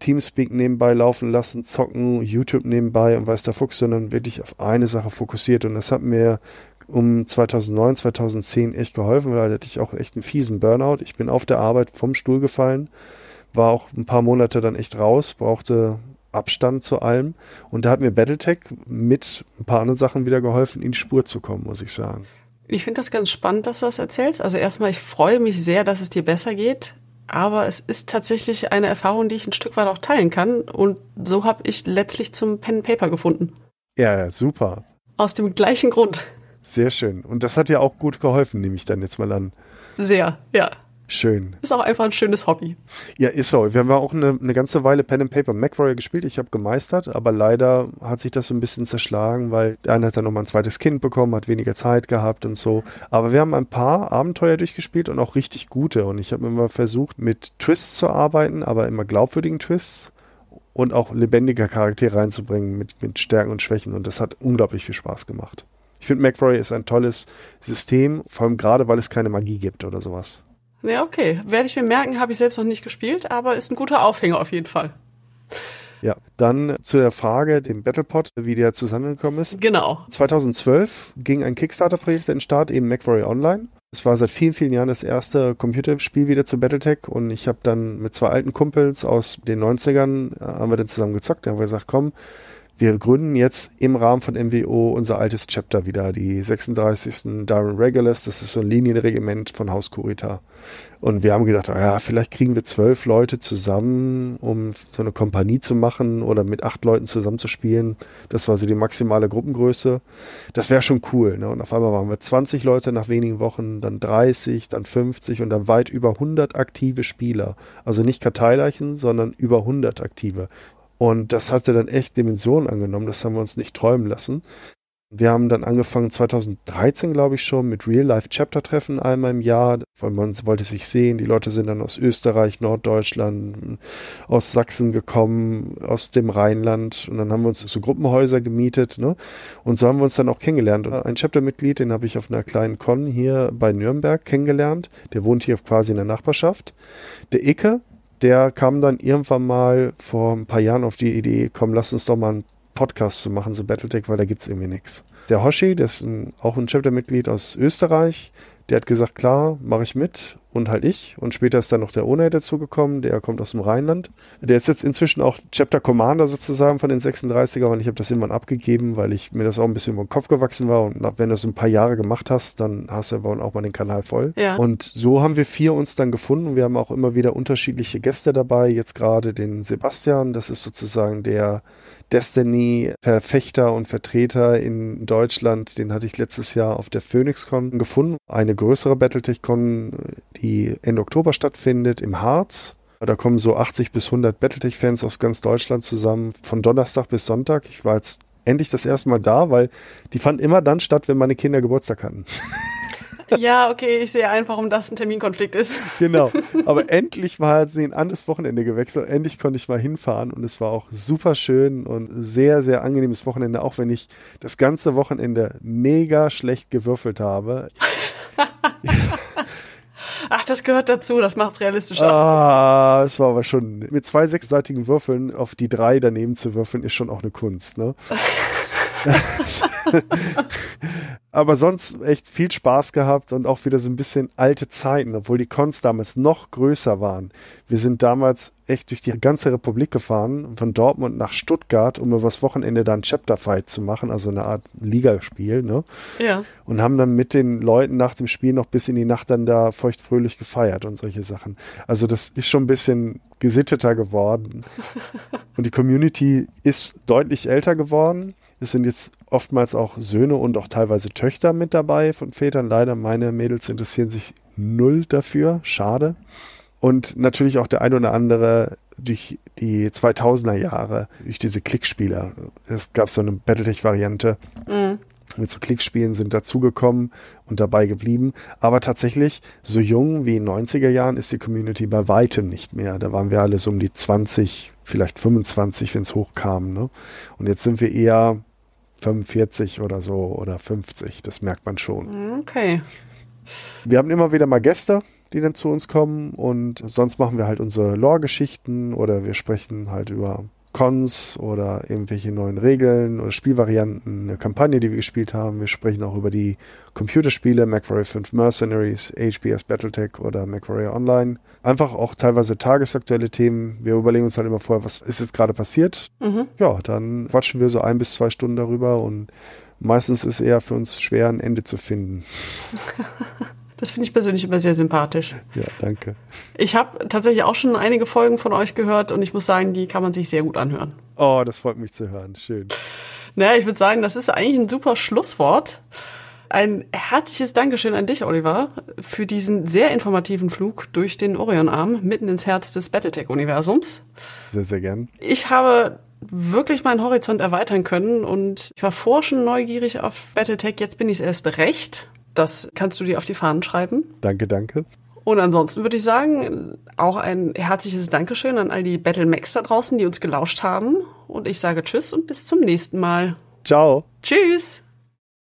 Teamspeak nebenbei laufen lassen, zocken, YouTube nebenbei und weiß der Fuchs, sondern wirklich auf eine Sache fokussiert. Und das hat mir um 2009, 2010 echt geholfen, weil da hatte ich auch echt einen fiesen Burnout. Ich bin auf der Arbeit vom Stuhl gefallen, war auch ein paar Monate dann echt raus, brauchte Abstand zu allem. Und da hat mir Battletech mit ein paar anderen Sachen wieder geholfen, in die Spur zu kommen, muss ich sagen. Ich finde das ganz spannend, dass du das erzählst. Also erstmal, ich freue mich sehr, dass es dir besser geht. Aber es ist tatsächlich eine Erfahrung, die ich ein Stück weit auch teilen kann. Und so habe ich letztlich zum Pen Paper gefunden. Ja, super. Aus dem gleichen Grund. Sehr schön. Und das hat ja auch gut geholfen, nehme ich dann jetzt mal an. Sehr, ja. Schön. Ist auch einfach ein schönes Hobby. Ja, ist so. Wir haben auch eine, eine ganze Weile Pen and Paper MacWarrior gespielt. Ich habe gemeistert, aber leider hat sich das so ein bisschen zerschlagen, weil der eine hat dann nochmal ein zweites Kind bekommen, hat weniger Zeit gehabt und so. Aber wir haben ein paar Abenteuer durchgespielt und auch richtig gute. Und ich habe immer versucht, mit Twists zu arbeiten, aber immer glaubwürdigen Twists und auch lebendiger Charaktere reinzubringen mit, mit Stärken und Schwächen. Und das hat unglaublich viel Spaß gemacht. Ich finde, MacWarrior ist ein tolles System, vor allem gerade, weil es keine Magie gibt oder sowas. Ja, okay. Werde ich mir merken, habe ich selbst noch nicht gespielt, aber ist ein guter Aufhänger auf jeden Fall. Ja, dann zu der Frage, dem Battlepod, wie der zusammengekommen ist. Genau. 2012 ging ein Kickstarter-Projekt in den Start, eben MacWarrior Online. Es war seit vielen, vielen Jahren das erste Computerspiel wieder zu Battletech und ich habe dann mit zwei alten Kumpels aus den 90ern, äh, haben wir dann zusammen gezockt, da haben wir gesagt, komm, wir gründen jetzt im Rahmen von MWO unser altes Chapter wieder, die 36. Darren Regulars, das ist so ein Linienregiment von Haus Kurita. Und wir haben gedacht, ja, vielleicht kriegen wir zwölf Leute zusammen, um so eine Kompanie zu machen oder mit acht Leuten zusammenzuspielen. Das war so die maximale Gruppengröße. Das wäre schon cool. Ne? Und auf einmal waren wir 20 Leute nach wenigen Wochen, dann 30, dann 50 und dann weit über 100 aktive Spieler. Also nicht Karteileichen, sondern über 100 aktive. Und das hatte dann echt Dimensionen angenommen. Das haben wir uns nicht träumen lassen. Wir haben dann angefangen 2013, glaube ich, schon mit Real-Life-Chapter-Treffen einmal im Jahr, weil man wollte sich sehen. Die Leute sind dann aus Österreich, Norddeutschland, aus Sachsen gekommen, aus dem Rheinland. Und dann haben wir uns so Gruppenhäuser gemietet. Ne? Und so haben wir uns dann auch kennengelernt. Ein Chapter-Mitglied, den habe ich auf einer kleinen Con hier bei Nürnberg kennengelernt. Der wohnt hier quasi in der Nachbarschaft. Der Icke, der kam dann irgendwann mal vor ein paar Jahren auf die Idee, komm, lass uns doch mal einen Podcast zu machen zu so Battletech, weil da gibt es irgendwie nichts. Der Hoshi, der ist ein, auch ein Chapter-Mitglied aus Österreich, der hat gesagt, klar, mache ich mit und halt ich. Und später ist dann noch der Onay dazugekommen, der kommt aus dem Rheinland. Der ist jetzt inzwischen auch Chapter Commander sozusagen von den 36ern und ich habe das irgendwann abgegeben, weil ich mir das auch ein bisschen über den Kopf gewachsen war. Und wenn du es ein paar Jahre gemacht hast, dann hast du aber auch mal den Kanal voll. Ja. Und so haben wir vier uns dann gefunden. Wir haben auch immer wieder unterschiedliche Gäste dabei. Jetzt gerade den Sebastian, das ist sozusagen der Destiny-Verfechter und Vertreter in Deutschland. Den hatte ich letztes Jahr auf der PhoenixCon gefunden. Eine größere Battletech-Con, die Ende Oktober stattfindet im Harz. Da kommen so 80 bis 100 Battletech-Fans aus ganz Deutschland zusammen, von Donnerstag bis Sonntag. Ich war jetzt endlich das erste Mal da, weil die fand immer dann statt, wenn meine Kinder Geburtstag hatten. Ja, okay, ich sehe einfach, um das ein Terminkonflikt ist. Genau. Aber endlich war sie ein anderes Wochenende gewechselt. Endlich konnte ich mal hinfahren und es war auch super schön und sehr, sehr angenehmes Wochenende, auch wenn ich das ganze Wochenende mega schlecht gewürfelt habe. Ach, das gehört dazu, das macht es realistischer. Ah, es war aber schon. Mit zwei sechsseitigen Würfeln auf die drei daneben zu würfeln, ist schon auch eine Kunst, ne? Aber sonst echt viel Spaß gehabt und auch wieder so ein bisschen alte Zeiten, obwohl die Cons damals noch größer waren. Wir sind damals echt durch die ganze Republik gefahren, von Dortmund nach Stuttgart, um übers Wochenende dann Chapter Fight zu machen, also eine Art Ligaspiel, ne? Ja. Und haben dann mit den Leuten nach dem Spiel noch bis in die Nacht dann da feuchtfröhlich gefeiert und solche Sachen. Also das ist schon ein bisschen gesitteter geworden. Und die Community ist deutlich älter geworden. Es sind jetzt oftmals auch Söhne und auch teilweise Töchter mit dabei von Vätern. Leider meine Mädels interessieren sich null dafür. Schade. Und natürlich auch der ein oder andere durch die 2000er Jahre, durch diese Klickspieler. Es gab so eine Battletech-Variante. Mhm mit so Klickspielen sind dazugekommen und dabei geblieben. Aber tatsächlich, so jung wie in den 90er Jahren ist die Community bei weitem nicht mehr. Da waren wir alle so um die 20, vielleicht 25, wenn es hochkam. Ne? Und jetzt sind wir eher 45 oder so oder 50. Das merkt man schon. Okay. Wir haben immer wieder mal Gäste, die dann zu uns kommen und sonst machen wir halt unsere Lore-Geschichten oder wir sprechen halt über Cons oder irgendwelche neuen Regeln oder Spielvarianten, eine Kampagne, die wir gespielt haben. Wir sprechen auch über die Computerspiele, Macquarie 5 Mercenaries, HBS Battletech oder Macquarie Online. Einfach auch teilweise tagesaktuelle Themen. Wir überlegen uns halt immer vorher, was ist jetzt gerade passiert. Mhm. Ja, dann quatschen wir so ein bis zwei Stunden darüber und meistens ist es eher für uns schwer, ein Ende zu finden. Das finde ich persönlich immer sehr sympathisch. Ja, danke. Ich habe tatsächlich auch schon einige Folgen von euch gehört und ich muss sagen, die kann man sich sehr gut anhören. Oh, das freut mich zu hören. Schön. Naja, ich würde sagen, das ist eigentlich ein super Schlusswort. Ein herzliches Dankeschön an dich, Oliver, für diesen sehr informativen Flug durch den Orionarm mitten ins Herz des Battletech-Universums. Sehr, sehr gern. Ich habe wirklich meinen Horizont erweitern können und ich war vorher schon neugierig auf Battletech, jetzt bin ich es erst recht. Das kannst du dir auf die Fahnen schreiben. Danke, danke. Und ansonsten würde ich sagen, auch ein herzliches Dankeschön an all die Battle Max da draußen, die uns gelauscht haben. Und ich sage Tschüss und bis zum nächsten Mal. Ciao. Tschüss.